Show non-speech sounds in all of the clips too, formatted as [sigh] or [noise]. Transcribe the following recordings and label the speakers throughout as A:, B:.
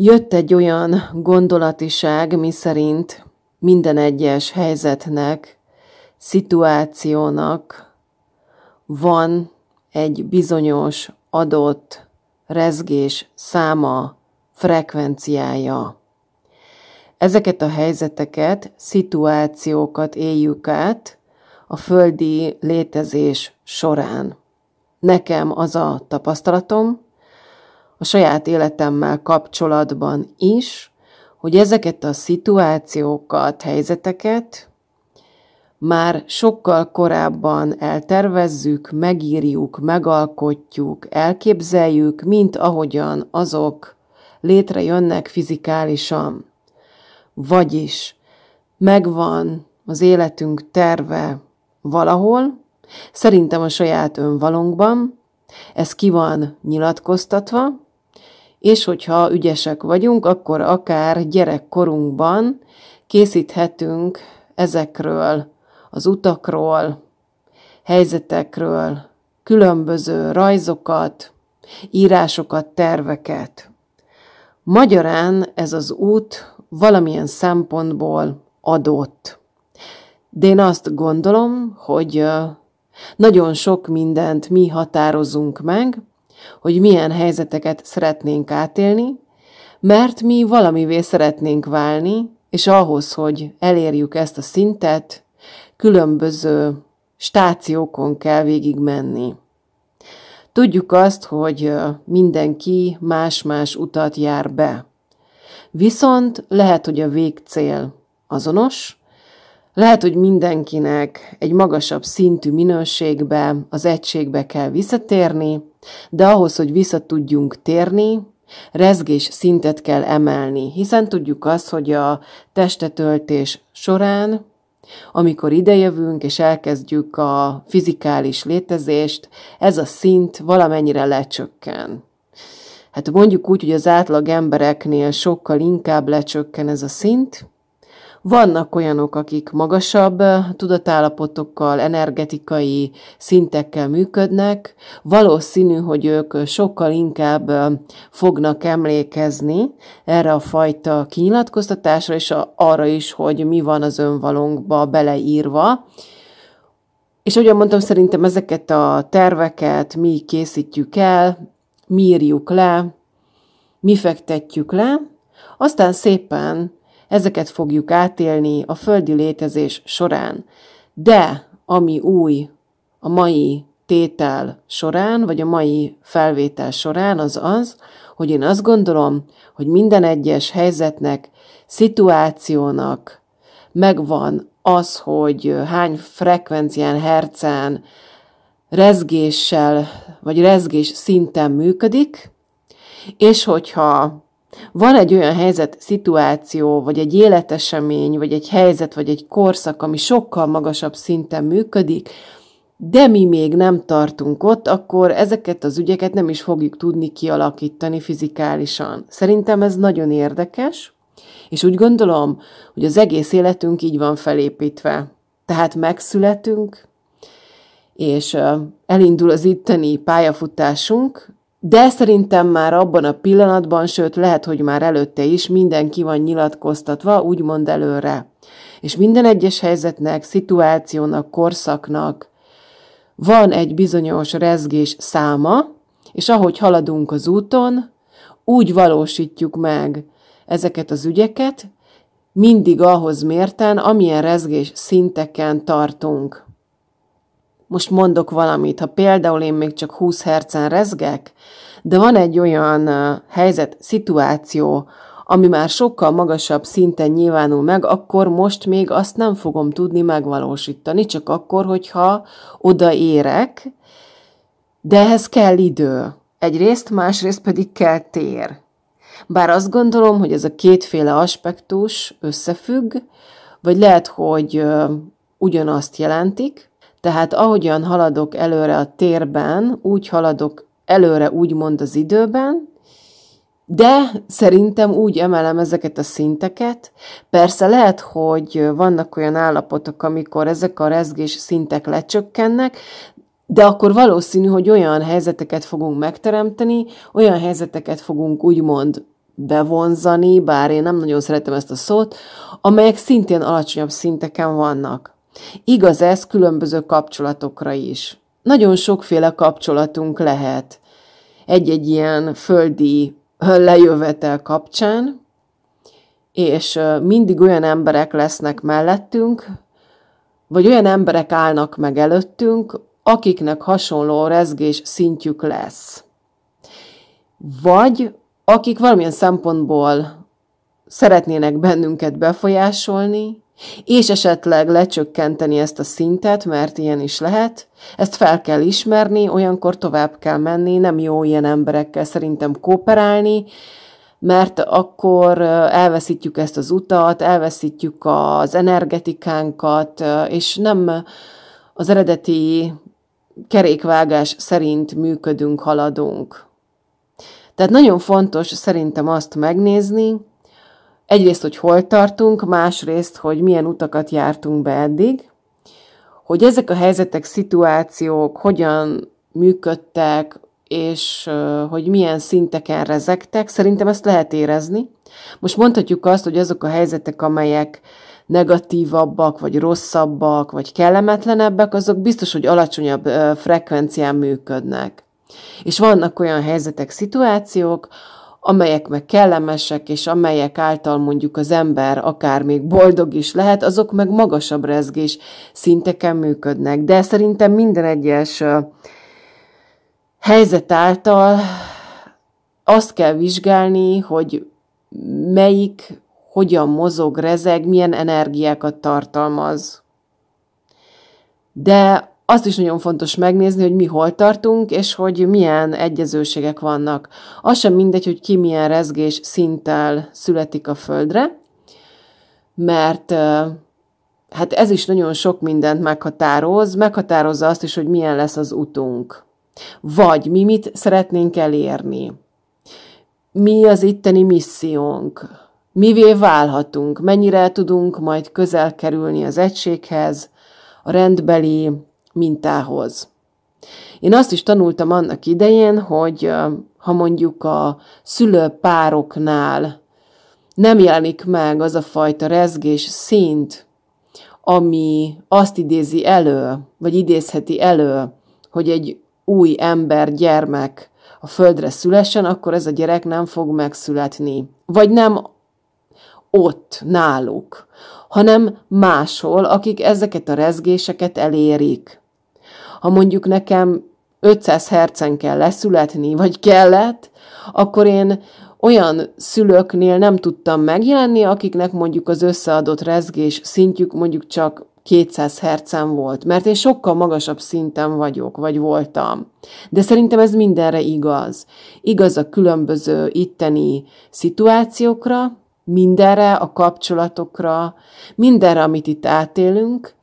A: Jött egy olyan gondolatiság, miszerint minden egyes helyzetnek, szituációnak van egy bizonyos adott rezgés száma, frekvenciája. Ezeket a helyzeteket, szituációkat éljük át a földi létezés során. Nekem az a tapasztalatom, a saját életemmel kapcsolatban is, hogy ezeket a szituációkat, helyzeteket már sokkal korábban eltervezzük, megírjuk, megalkotjuk, elképzeljük, mint ahogyan azok létrejönnek fizikálisan. Vagyis megvan az életünk terve valahol, szerintem a saját önvalónkban, ez ki van nyilatkoztatva, és hogyha ügyesek vagyunk, akkor akár gyerekkorunkban készíthetünk ezekről, az utakról, helyzetekről, különböző rajzokat, írásokat, terveket. Magyarán ez az út valamilyen szempontból adott. De én azt gondolom, hogy nagyon sok mindent mi határozunk meg, hogy milyen helyzeteket szeretnénk átélni, mert mi valamivé szeretnénk válni, és ahhoz, hogy elérjük ezt a szintet, különböző stációkon kell végigmenni. Tudjuk azt, hogy mindenki más-más utat jár be. Viszont lehet, hogy a végcél azonos, lehet, hogy mindenkinek egy magasabb szintű minőségbe, az egységbe kell visszatérni, de ahhoz, hogy vissza tudjunk térni, rezgés szintet kell emelni, hiszen tudjuk azt, hogy a testetöltés során, amikor idejövünk és elkezdjük a fizikális létezést, ez a szint valamennyire lecsökken. Hát mondjuk úgy, hogy az átlag embereknél sokkal inkább lecsökken ez a szint, vannak olyanok, akik magasabb eh, tudatállapotokkal, energetikai szintekkel működnek. Valószínű, hogy ők sokkal inkább eh, fognak emlékezni erre a fajta kinyilatkoztatásra, és arra is, hogy mi van az önvalónkba beleírva. És ahogy mondtam, szerintem ezeket a terveket mi készítjük el, mi írjuk le, mi fektetjük le, aztán szépen Ezeket fogjuk átélni a földi létezés során. De ami új a mai tétel során, vagy a mai felvétel során, az az, hogy én azt gondolom, hogy minden egyes helyzetnek, szituációnak megvan az, hogy hány frekvencián, hercen, rezgéssel, vagy rezgés szinten működik, és hogyha van egy olyan helyzet, szituáció, vagy egy életesemény, vagy egy helyzet, vagy egy korszak, ami sokkal magasabb szinten működik, de mi még nem tartunk ott, akkor ezeket az ügyeket nem is fogjuk tudni kialakítani fizikálisan. Szerintem ez nagyon érdekes, és úgy gondolom, hogy az egész életünk így van felépítve. Tehát megszületünk, és elindul az itteni pályafutásunk, de szerintem már abban a pillanatban, sőt lehet, hogy már előtte is mindenki van nyilatkoztatva, úgymond előre. És minden egyes helyzetnek, szituációnak, korszaknak van egy bizonyos rezgés száma, és ahogy haladunk az úton, úgy valósítjuk meg ezeket az ügyeket, mindig ahhoz mérten, amilyen rezgés szinteken tartunk most mondok valamit, ha például én még csak 20 hercen rezgek, de van egy olyan helyzet, szituáció, ami már sokkal magasabb szinten nyilvánul meg, akkor most még azt nem fogom tudni megvalósítani, csak akkor, hogyha odaérek, de ehhez kell idő. Egyrészt, másrészt pedig kell tér. Bár azt gondolom, hogy ez a kétféle aspektus összefügg, vagy lehet, hogy ugyanazt jelentik, tehát ahogyan haladok előre a térben, úgy haladok előre úgymond az időben, de szerintem úgy emelem ezeket a szinteket. Persze lehet, hogy vannak olyan állapotok, amikor ezek a rezgés szintek lecsökkennek, de akkor valószínű, hogy olyan helyzeteket fogunk megteremteni, olyan helyzeteket fogunk úgymond bevonzani, bár én nem nagyon szeretem ezt a szót, amelyek szintén alacsonyabb szinteken vannak. Igaz ez különböző kapcsolatokra is. Nagyon sokféle kapcsolatunk lehet. Egy-egy ilyen földi lejövetel kapcsán, és mindig olyan emberek lesznek mellettünk, vagy olyan emberek állnak meg előttünk, akiknek hasonló rezgés szintjük lesz. Vagy akik valamilyen szempontból szeretnének bennünket befolyásolni, és esetleg lecsökkenteni ezt a szintet, mert ilyen is lehet. Ezt fel kell ismerni, olyankor tovább kell menni, nem jó ilyen emberekkel szerintem kooperálni, mert akkor elveszítjük ezt az utat, elveszítjük az energetikánkat, és nem az eredeti kerékvágás szerint működünk, haladunk. Tehát nagyon fontos szerintem azt megnézni, Egyrészt, hogy hol tartunk, másrészt, hogy milyen utakat jártunk be eddig, hogy ezek a helyzetek, szituációk hogyan működtek, és hogy milyen szinteken rezektek, szerintem ezt lehet érezni. Most mondhatjuk azt, hogy azok a helyzetek, amelyek negatívabbak, vagy rosszabbak, vagy kellemetlenebbek, azok biztos, hogy alacsonyabb frekvencián működnek. És vannak olyan helyzetek, szituációk, amelyek meg kellemesek, és amelyek által mondjuk az ember akár még boldog is lehet, azok meg magasabb rezgés szinteken működnek. De szerintem minden egyes helyzet által azt kell vizsgálni, hogy melyik hogyan mozog, rezeg, milyen energiákat tartalmaz. De azt is nagyon fontos megnézni, hogy mi hol tartunk, és hogy milyen egyezőségek vannak. Az sem mindegy, hogy ki milyen rezgés szinttel születik a földre, mert hát ez is nagyon sok mindent meghatároz, meghatározza azt is, hogy milyen lesz az utunk. Vagy mi mit szeretnénk elérni. Mi az itteni missziónk. Mivé válhatunk, mennyire tudunk majd közel kerülni az egységhez, a rendbeli mintához. Én azt is tanultam annak idején, hogy ha mondjuk a szülőpároknál nem jelenik meg az a fajta rezgés szint, ami azt idézi elő, vagy idézheti elő, hogy egy új ember, gyermek a földre szülessen, akkor ez a gyerek nem fog megszületni. Vagy nem ott, náluk hanem máshol, akik ezeket a rezgéseket elérik. Ha mondjuk nekem 500 hercen kell leszületni, vagy kellett, akkor én olyan szülőknél nem tudtam megjelenni, akiknek mondjuk az összeadott rezgés szintjük mondjuk csak 200 hercen volt, mert én sokkal magasabb szinten vagyok, vagy voltam. De szerintem ez mindenre igaz. Igaz a különböző itteni szituációkra, mindenre, a kapcsolatokra, mindenre, amit itt átélünk,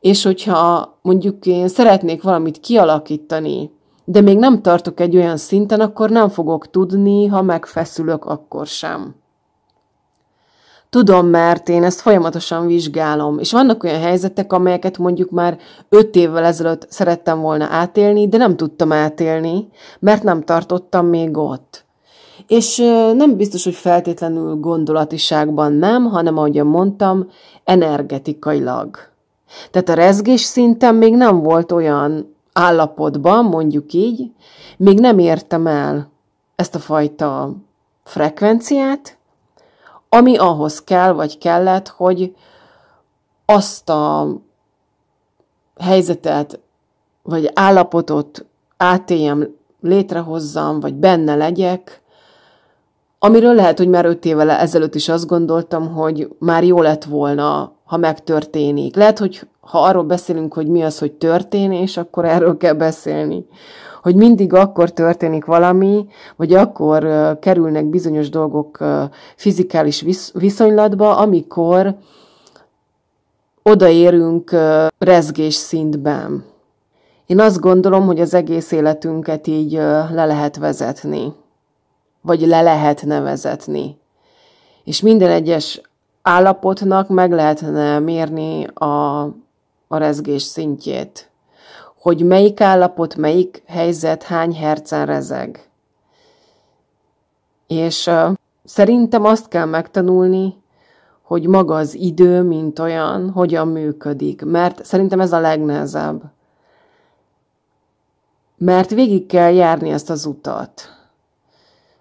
A: és hogyha mondjuk én szeretnék valamit kialakítani, de még nem tartok egy olyan szinten, akkor nem fogok tudni, ha megfeszülök, akkor sem. Tudom, mert én ezt folyamatosan vizsgálom, és vannak olyan helyzetek, amelyeket mondjuk már öt évvel ezelőtt szerettem volna átélni, de nem tudtam átélni, mert nem tartottam még ott és nem biztos, hogy feltétlenül gondolatiságban nem, hanem ahogy mondtam, energetikailag. Tehát a rezgés szinten még nem volt olyan állapotban, mondjuk így, még nem értem el ezt a fajta frekvenciát, ami ahhoz kell, vagy kellett, hogy azt a helyzetet, vagy állapotot átéljem, létrehozzam, vagy benne legyek, Amiről lehet, hogy már öt évvel ezelőtt is azt gondoltam, hogy már jó lett volna, ha megtörténik. Lehet, hogy ha arról beszélünk, hogy mi az, hogy történés, akkor erről kell beszélni. Hogy mindig akkor történik valami, vagy akkor kerülnek bizonyos dolgok fizikális viszonylatba, amikor odaérünk rezgés szintben. Én azt gondolom, hogy az egész életünket így le lehet vezetni vagy le lehet nevezetni, És minden egyes állapotnak meg lehetne mérni a, a rezgés szintjét. Hogy melyik állapot, melyik helyzet, hány hercen rezeg. És uh, szerintem azt kell megtanulni, hogy maga az idő, mint olyan, hogyan működik. Mert szerintem ez a legnehezebb. Mert végig kell járni ezt az utat.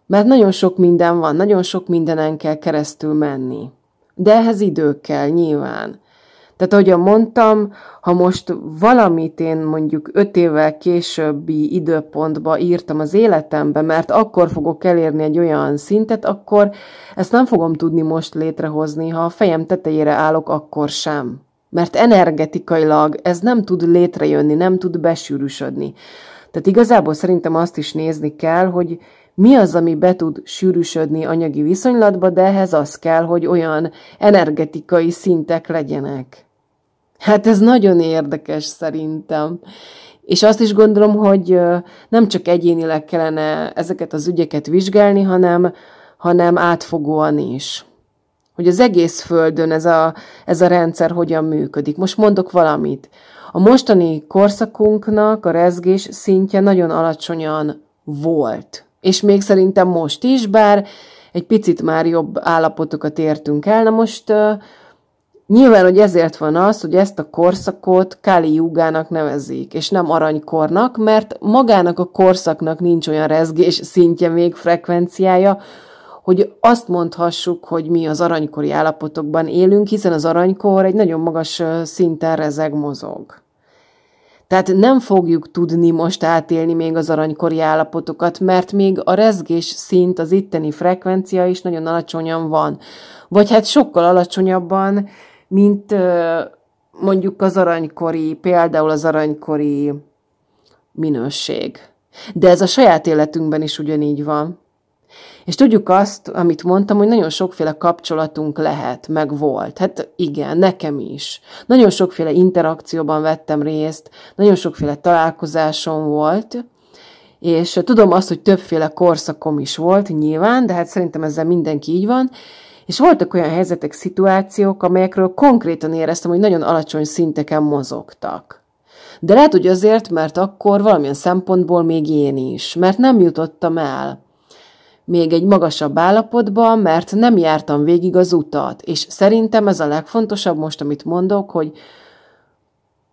A: Mert nagyon sok minden van, nagyon sok mindenen kell keresztül menni. De ehhez idő kell, nyilván. Tehát, ahogyan mondtam, ha most valamit én mondjuk öt évvel későbbi időpontba írtam az életembe, mert akkor fogok elérni egy olyan szintet, akkor ezt nem fogom tudni most létrehozni, ha a fejem tetejére állok, akkor sem. Mert energetikailag ez nem tud létrejönni, nem tud besűrűsödni. Tehát igazából szerintem azt is nézni kell, hogy mi az, ami be tud sűrűsödni anyagi viszonylatba, de ehhez az kell, hogy olyan energetikai szintek legyenek. Hát ez nagyon érdekes szerintem. És azt is gondolom, hogy nem csak egyénileg kellene ezeket az ügyeket vizsgálni, hanem, hanem átfogóan is. Hogy az egész Földön ez a, ez a rendszer hogyan működik. Most mondok valamit. A mostani korszakunknak a rezgés szintje nagyon alacsonyan volt. És még szerintem most is, bár egy picit már jobb állapotokat értünk el. Na most uh, nyilván, hogy ezért van az, hogy ezt a korszakot Kali Jugának nevezik, és nem aranykornak, mert magának a korszaknak nincs olyan rezgés szintje még frekvenciája, hogy azt mondhassuk, hogy mi az aranykori állapotokban élünk, hiszen az aranykor egy nagyon magas szinten rezeg mozog. Tehát nem fogjuk tudni most átélni még az aranykori állapotokat, mert még a rezgés szint, az itteni frekvencia is nagyon alacsonyan van. Vagy hát sokkal alacsonyabban, mint mondjuk az aranykori, például az aranykori minőség. De ez a saját életünkben is ugyanígy van. És tudjuk azt, amit mondtam, hogy nagyon sokféle kapcsolatunk lehet, meg volt. Hát igen, nekem is. Nagyon sokféle interakcióban vettem részt, nagyon sokféle találkozásom volt, és tudom azt, hogy többféle korszakom is volt, nyilván, de hát szerintem ezzel mindenki így van, és voltak olyan helyzetek, szituációk, amelyekről konkrétan éreztem, hogy nagyon alacsony szinteken mozogtak. De lehet, hogy azért, mert akkor valamilyen szempontból még én is, mert nem jutottam el még egy magasabb állapotban, mert nem jártam végig az utat, és szerintem ez a legfontosabb most, amit mondok, hogy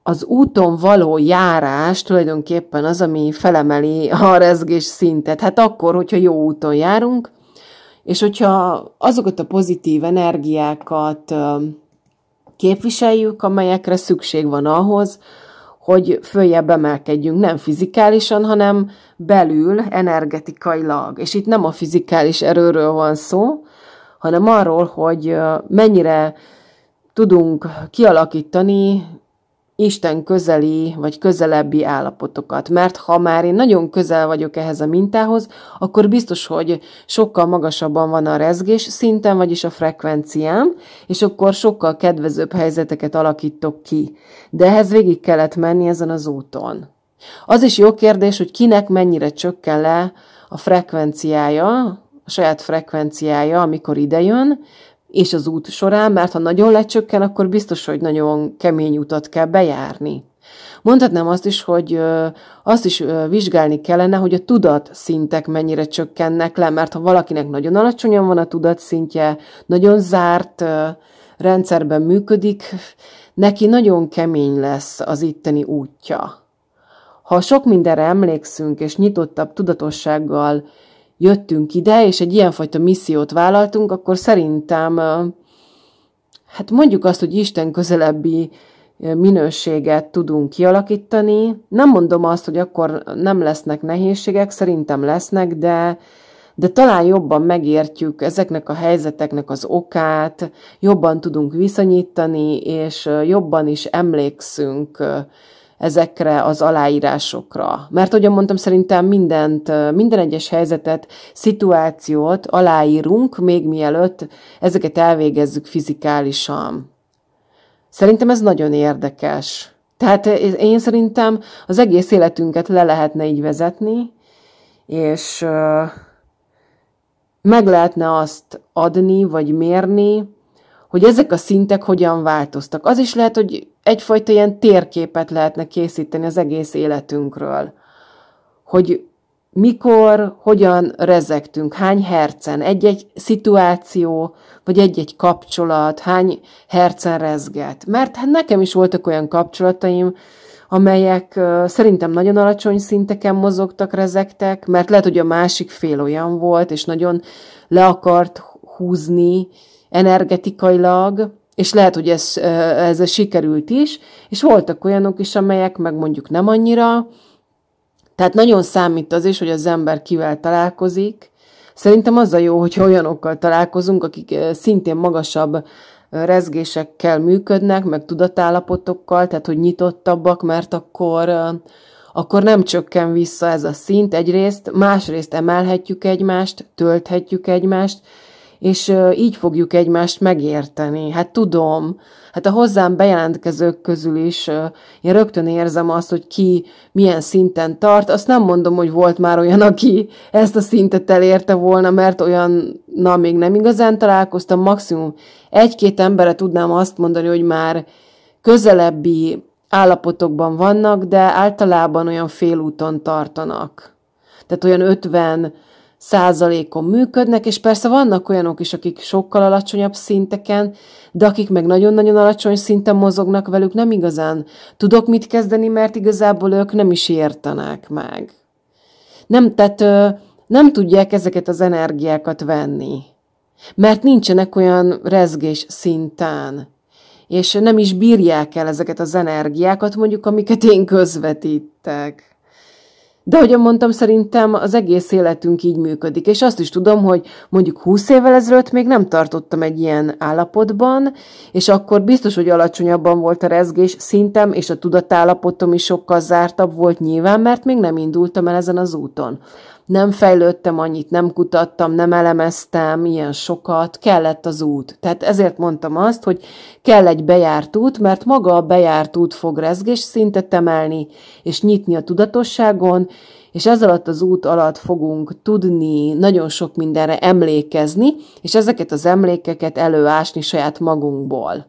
A: az úton való járás tulajdonképpen az, ami felemeli a rezgés szintet. Hát akkor, hogyha jó úton járunk, és hogyha azokat a pozitív energiákat képviseljük, amelyekre szükség van ahhoz, hogy följebb emelkedjünk, nem fizikálisan, hanem belül, energetikailag. És itt nem a fizikális erőről van szó, hanem arról, hogy mennyire tudunk kialakítani Isten közeli vagy közelebbi állapotokat, mert ha már én nagyon közel vagyok ehhez a mintához, akkor biztos, hogy sokkal magasabban van a rezgés szinten, vagyis a frekvenciám, és akkor sokkal kedvezőbb helyzeteket alakítok ki. De ehhez végig kellett menni ezen az úton. Az is jó kérdés, hogy kinek mennyire csökken le a frekvenciája, a saját frekvenciája, amikor idejön, és az út során, mert ha nagyon lecsökken, akkor biztos, hogy nagyon kemény utat kell bejárni. Mondhatnám azt is, hogy azt is vizsgálni kellene, hogy a tudat szintek mennyire csökkennek le, mert ha valakinek nagyon alacsonyan van a tudat szintje, nagyon zárt rendszerben működik, neki nagyon kemény lesz az itteni útja. Ha sok mindenre emlékszünk, és nyitottabb tudatossággal jöttünk ide, és egy ilyenfajta missziót vállaltunk, akkor szerintem, hát mondjuk azt, hogy Isten közelebbi minőséget tudunk kialakítani. Nem mondom azt, hogy akkor nem lesznek nehézségek, szerintem lesznek, de, de talán jobban megértjük ezeknek a helyzeteknek az okát, jobban tudunk viszonyítani, és jobban is emlékszünk ezekre az aláírásokra. Mert, ahogy mondtam, szerintem mindent, minden egyes helyzetet, szituációt aláírunk, még mielőtt ezeket elvégezzük fizikálisan. Szerintem ez nagyon érdekes. Tehát én szerintem az egész életünket le lehetne így vezetni, és meg lehetne azt adni, vagy mérni, hogy ezek a szintek hogyan változtak. Az is lehet, hogy egyfajta ilyen térképet lehetne készíteni az egész életünkről, hogy mikor, hogyan rezegtünk, hány hercen, egy-egy szituáció, vagy egy-egy kapcsolat, hány hercen rezget. Mert hát nekem is voltak olyan kapcsolataim, amelyek szerintem nagyon alacsony szinteken mozogtak, rezektek, mert lehet, hogy a másik fél olyan volt, és nagyon le akart húzni energetikailag, és lehet, hogy ez, ez sikerült is, és voltak olyanok is, amelyek meg mondjuk nem annyira, tehát nagyon számít az is, hogy az ember kivel találkozik. Szerintem az a jó, hogy olyanokkal találkozunk, akik szintén magasabb rezgésekkel működnek, meg tudatállapotokkal, tehát hogy nyitottabbak, mert akkor, akkor nem csökken vissza ez a szint egyrészt, másrészt emelhetjük egymást, tölthetjük egymást, és így fogjuk egymást megérteni. Hát tudom, hát a hozzám bejelentkezők közül is én rögtön érzem azt, hogy ki milyen szinten tart. Azt nem mondom, hogy volt már olyan, aki ezt a szintet elérte volna, mert olyan, na még nem igazán találkoztam, maximum egy-két embere tudnám azt mondani, hogy már közelebbi állapotokban vannak, de általában olyan félúton tartanak. Tehát olyan 50 százalékon működnek, és persze vannak olyanok is, akik sokkal alacsonyabb szinteken, de akik meg nagyon-nagyon alacsony szinten mozognak velük, nem igazán tudok mit kezdeni, mert igazából ők nem is értenek meg. Nem, tehát nem tudják ezeket az energiákat venni, mert nincsenek olyan rezgés szinten, és nem is bírják el ezeket az energiákat, mondjuk amiket én közvetítek. De ahogy mondtam, szerintem az egész életünk így működik, és azt is tudom, hogy mondjuk 20 évvel ezelőtt még nem tartottam egy ilyen állapotban, és akkor biztos, hogy alacsonyabban volt a rezgés szintem, és a tudatállapotom is sokkal zártabb volt nyilván, mert még nem indultam el ezen az úton nem fejlődtem annyit, nem kutattam, nem elemeztem ilyen sokat, kellett az út. Tehát ezért mondtam azt, hogy kell egy bejárt út, mert maga a bejárt út fog rezgés szintet emelni, és nyitni a tudatosságon, és ez alatt az út alatt fogunk tudni nagyon sok mindenre emlékezni, és ezeket az emlékeket előásni saját magunkból.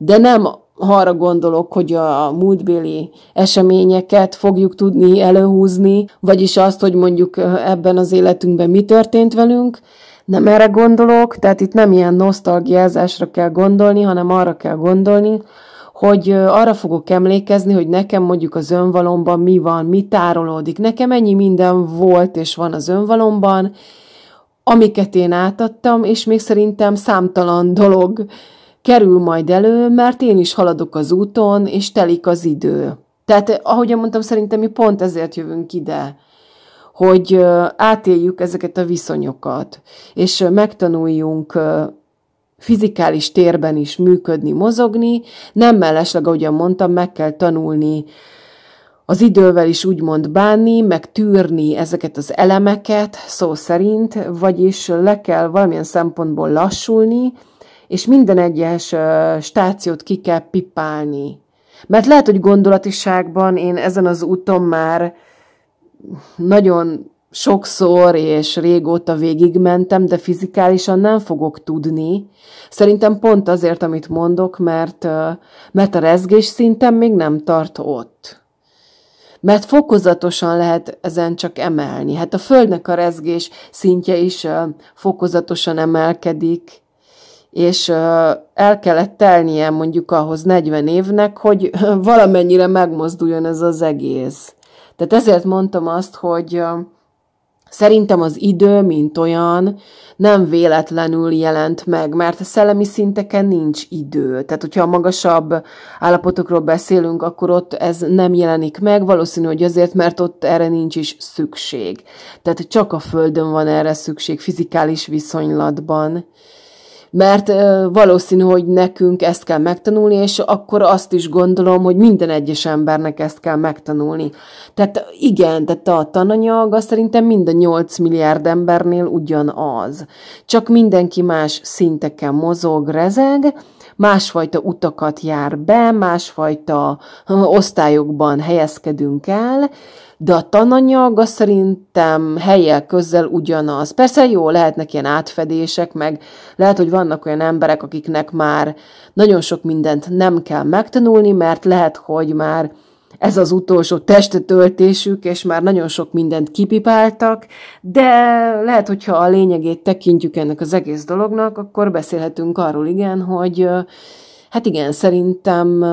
A: De nem arra gondolok, hogy a múltbéli eseményeket fogjuk tudni előhúzni, vagyis azt, hogy mondjuk ebben az életünkben mi történt velünk, nem erre gondolok, tehát itt nem ilyen nosztalgiázásra kell gondolni, hanem arra kell gondolni, hogy arra fogok emlékezni, hogy nekem mondjuk az önvalomban mi van, mi tárolódik. Nekem ennyi minden volt és van az önvalomban, amiket én átadtam, és még szerintem számtalan dolog kerül majd elő, mert én is haladok az úton, és telik az idő. Tehát, ahogy mondtam, szerintem mi pont ezért jövünk ide, hogy átéljük ezeket a viszonyokat, és megtanuljunk fizikális térben is működni, mozogni, nem mellesleg, ahogyan mondtam, meg kell tanulni az idővel is úgymond bánni, meg tűrni ezeket az elemeket szó szerint, vagyis le kell valamilyen szempontból lassulni, és minden egyes stációt ki kell pipálni. Mert lehet, hogy gondolatiságban én ezen az úton már nagyon sokszor és régóta végigmentem, de fizikálisan nem fogok tudni. Szerintem pont azért, amit mondok, mert, mert a rezgés szinten még nem tart ott. Mert fokozatosan lehet ezen csak emelni. Hát a Földnek a rezgés szintje is fokozatosan emelkedik, és el kellett telnie mondjuk ahhoz 40 évnek, hogy valamennyire megmozduljon ez az egész. Tehát ezért mondtam azt, hogy szerintem az idő, mint olyan, nem véletlenül jelent meg, mert a szellemi szinteken nincs idő. Tehát, hogyha a magasabb állapotokról beszélünk, akkor ott ez nem jelenik meg, valószínű, hogy azért, mert ott erre nincs is szükség. Tehát csak a Földön van erre szükség, fizikális viszonylatban mert valószínű, hogy nekünk ezt kell megtanulni, és akkor azt is gondolom, hogy minden egyes embernek ezt kell megtanulni. Tehát igen, de a tananyag az szerintem mind a 8 milliárd embernél ugyanaz. Csak mindenki más szinteken mozog, rezeg, másfajta utakat jár be, másfajta osztályokban helyezkedünk el, de a tananyag az szerintem helyel közel ugyanaz. Persze jó, lehetnek ilyen átfedések, meg lehet, hogy vannak olyan emberek, akiknek már nagyon sok mindent nem kell megtanulni, mert lehet, hogy már ez az utolsó testetöltésük, és már nagyon sok mindent kipipáltak, de lehet, hogyha a lényegét tekintjük ennek az egész dolognak, akkor beszélhetünk arról igen, hogy hát igen, szerintem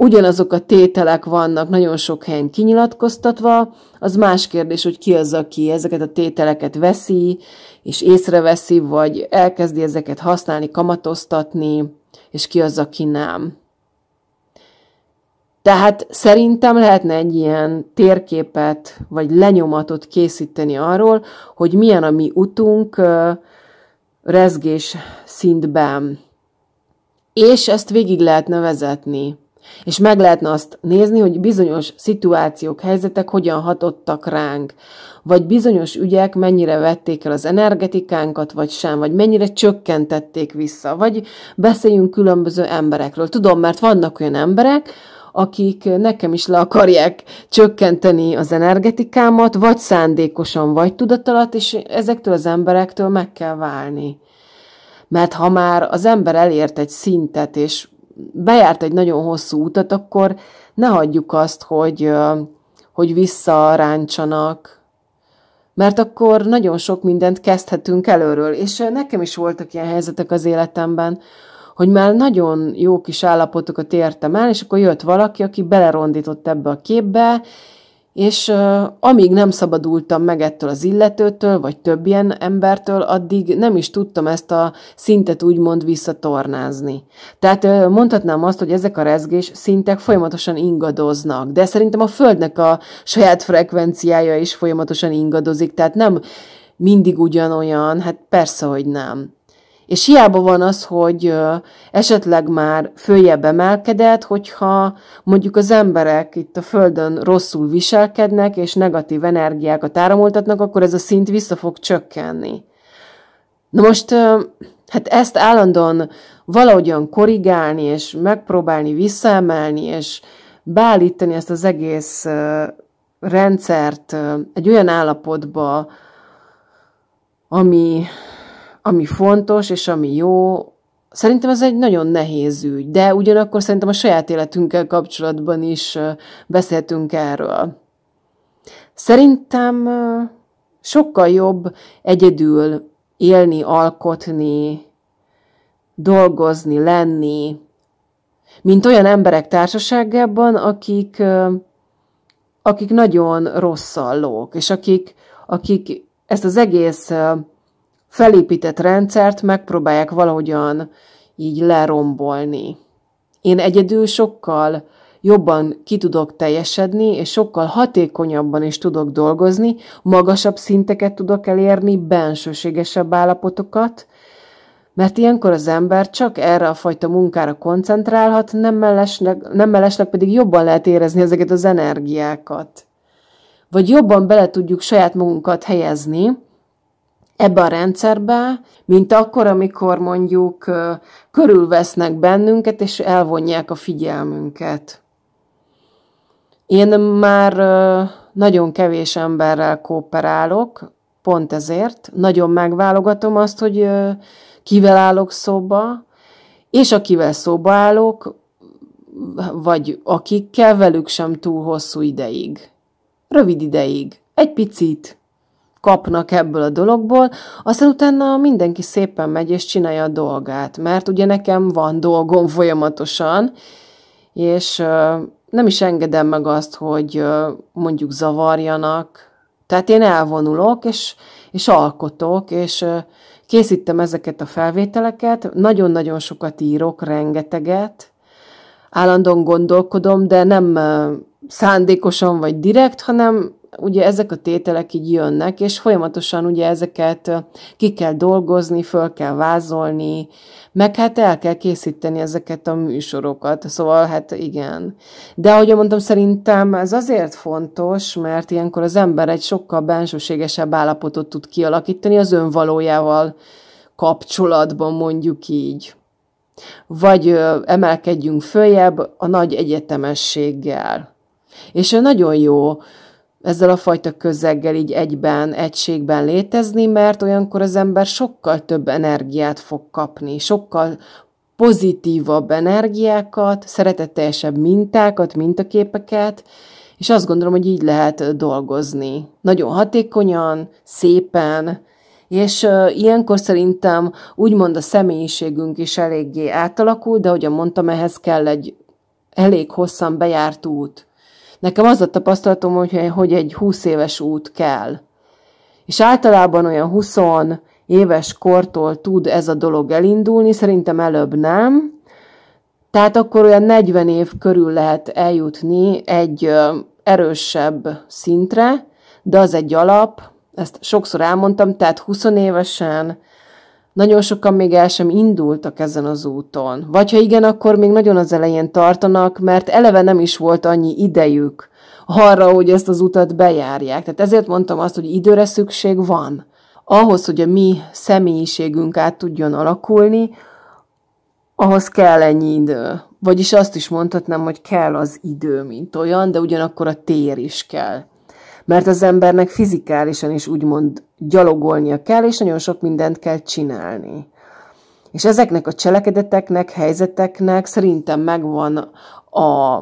A: ugyanazok a tételek vannak nagyon sok helyen kinyilatkoztatva, az más kérdés, hogy ki az, aki ezeket a tételeket veszi, és észreveszi, vagy elkezdi ezeket használni, kamatoztatni, és ki az, aki nem. Tehát szerintem lehetne egy ilyen térképet, vagy lenyomatot készíteni arról, hogy milyen a mi utunk rezgés szintben. És ezt végig lehetne vezetni és meg lehetne azt nézni, hogy bizonyos szituációk, helyzetek hogyan hatottak ránk, vagy bizonyos ügyek mennyire vették el az energetikánkat, vagy sem, vagy mennyire csökkentették vissza, vagy beszéljünk különböző emberekről. Tudom, mert vannak olyan emberek, akik nekem is le akarják csökkenteni az energetikámat, vagy szándékosan, vagy tudatalat, és ezektől az emberektől meg kell válni. Mert ha már az ember elért egy szintet, és bejárt egy nagyon hosszú utat, akkor ne hagyjuk azt, hogy, hogy visszaráncsanak, mert akkor nagyon sok mindent kezdhetünk előről. És nekem is voltak ilyen helyzetek az életemben, hogy már nagyon jó kis állapotokat értem el, és akkor jött valaki, aki belerondított ebbe a képbe, és uh, amíg nem szabadultam meg ettől az illetőtől, vagy több ilyen embertől, addig nem is tudtam ezt a szintet úgymond visszatornázni. Tehát uh, mondhatnám azt, hogy ezek a rezgés szintek folyamatosan ingadoznak, de szerintem a Földnek a saját frekvenciája is folyamatosan ingadozik, tehát nem mindig ugyanolyan, hát persze, hogy nem. És hiába van az, hogy esetleg már följebb emelkedett, hogyha mondjuk az emberek itt a Földön rosszul viselkednek, és negatív energiákat áramoltatnak, akkor ez a szint vissza fog csökkenni. Na most, hát ezt állandóan valahogyan korrigálni, és megpróbálni visszaemelni, és beállítani ezt az egész rendszert egy olyan állapotba, ami, ami fontos és ami jó. Szerintem ez egy nagyon nehéz ügy, de ugyanakkor szerintem a saját életünkkel kapcsolatban is beszéltünk erről. Szerintem sokkal jobb egyedül élni, alkotni, dolgozni, lenni, mint olyan emberek társaságában, akik, akik nagyon rosszallók, és akik, akik ezt az egész felépített rendszert megpróbálják valahogyan így lerombolni. Én egyedül sokkal jobban ki tudok teljesedni, és sokkal hatékonyabban is tudok dolgozni, magasabb szinteket tudok elérni, bensőségesebb állapotokat, mert ilyenkor az ember csak erre a fajta munkára koncentrálhat, nem mellesleg, nem mellesleg pedig jobban lehet érezni ezeket az energiákat. Vagy jobban bele tudjuk saját magunkat helyezni, ebbe a rendszerbe, mint akkor, amikor mondjuk körülvesznek bennünket, és elvonják a figyelmünket. Én már nagyon kevés emberrel kooperálok, pont ezért. Nagyon megválogatom azt, hogy kivel állok szóba, és akivel szóba állok, vagy akikkel velük sem túl hosszú ideig. Rövid ideig. Egy picit kapnak ebből a dologból, aztán utána mindenki szépen megy és csinálja a dolgát, mert ugye nekem van dolgom folyamatosan, és nem is engedem meg azt, hogy mondjuk zavarjanak, tehát én elvonulok, és, és alkotok, és készítem ezeket a felvételeket, nagyon-nagyon sokat írok, rengeteget, állandóan gondolkodom, de nem szándékosan vagy direkt, hanem ugye ezek a tételek így jönnek, és folyamatosan ugye ezeket ki kell dolgozni, föl kell vázolni, meg hát el kell készíteni ezeket a műsorokat, szóval hát igen. De ahogy mondtam, szerintem ez azért fontos, mert ilyenkor az ember egy sokkal bensőségesebb állapotot tud kialakítani az önvalójával kapcsolatban, mondjuk így vagy ö, emelkedjünk följebb a nagy egyetemességgel. És nagyon jó ezzel a fajta közeggel így egyben, egységben létezni, mert olyankor az ember sokkal több energiát fog kapni, sokkal pozitívabb energiákat, szeretetteljesebb mintákat, mintaképeket, és azt gondolom, hogy így lehet dolgozni. Nagyon hatékonyan, szépen, és uh, ilyenkor szerintem úgymond a személyiségünk is eléggé átalakul, de ahogyan mondtam, ehhez kell egy elég hosszan bejárt út. Nekem az a tapasztalatom, hogy, hogy egy 20 éves út kell. És általában olyan 20 éves kortól tud ez a dolog elindulni, szerintem előbb nem. Tehát akkor olyan 40 év körül lehet eljutni egy erősebb szintre, de az egy alap, ezt sokszor elmondtam, tehát 20 évesen nagyon sokan még el sem indultak ezen az úton. Vagy ha igen, akkor még nagyon az elején tartanak, mert eleve nem is volt annyi idejük arra, hogy ezt az utat bejárják. Tehát ezért mondtam azt, hogy időre szükség van. Ahhoz, hogy a mi személyiségünk át tudjon alakulni, ahhoz kell ennyi idő. Vagyis azt is mondhatnám, hogy kell az idő, mint olyan, de ugyanakkor a tér is kell mert az embernek fizikálisan is úgymond gyalogolnia kell, és nagyon sok mindent kell csinálni. És ezeknek a cselekedeteknek, helyzeteknek szerintem megvan a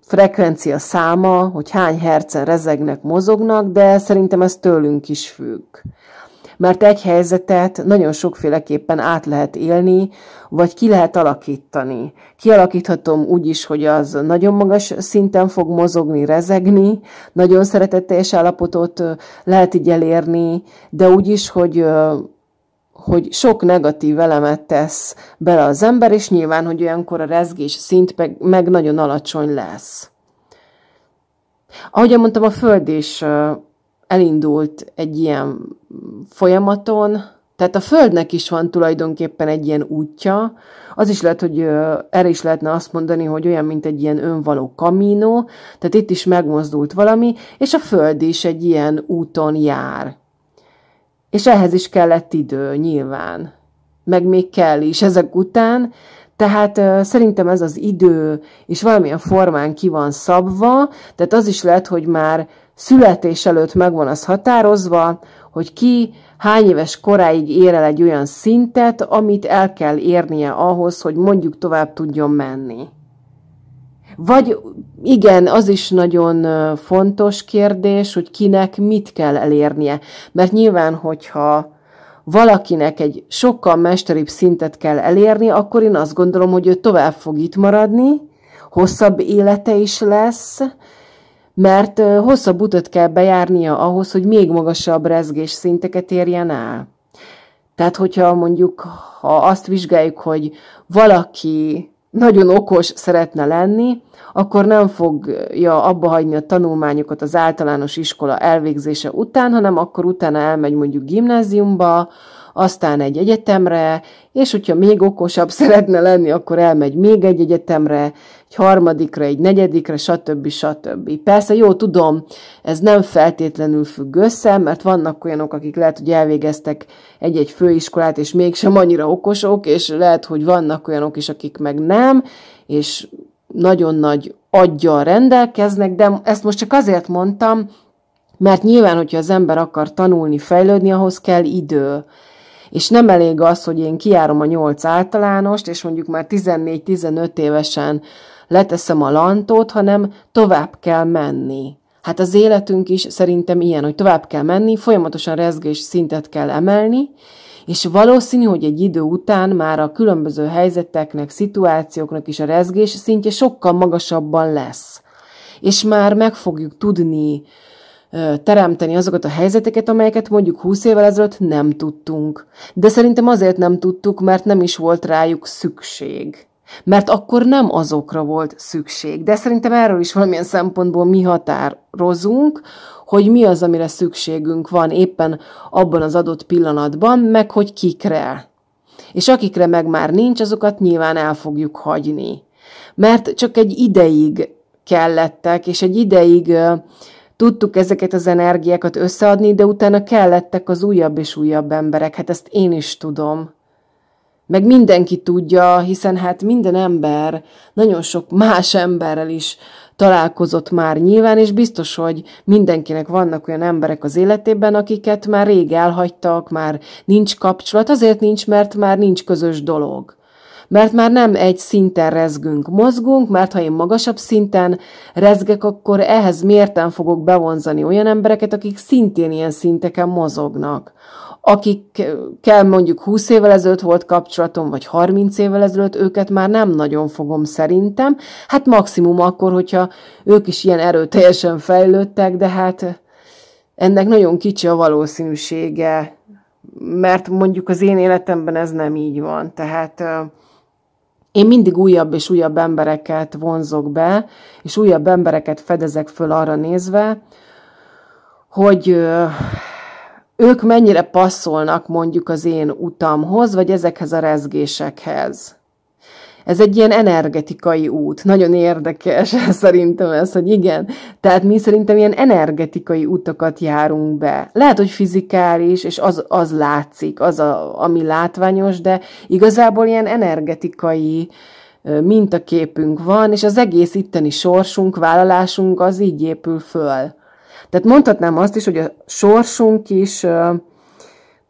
A: frekvencia száma, hogy hány hercen rezegnek, mozognak, de szerintem ez tőlünk is függ mert egy helyzetet nagyon sokféleképpen át lehet élni, vagy ki lehet alakítani. Kialakíthatom úgy is, hogy az nagyon magas szinten fog mozogni, rezegni, nagyon szeretetteljes állapotot lehet így elérni, de úgy is, hogy hogy sok negatív elemet tesz bele az ember, és nyilván, hogy olyankor a rezgés szint meg, meg nagyon alacsony lesz. Ahogy mondtam, a Föld is elindult egy ilyen folyamaton, tehát a Földnek is van tulajdonképpen egy ilyen útja, az is lehet, hogy erre is lehetne azt mondani, hogy olyan, mint egy ilyen önvaló kamínó, tehát itt is megmozdult valami, és a Föld is egy ilyen úton jár. És ehhez is kellett idő, nyilván. Meg még kell is ezek után, tehát szerintem ez az idő, és valamilyen formán ki van szabva, tehát az is lehet, hogy már Születés előtt megvan az határozva, hogy ki hány éves koráig ér el egy olyan szintet, amit el kell érnie ahhoz, hogy mondjuk tovább tudjon menni. Vagy igen, az is nagyon fontos kérdés, hogy kinek mit kell elérnie. Mert nyilván, hogyha valakinek egy sokkal mesteribb szintet kell elérni, akkor én azt gondolom, hogy ő tovább fog itt maradni, hosszabb élete is lesz, mert hosszabb utat kell bejárnia ahhoz, hogy még magasabb rezgés szinteket érjen el. Tehát, hogyha mondjuk ha azt vizsgáljuk, hogy valaki nagyon okos szeretne lenni, akkor nem fogja abba hagyni a tanulmányokat az általános iskola elvégzése után, hanem akkor utána elmegy mondjuk gimnáziumba, aztán egy egyetemre, és hogyha még okosabb [laughs] szeretne lenni, akkor elmegy még egy egyetemre, egy harmadikra, egy negyedikre, stb. stb. Persze, jó, tudom, ez nem feltétlenül függ össze, mert vannak olyanok, akik lehet, hogy elvégeztek egy-egy főiskolát, és mégsem annyira okosok, és lehet, hogy vannak olyanok is, akik meg nem, és nagyon nagy aggyal rendelkeznek, de ezt most csak azért mondtam, mert nyilván, hogyha az ember akar tanulni, fejlődni, ahhoz kell idő és nem elég az, hogy én kiárom a nyolc általánost, és mondjuk már 14-15 évesen leteszem a lantót, hanem tovább kell menni. Hát az életünk is szerintem ilyen, hogy tovább kell menni, folyamatosan rezgés szintet kell emelni, és valószínű, hogy egy idő után már a különböző helyzeteknek, szituációknak is a rezgés szintje sokkal magasabban lesz. És már meg fogjuk tudni teremteni azokat a helyzeteket, amelyeket mondjuk 20 évvel ezelőtt nem tudtunk. De szerintem azért nem tudtuk, mert nem is volt rájuk szükség. Mert akkor nem azokra volt szükség. De szerintem erről is valamilyen szempontból mi határozunk, hogy mi az, amire szükségünk van éppen abban az adott pillanatban, meg hogy kikre. És akikre meg már nincs, azokat nyilván el fogjuk hagyni. Mert csak egy ideig kellettek, és egy ideig Tudtuk ezeket az energiákat összeadni, de utána kellettek az újabb és újabb emberek, hát ezt én is tudom. Meg mindenki tudja, hiszen hát minden ember nagyon sok más emberrel is találkozott már nyilván, és biztos, hogy mindenkinek vannak olyan emberek az életében, akiket már rég elhagytak, már nincs kapcsolat, azért nincs, mert már nincs közös dolog mert már nem egy szinten rezgünk, mozgunk, mert ha én magasabb szinten rezgek, akkor ehhez mérten fogok bevonzani olyan embereket, akik szintén ilyen szinteken mozognak akikkel mondjuk 20 évvel ezelőtt volt kapcsolatom, vagy 30 évvel ezelőtt, őket már nem nagyon fogom szerintem. Hát maximum akkor, hogyha ők is ilyen erőteljesen fejlődtek, de hát ennek nagyon kicsi a valószínűsége, mert mondjuk az én életemben ez nem így van. Tehát én mindig újabb és újabb embereket vonzok be, és újabb embereket fedezek föl arra nézve, hogy ők mennyire passzolnak mondjuk az én utamhoz, vagy ezekhez a rezgésekhez ez egy ilyen energetikai út. Nagyon érdekes [laughs] szerintem ez, hogy igen. Tehát mi szerintem ilyen energetikai utakat járunk be. Lehet, hogy fizikális, és az, az látszik, az, a, ami látványos, de igazából ilyen energetikai mintaképünk van, és az egész itteni sorsunk, vállalásunk az így épül föl. Tehát mondhatnám azt is, hogy a sorsunk is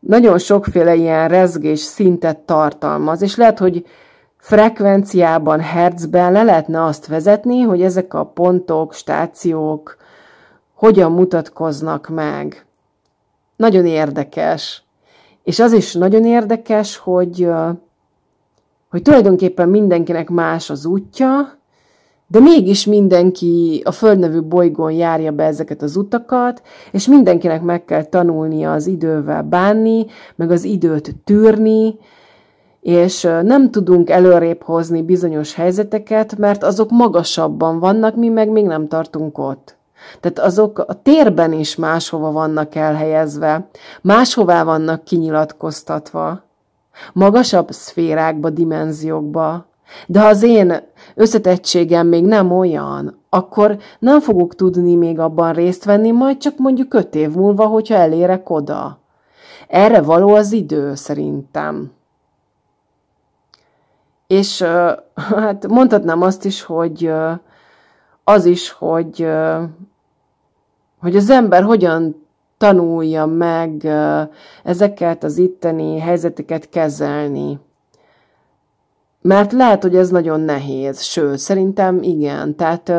A: nagyon sokféle ilyen rezgés szintet tartalmaz, és lehet, hogy frekvenciában, hertzben le lehetne azt vezetni, hogy ezek a pontok, stációk hogyan mutatkoznak meg. Nagyon érdekes. És az is nagyon érdekes, hogy, hogy tulajdonképpen mindenkinek más az útja, de mégis mindenki a földnevű bolygón járja be ezeket az utakat, és mindenkinek meg kell tanulnia az idővel bánni, meg az időt tűrni, és nem tudunk előrébb hozni bizonyos helyzeteket, mert azok magasabban vannak, mi meg még nem tartunk ott. Tehát azok a térben is máshova vannak elhelyezve, máshová vannak kinyilatkoztatva, magasabb szférákba, dimenziókba. De ha az én összetettségem még nem olyan, akkor nem fogok tudni még abban részt venni, majd csak mondjuk öt év múlva, hogyha elérek oda. Erre való az idő, szerintem. És [laughs] hát mondhatnám azt is, hogy az is, hogy, hogy az ember hogyan tanulja meg ezeket az itteni helyzeteket kezelni. Mert lehet, hogy ez nagyon nehéz, sőt, szerintem igen. Tehát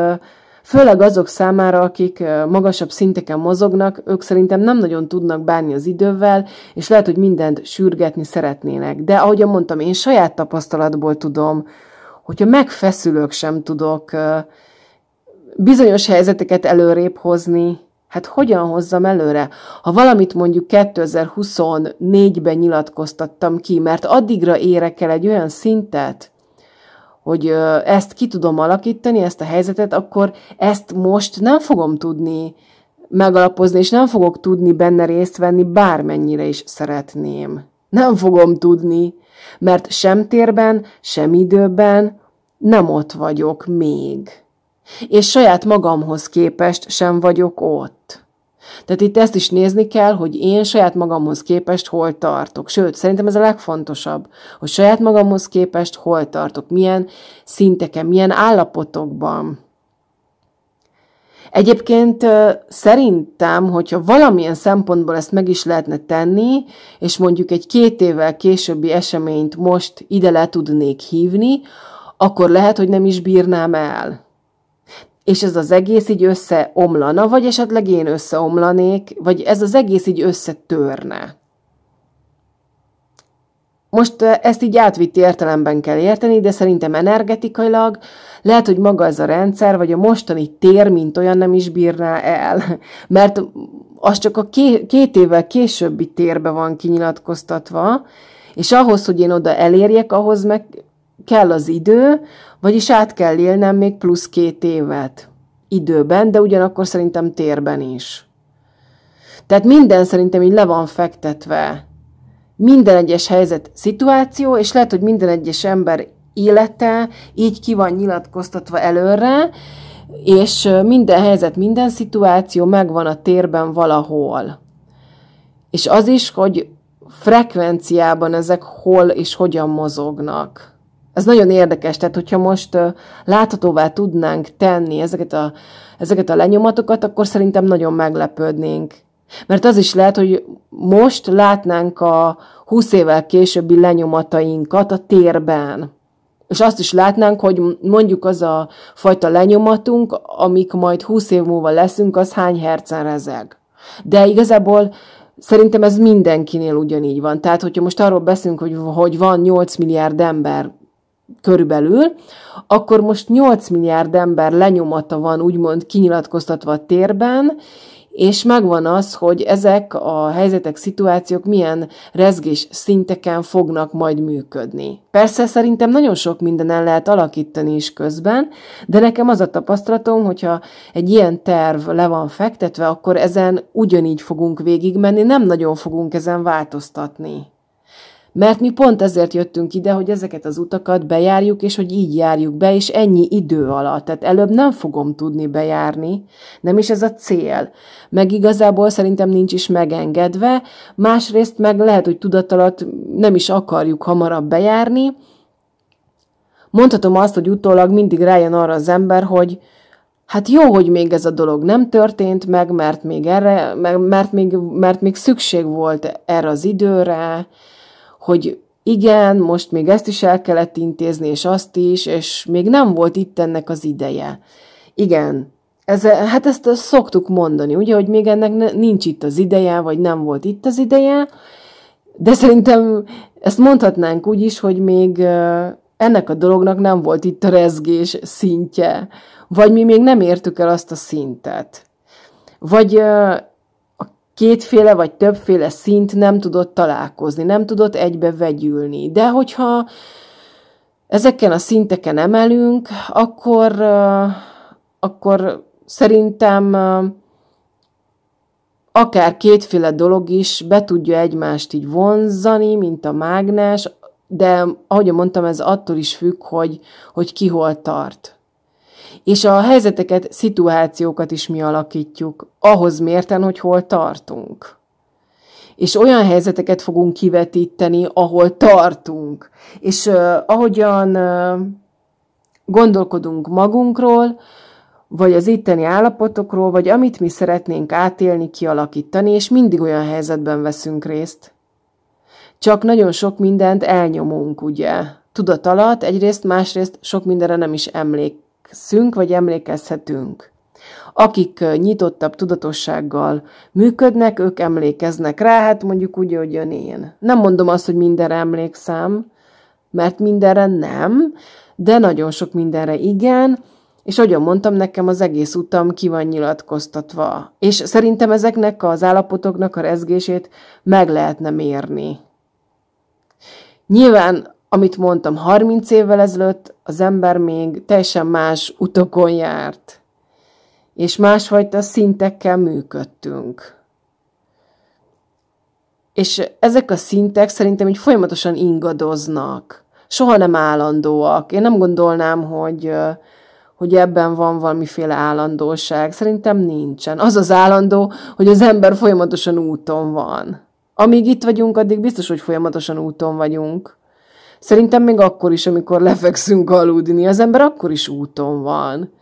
A: Főleg azok számára, akik magasabb szinteken mozognak, ők szerintem nem nagyon tudnak bánni az idővel, és lehet, hogy mindent sürgetni szeretnének. De ahogy mondtam, én saját tapasztalatból tudom, hogyha megfeszülök, sem tudok bizonyos helyzeteket előrébb hozni, Hát hogyan hozzam előre? Ha valamit mondjuk 2024-ben nyilatkoztattam ki, mert addigra érek el egy olyan szintet, hogy ezt ki tudom alakítani, ezt a helyzetet, akkor ezt most nem fogom tudni megalapozni, és nem fogok tudni benne részt venni, bármennyire is szeretném. Nem fogom tudni, mert sem térben, sem időben nem ott vagyok még. És saját magamhoz képest sem vagyok ott. Tehát itt ezt is nézni kell, hogy én saját magamhoz képest hol tartok. Sőt, szerintem ez a legfontosabb, hogy saját magamhoz képest hol tartok, milyen szinteken, milyen állapotokban. Egyébként szerintem, hogyha valamilyen szempontból ezt meg is lehetne tenni, és mondjuk egy két évvel későbbi eseményt most ide le tudnék hívni, akkor lehet, hogy nem is bírnám el és ez az egész így összeomlana, vagy esetleg én összeomlanék, vagy ez az egész így összetörne. Most ezt így átvitt értelemben kell érteni, de szerintem energetikailag lehet, hogy maga ez a rendszer, vagy a mostani tér, mint olyan nem is bírná el. [laughs] Mert az csak a két évvel későbbi térbe van kinyilatkoztatva, és ahhoz, hogy én oda elérjek, ahhoz meg kell az idő, vagyis át kell élnem még plusz két évet. Időben, de ugyanakkor szerintem térben is. Tehát minden szerintem így le van fektetve. Minden egyes helyzet, szituáció, és lehet, hogy minden egyes ember élete így ki van nyilatkoztatva előre, és minden helyzet, minden szituáció megvan a térben valahol. És az is, hogy frekvenciában ezek hol és hogyan mozognak. Ez nagyon érdekes, tehát hogyha most láthatóvá tudnánk tenni ezeket a, ezeket a lenyomatokat, akkor szerintem nagyon meglepődnénk. Mert az is lehet, hogy most látnánk a 20 évvel későbbi lenyomatainkat a térben. És azt is látnánk, hogy mondjuk az a fajta lenyomatunk, amik majd 20 év múlva leszünk, az hány hercen rezeg. De igazából Szerintem ez mindenkinél ugyanígy van. Tehát, hogyha most arról beszélünk, hogy, hogy van 8 milliárd ember körülbelül, akkor most 8 milliárd ember lenyomata van úgymond kinyilatkoztatva a térben, és megvan az, hogy ezek a helyzetek, szituációk milyen rezgés szinteken fognak majd működni. Persze szerintem nagyon sok minden el lehet alakítani is közben, de nekem az a tapasztalatom, hogyha egy ilyen terv le van fektetve, akkor ezen ugyanígy fogunk végigmenni, nem nagyon fogunk ezen változtatni. Mert mi pont ezért jöttünk ide, hogy ezeket az utakat bejárjuk, és hogy így járjuk be, és ennyi idő alatt. Tehát előbb nem fogom tudni bejárni, nem is ez a cél. Meg igazából szerintem nincs is megengedve, másrészt meg lehet, hogy tudatalat nem is akarjuk hamarabb bejárni. Mondhatom azt, hogy utólag mindig rájön arra az ember, hogy, Hát jó, hogy még ez a dolog nem történt meg, mert még, erre, mert még, mert még szükség volt erre az időre, hogy igen, most még ezt is el kellett intézni, és azt is, és még nem volt itt ennek az ideje. Igen, ez, hát ezt szoktuk mondani, ugye, hogy még ennek nincs itt az ideje, vagy nem volt itt az ideje, de szerintem ezt mondhatnánk úgy is, hogy még ennek a dolognak nem volt itt a rezgés szintje, vagy mi még nem értük el azt a szintet. Vagy kétféle vagy többféle szint nem tudott találkozni, nem tudott egybe vegyülni. De hogyha ezeken a szinteken emelünk, akkor, akkor szerintem akár kétféle dolog is be tudja egymást így vonzani, mint a mágnás, de ahogy mondtam, ez attól is függ, hogy, hogy ki hol tart és a helyzeteket, szituációkat is mi alakítjuk, ahhoz mérten, hogy hol tartunk. És olyan helyzeteket fogunk kivetíteni, ahol tartunk. És uh, ahogyan uh, gondolkodunk magunkról, vagy az itteni állapotokról, vagy amit mi szeretnénk átélni, kialakítani, és mindig olyan helyzetben veszünk részt. Csak nagyon sok mindent elnyomunk, ugye? Tudat alatt egyrészt, másrészt sok mindenre nem is emlék, emlékszünk, vagy emlékezhetünk. Akik nyitottabb tudatossággal működnek, ők emlékeznek rá, hát mondjuk úgy, hogy jön én. Nem mondom azt, hogy mindenre emlékszem, mert mindenre nem, de nagyon sok mindenre igen, és ahogyan mondtam, nekem az egész utam ki van nyilatkoztatva. És szerintem ezeknek az állapotoknak a rezgését meg lehetne mérni. Nyilván amit mondtam, 30 évvel ezelőtt az ember még teljesen más utokon járt, és másfajta szintekkel működtünk. És ezek a szintek szerintem így folyamatosan ingadoznak. Soha nem állandóak. Én nem gondolnám, hogy, hogy ebben van valamiféle állandóság. Szerintem nincsen. Az az állandó, hogy az ember folyamatosan úton van. Amíg itt vagyunk, addig biztos, hogy folyamatosan úton vagyunk. Szerintem még akkor is, amikor lefekszünk aludni, az ember akkor is úton van.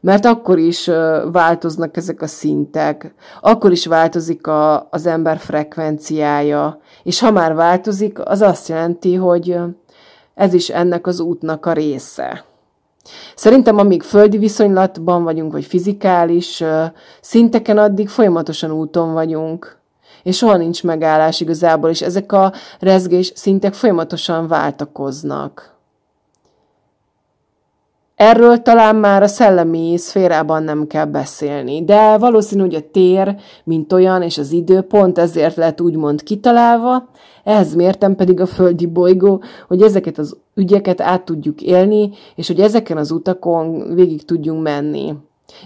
A: Mert akkor is változnak ezek a szintek, akkor is változik a, az ember frekvenciája, és ha már változik, az azt jelenti, hogy ez is ennek az útnak a része. Szerintem amíg földi viszonylatban vagyunk, vagy fizikális szinteken, addig folyamatosan úton vagyunk és soha nincs megállás igazából, és ezek a rezgés szintek folyamatosan váltakoznak. Erről talán már a szellemi szférában nem kell beszélni, de valószínű, hogy a tér, mint olyan, és az idő pont ezért lett úgymond kitalálva, ehhez mértem pedig a földi bolygó, hogy ezeket az ügyeket át tudjuk élni, és hogy ezeken az utakon végig tudjunk menni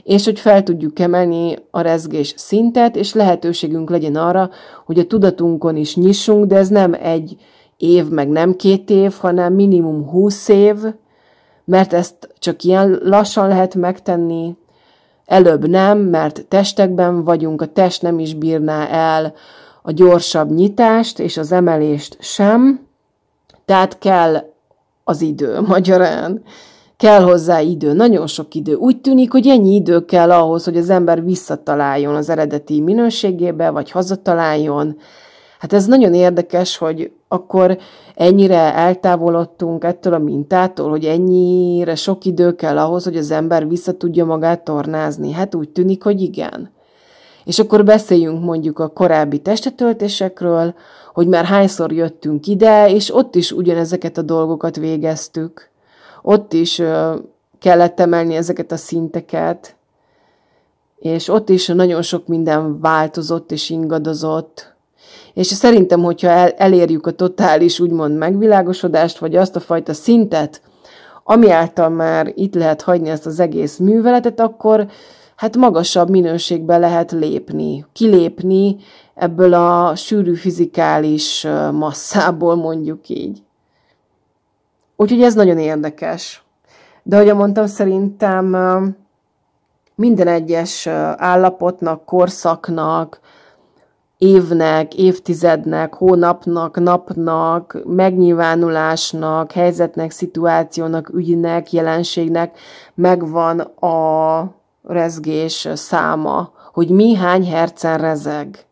A: és hogy fel tudjuk emelni a rezgés szintet, és lehetőségünk legyen arra, hogy a tudatunkon is nyissunk, de ez nem egy év, meg nem két év, hanem minimum húsz év, mert ezt csak ilyen lassan lehet megtenni, előbb nem, mert testekben vagyunk, a test nem is bírná el a gyorsabb nyitást és az emelést sem, tehát kell az idő magyarán. Kell hozzá idő, nagyon sok idő. Úgy tűnik, hogy ennyi idő kell ahhoz, hogy az ember visszataláljon az eredeti minőségébe, vagy hazataláljon. Hát ez nagyon érdekes, hogy akkor ennyire eltávolodtunk ettől a mintától, hogy ennyire sok idő kell ahhoz, hogy az ember vissza tudja magát tornázni. Hát úgy tűnik, hogy igen. És akkor beszéljünk mondjuk a korábbi testetöltésekről, hogy már hányszor jöttünk ide, és ott is ugyanezeket a dolgokat végeztük ott is kellett emelni ezeket a szinteket, és ott is nagyon sok minden változott és ingadozott, és szerintem, hogyha elérjük a totális, úgymond megvilágosodást, vagy azt a fajta szintet, ami által már itt lehet hagyni ezt az egész műveletet, akkor hát magasabb minőségbe lehet lépni, kilépni ebből a sűrű fizikális masszából, mondjuk így. Úgyhogy ez nagyon érdekes. De ahogy mondtam, szerintem minden egyes állapotnak, korszaknak, évnek, évtizednek, hónapnak, napnak, megnyilvánulásnak, helyzetnek, szituációnak, ügynek, jelenségnek megvan a rezgés száma, hogy mi hány hercen rezeg.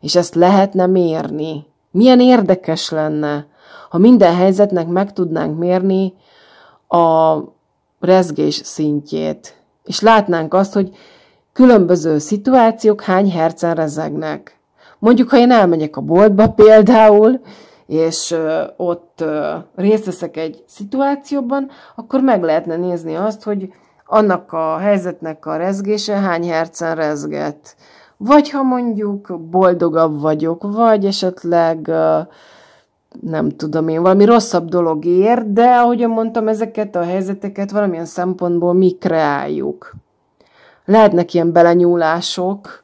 A: És ezt lehetne mérni. Milyen érdekes lenne. Ha minden helyzetnek meg tudnánk mérni a rezgés szintjét, és látnánk azt, hogy különböző szituációk hány hercen rezegnek. Mondjuk, ha én elmegyek a boltba például, és ott részt veszek egy szituációban, akkor meg lehetne nézni azt, hogy annak a helyzetnek a rezgése hány hercen rezget. Vagy ha mondjuk boldogabb vagyok, vagy esetleg nem tudom én, valami rosszabb dolog ér, de ahogyan mondtam, ezeket a helyzeteket valamilyen szempontból mi kreáljuk. Lehetnek ilyen belenyúlások,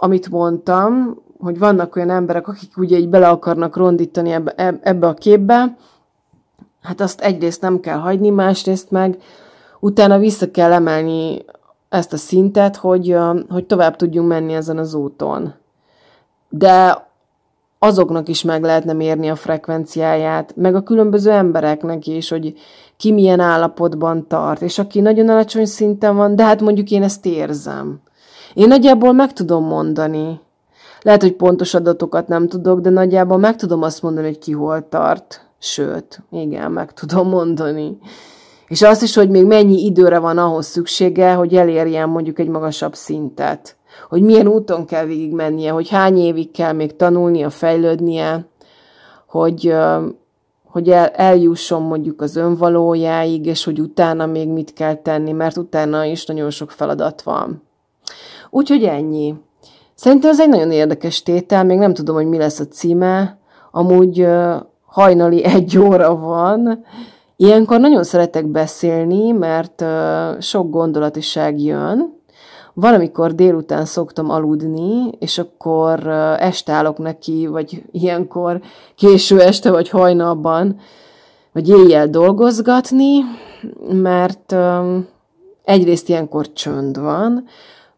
A: amit mondtam, hogy vannak olyan emberek, akik ugye így bele akarnak rondítani ebbe, ebbe a képbe, hát azt egyrészt nem kell hagyni, másrészt meg utána vissza kell emelni ezt a szintet, hogy, hogy tovább tudjunk menni ezen az úton. De azoknak is meg lehetne mérni a frekvenciáját, meg a különböző embereknek is, hogy ki milyen állapotban tart, és aki nagyon alacsony szinten van, de hát mondjuk én ezt érzem. Én nagyjából meg tudom mondani. Lehet, hogy pontos adatokat nem tudok, de nagyjából meg tudom azt mondani, hogy ki hol tart. Sőt, igen, meg tudom mondani. És azt is, hogy még mennyi időre van ahhoz szüksége, hogy elérjen mondjuk egy magasabb szintet hogy milyen úton kell végigmennie, hogy hány évig kell még tanulnia, fejlődnie, hogy, hogy el, eljusson mondjuk az önvalójáig, és hogy utána még mit kell tenni, mert utána is nagyon sok feladat van. Úgyhogy ennyi. Szerintem ez egy nagyon érdekes tétel, még nem tudom, hogy mi lesz a címe. Amúgy hajnali egy óra van. Ilyenkor nagyon szeretek beszélni, mert sok gondolatiság jön, Valamikor délután szoktam aludni, és akkor este állok neki, vagy ilyenkor késő este, vagy hajnalban, vagy éjjel dolgozgatni, mert egyrészt ilyenkor csönd van,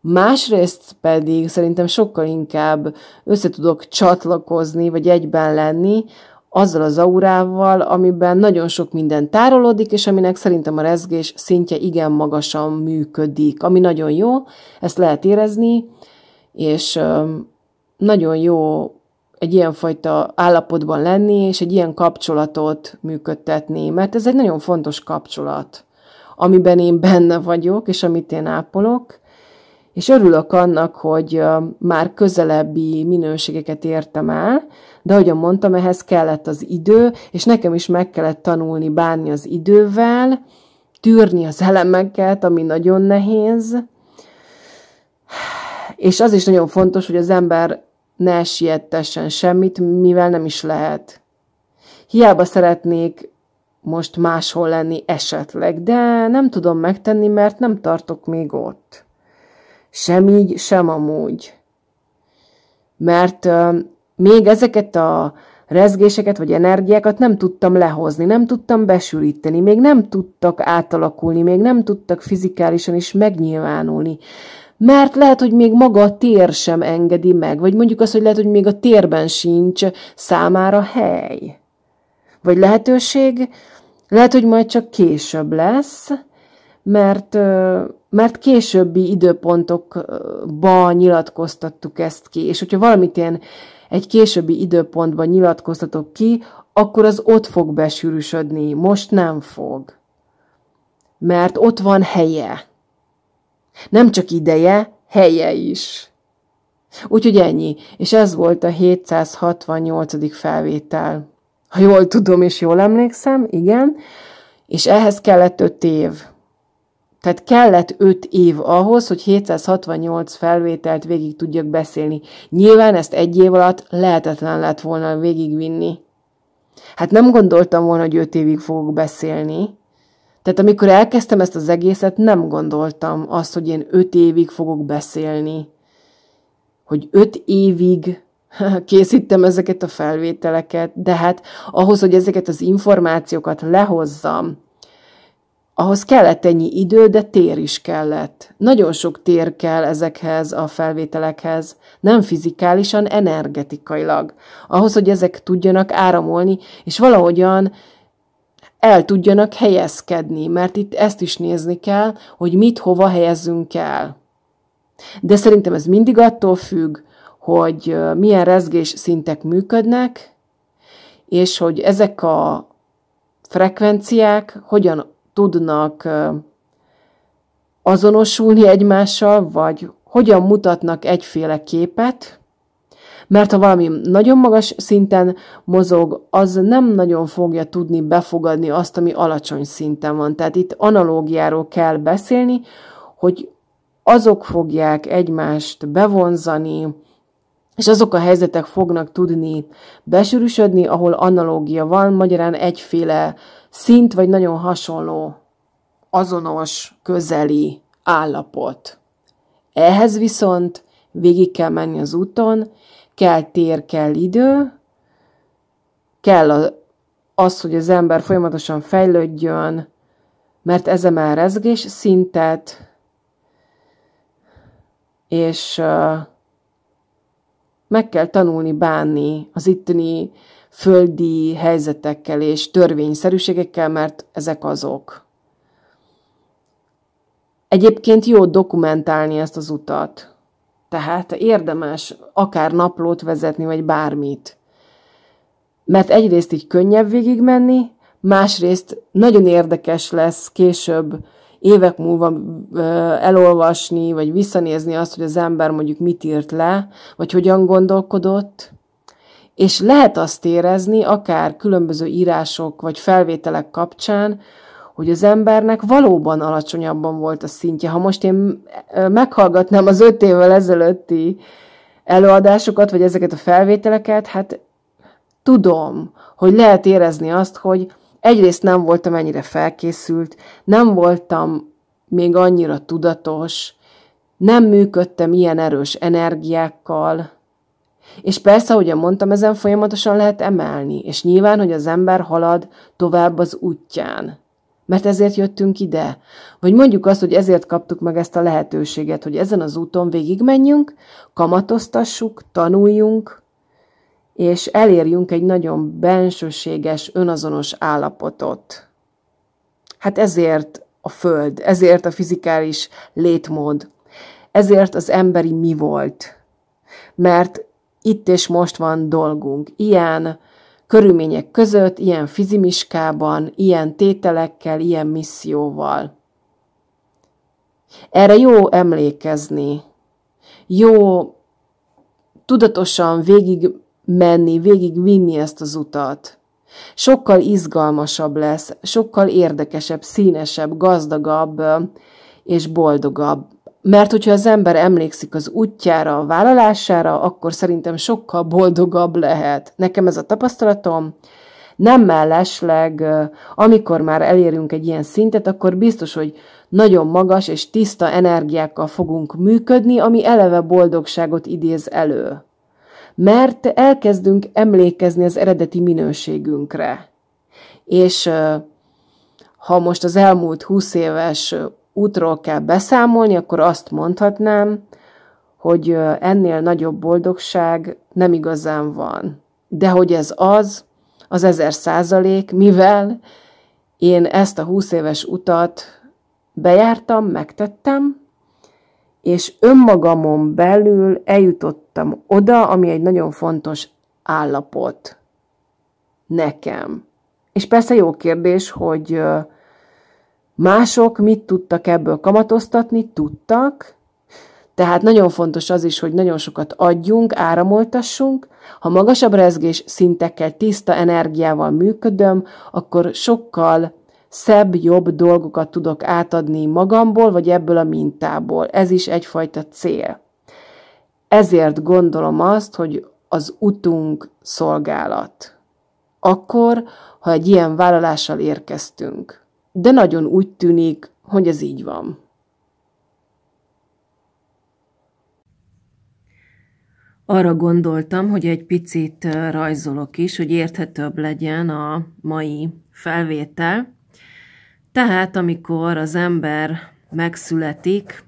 A: másrészt pedig szerintem sokkal inkább összetudok csatlakozni, vagy egyben lenni, azzal az aurával, amiben nagyon sok minden tárolódik, és aminek szerintem a rezgés szintje igen magasan működik, ami nagyon jó, ezt lehet érezni, és nagyon jó egy ilyenfajta állapotban lenni, és egy ilyen kapcsolatot működtetni, mert ez egy nagyon fontos kapcsolat, amiben én benne vagyok, és amit én ápolok, és örülök annak, hogy már közelebbi minőségeket értem el, de ahogyan mondtam, ehhez kellett az idő, és nekem is meg kellett tanulni bánni az idővel, tűrni az elemeket, ami nagyon nehéz, és az is nagyon fontos, hogy az ember ne siettessen semmit, mivel nem is lehet. Hiába szeretnék most máshol lenni esetleg, de nem tudom megtenni, mert nem tartok még ott sem így, sem amúgy. Mert még ezeket a rezgéseket vagy energiákat nem tudtam lehozni, nem tudtam besűríteni, még nem tudtak átalakulni, még nem tudtak fizikálisan is megnyilvánulni. Mert lehet, hogy még maga a tér sem engedi meg, vagy mondjuk az, hogy lehet, hogy még a térben sincs számára hely. Vagy lehetőség, lehet, hogy majd csak később lesz, mert mert későbbi időpontokba nyilatkoztattuk ezt ki, és hogyha valamit én egy későbbi időpontban nyilatkoztatok ki, akkor az ott fog besűrűsödni, most nem fog. Mert ott van helye. Nem csak ideje, helye is. Úgyhogy ennyi, és ez volt a 768. felvétel. Ha jól tudom és jól emlékszem, igen, és ehhez kellett öt év. Tehát kellett 5 év ahhoz, hogy 768 felvételt végig tudjak beszélni. Nyilván ezt egy év alatt lehetetlen lett volna végigvinni. Hát nem gondoltam volna, hogy 5 évig fogok beszélni. Tehát amikor elkezdtem ezt az egészet, nem gondoltam azt, hogy én 5 évig fogok beszélni. Hogy 5 évig [laughs] készítem ezeket a felvételeket, de hát ahhoz, hogy ezeket az információkat lehozzam, ahhoz kellett ennyi idő, de tér is kellett. Nagyon sok tér kell ezekhez a felvételekhez, nem fizikálisan, energetikailag. Ahhoz, hogy ezek tudjanak áramolni, és valahogyan el tudjanak helyezkedni, mert itt ezt is nézni kell, hogy mit hova helyezünk el. De szerintem ez mindig attól függ, hogy milyen rezgés szintek működnek, és hogy ezek a frekvenciák hogyan tudnak azonosulni egymással, vagy hogyan mutatnak egyféle képet, mert ha valami nagyon magas szinten mozog, az nem nagyon fogja tudni befogadni azt, ami alacsony szinten van. Tehát itt analógiáról kell beszélni, hogy azok fogják egymást bevonzani, és azok a helyzetek fognak tudni besűrűsödni, ahol analógia van, magyarán egyféle szint, vagy nagyon hasonló, azonos, közeli állapot. Ehhez viszont végig kell menni az úton, kell tér, kell idő, kell az, hogy az ember folyamatosan fejlődjön, mert ez emel rezgés szintet, és meg kell tanulni bánni az itteni földi helyzetekkel és törvényszerűségekkel, mert ezek azok. Egyébként jó dokumentálni ezt az utat. Tehát érdemes akár naplót vezetni, vagy bármit. Mert egyrészt így könnyebb végigmenni, másrészt nagyon érdekes lesz később évek múlva elolvasni, vagy visszanézni azt, hogy az ember mondjuk mit írt le, vagy hogyan gondolkodott, és lehet azt érezni, akár különböző írások vagy felvételek kapcsán, hogy az embernek valóban alacsonyabban volt a szintje. Ha most én meghallgatnám az öt évvel ezelőtti előadásokat, vagy ezeket a felvételeket, hát tudom, hogy lehet érezni azt, hogy egyrészt nem voltam ennyire felkészült, nem voltam még annyira tudatos, nem működtem ilyen erős energiákkal, és persze, ahogy mondtam, ezen folyamatosan lehet emelni, és nyilván, hogy az ember halad tovább az útján. Mert ezért jöttünk ide. Vagy mondjuk azt, hogy ezért kaptuk meg ezt a lehetőséget, hogy ezen az úton végigmenjünk, kamatoztassuk, tanuljunk, és elérjünk egy nagyon bensőséges, önazonos állapotot. Hát ezért a Föld, ezért a fizikális létmód, ezért az emberi mi volt. Mert itt és most van dolgunk. Ilyen körülmények között, ilyen fizimiskában, ilyen tételekkel, ilyen misszióval. Erre jó emlékezni. Jó tudatosan végig menni, végig vinni ezt az utat. Sokkal izgalmasabb lesz, sokkal érdekesebb, színesebb, gazdagabb és boldogabb. Mert hogyha az ember emlékszik az útjára, a vállalására, akkor szerintem sokkal boldogabb lehet. Nekem ez a tapasztalatom. Nem mellesleg, amikor már elérünk egy ilyen szintet, akkor biztos, hogy nagyon magas és tiszta energiákkal fogunk működni, ami eleve boldogságot idéz elő mert elkezdünk emlékezni az eredeti minőségünkre. És ha most az elmúlt 20 éves útról kell beszámolni, akkor azt mondhatnám, hogy ennél nagyobb boldogság nem igazán van. De hogy ez az, az ezer százalék, mivel én ezt a 20 éves utat bejártam, megtettem, és önmagamon belül eljutottam oda, ami egy nagyon fontos állapot nekem. És persze jó kérdés, hogy mások mit tudtak ebből kamatoztatni, tudtak, tehát nagyon fontos az is, hogy nagyon sokat adjunk, áramoltassunk. Ha magasabb rezgés szintekkel, tiszta energiával működöm, akkor sokkal szebb, jobb dolgokat tudok átadni magamból, vagy ebből a mintából. Ez is egyfajta cél. Ezért gondolom azt, hogy az utunk szolgálat. Akkor, ha egy ilyen vállalással érkeztünk. De nagyon úgy tűnik, hogy ez így van. Arra gondoltam, hogy egy picit rajzolok is, hogy érthetőbb legyen a mai felvétel. Tehát, amikor az ember megszületik,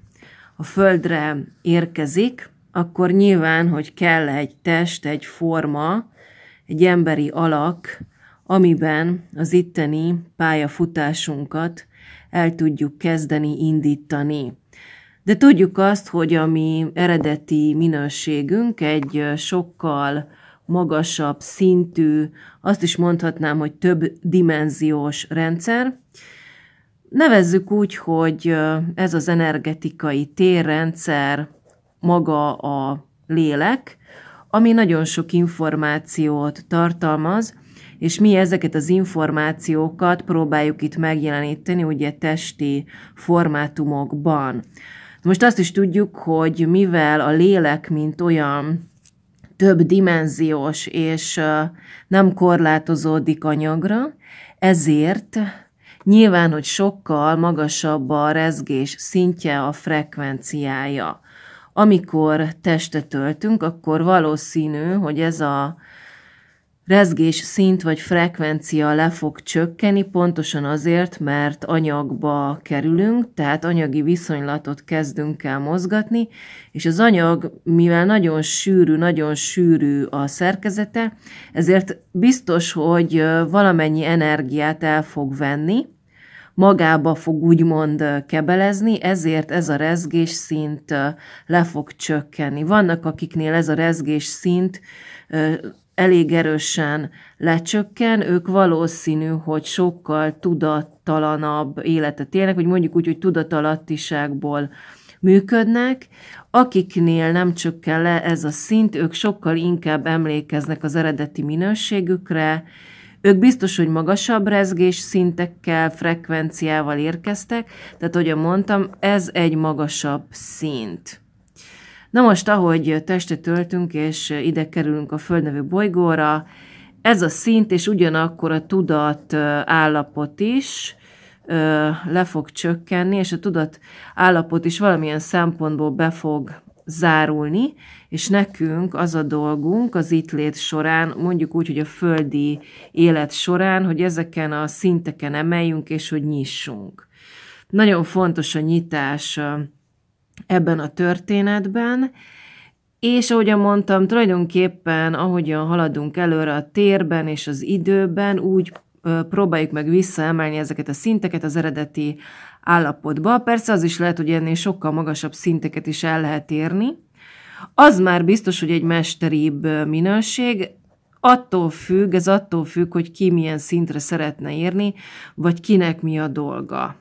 A: a földre érkezik, akkor nyilván, hogy kell egy test, egy forma, egy emberi alak, amiben az itteni pályafutásunkat el tudjuk kezdeni, indítani. De tudjuk azt, hogy a mi eredeti minőségünk egy sokkal magasabb szintű, azt is mondhatnám, hogy több dimenziós rendszer, Nevezzük úgy, hogy ez az energetikai térrendszer maga a lélek, ami nagyon sok információt tartalmaz, és mi ezeket az információkat próbáljuk itt megjeleníteni, ugye testi formátumokban. Most azt is tudjuk, hogy mivel a lélek, mint olyan több dimenziós és nem korlátozódik anyagra, ezért Nyilván, hogy sokkal magasabb a rezgés szintje, a frekvenciája. Amikor testet töltünk, akkor valószínű, hogy ez a rezgés szint vagy frekvencia le fog csökkeni, pontosan azért, mert anyagba kerülünk, tehát anyagi viszonylatot kezdünk el mozgatni, és az anyag, mivel nagyon sűrű, nagyon sűrű a szerkezete, ezért biztos, hogy valamennyi energiát el fog venni, magába fog úgymond kebelezni, ezért ez a rezgés szint le fog csökkenni. Vannak, akiknél ez a rezgés szint elég erősen lecsökken, ők valószínű, hogy sokkal tudattalanabb életet élnek, vagy mondjuk úgy, hogy tudatalattiságból működnek. Akiknél nem csökken le ez a szint, ők sokkal inkább emlékeznek az eredeti minőségükre, ők biztos, hogy magasabb rezgés szintekkel, frekvenciával érkeztek, tehát ahogyan mondtam, ez egy magasabb szint. Na most, ahogy testet töltünk, és ide kerülünk a földnevű bolygóra, ez a szint, és ugyanakkor a tudat állapot is, le fog csökkenni, és a tudat állapot is valamilyen szempontból be fog zárulni, és nekünk az a dolgunk az itt lét során, mondjuk úgy, hogy a földi élet során, hogy ezeken a szinteken emeljünk, és hogy nyissunk. Nagyon fontos a nyitás ebben a történetben, és ahogyan mondtam, tulajdonképpen ahogyan haladunk előre a térben és az időben, úgy próbáljuk meg visszaemelni ezeket a szinteket az eredeti állapotba. Persze az is lehet, hogy ennél sokkal magasabb szinteket is el lehet érni. Az már biztos, hogy egy mesteribb minőség, attól függ, ez attól függ, hogy ki milyen szintre szeretne érni, vagy kinek mi a dolga.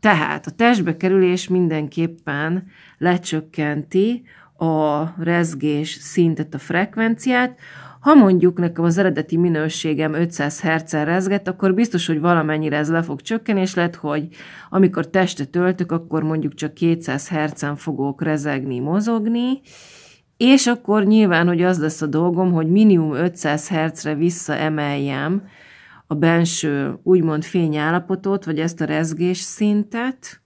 A: Tehát a testbe kerülés mindenképpen lecsökkenti a rezgés szintet, a frekvenciát, ha mondjuk nekem az eredeti minőségem 500 hz rezgett, akkor biztos, hogy valamennyire ez le fog csökkenni, és lehet, hogy amikor testet töltök, akkor mondjuk csak 200 hz fogok rezegni, mozogni, és akkor nyilván, hogy az lesz a dolgom, hogy minimum 500 hz-re Hz-re visszaemeljem a benső úgymond fényállapotot, vagy ezt a rezgés szintet,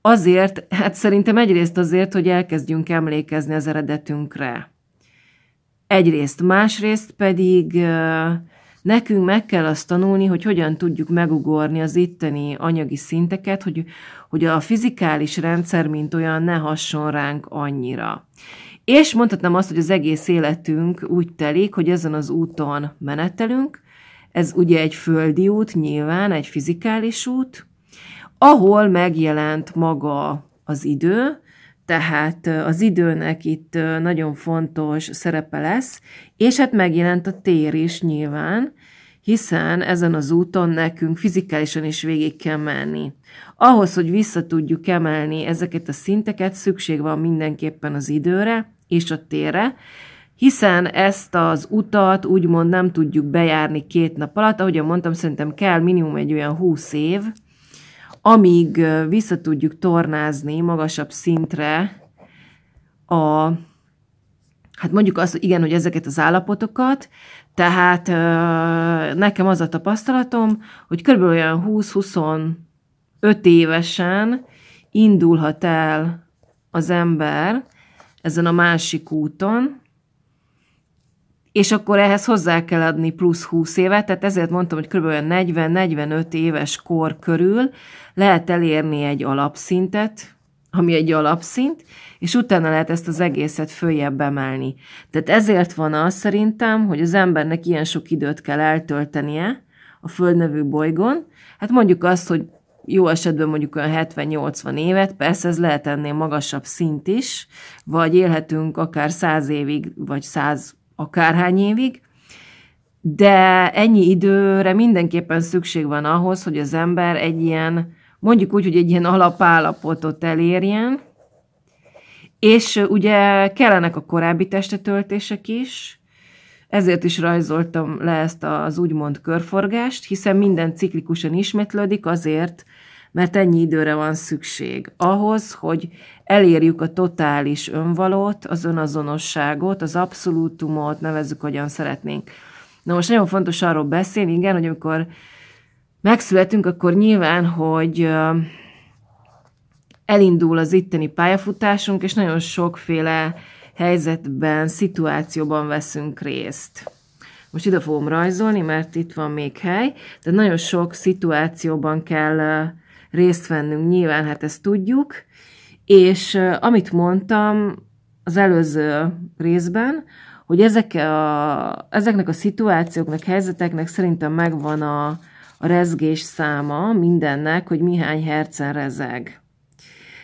A: Azért, hát szerintem egyrészt azért, hogy elkezdjünk emlékezni az eredetünkre Egyrészt, másrészt pedig nekünk meg kell azt tanulni, hogy hogyan tudjuk megugorni az itteni anyagi szinteket, hogy, hogy a fizikális rendszer, mint olyan, ne hasson ránk annyira. És mondhatnám azt, hogy az egész életünk úgy telik, hogy ezen az úton menetelünk, ez ugye egy földi út, nyilván egy fizikális út, ahol megjelent maga az idő, tehát az időnek itt nagyon fontos szerepe lesz, és hát megjelent a tér is nyilván, hiszen ezen az úton nekünk fizikálisan is végig kell menni. Ahhoz, hogy vissza tudjuk emelni ezeket a szinteket, szükség van mindenképpen az időre és a térre, hiszen ezt az utat úgymond nem tudjuk bejárni két nap alatt, ahogy mondtam, szerintem kell minimum egy olyan húsz év, amíg vissza tudjuk tornázni magasabb szintre a, hát mondjuk azt, igen, hogy ezeket az állapotokat, tehát nekem az a tapasztalatom, hogy körülbelül olyan 20-25 évesen indulhat el az ember ezen a másik úton, és akkor ehhez hozzá kell adni plusz 20 évet, tehát ezért mondtam, hogy kb. 40-45 éves kor körül lehet elérni egy alapszintet, ami egy alapszint, és utána lehet ezt az egészet följebb emelni. Tehát ezért van az szerintem, hogy az embernek ilyen sok időt kell eltöltenie a földnevű bolygón. Hát mondjuk azt, hogy jó esetben mondjuk olyan 70-80 évet, persze ez lehet ennél magasabb szint is, vagy élhetünk akár 100 évig, vagy 100 akárhány évig, de ennyi időre mindenképpen szükség van ahhoz, hogy az ember egy ilyen, mondjuk úgy, hogy egy ilyen alapállapotot elérjen, és ugye kellenek a korábbi testetöltések is, ezért is rajzoltam le ezt az úgymond körforgást, hiszen minden ciklikusan ismétlődik azért, mert ennyi időre van szükség. Ahhoz, hogy elérjük a totális önvalót, az önazonosságot, az abszolútumot, nevezzük, hogyan szeretnénk. Na most nagyon fontos arról beszélni, igen, hogy amikor megszületünk, akkor nyilván, hogy elindul az itteni pályafutásunk, és nagyon sokféle helyzetben, szituációban veszünk részt. Most ide fogom rajzolni, mert itt van még hely, de nagyon sok szituációban kell részt vennünk, nyilván hát ezt tudjuk, és amit mondtam az előző részben, hogy ezek a, ezeknek a szituációknak, helyzeteknek szerintem megvan a, a rezgés száma mindennek, hogy mihány hercen rezeg.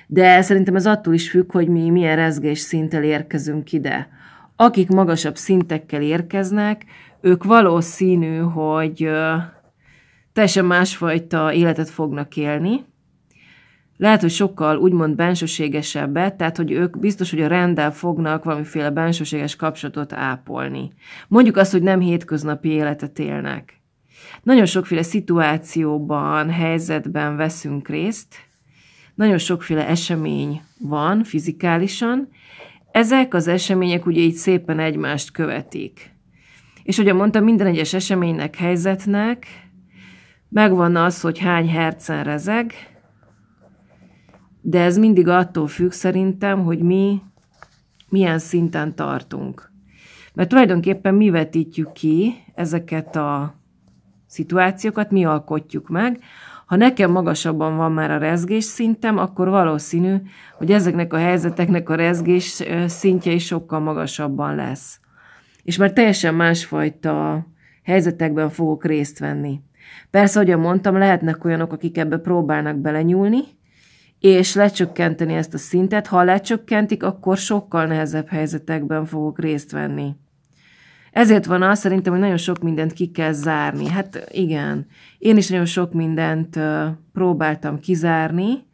A: De szerintem ez attól is függ, hogy mi milyen rezgés szinttel érkezünk ide. Akik magasabb szintekkel érkeznek, ők valószínű, hogy teljesen másfajta életet fognak élni, lehet, hogy sokkal úgymond bensőségesebbet, tehát hogy ők biztos, hogy a rendel fognak valamiféle bensőséges kapcsolatot ápolni. Mondjuk azt, hogy nem hétköznapi életet élnek. Nagyon sokféle szituációban, helyzetben veszünk részt, nagyon sokféle esemény van fizikálisan, ezek az események ugye így szépen egymást követik. És ugye mondtam, minden egyes eseménynek, helyzetnek megvan az, hogy hány hercen rezeg, de ez mindig attól függ szerintem, hogy mi milyen szinten tartunk. Mert tulajdonképpen mi vetítjük ki ezeket a szituációkat, mi alkotjuk meg. Ha nekem magasabban van már a rezgés szintem, akkor valószínű, hogy ezeknek a helyzeteknek a rezgés szintje is sokkal magasabban lesz. És már teljesen másfajta helyzetekben fogok részt venni. Persze, ahogy mondtam, lehetnek olyanok, akik ebbe próbálnak belenyúlni, és lecsökkenteni ezt a szintet. Ha lecsökkentik, akkor sokkal nehezebb helyzetekben fogok részt venni. Ezért van az szerintem, hogy nagyon sok mindent ki kell zárni. Hát igen, én is nagyon sok mindent próbáltam kizárni,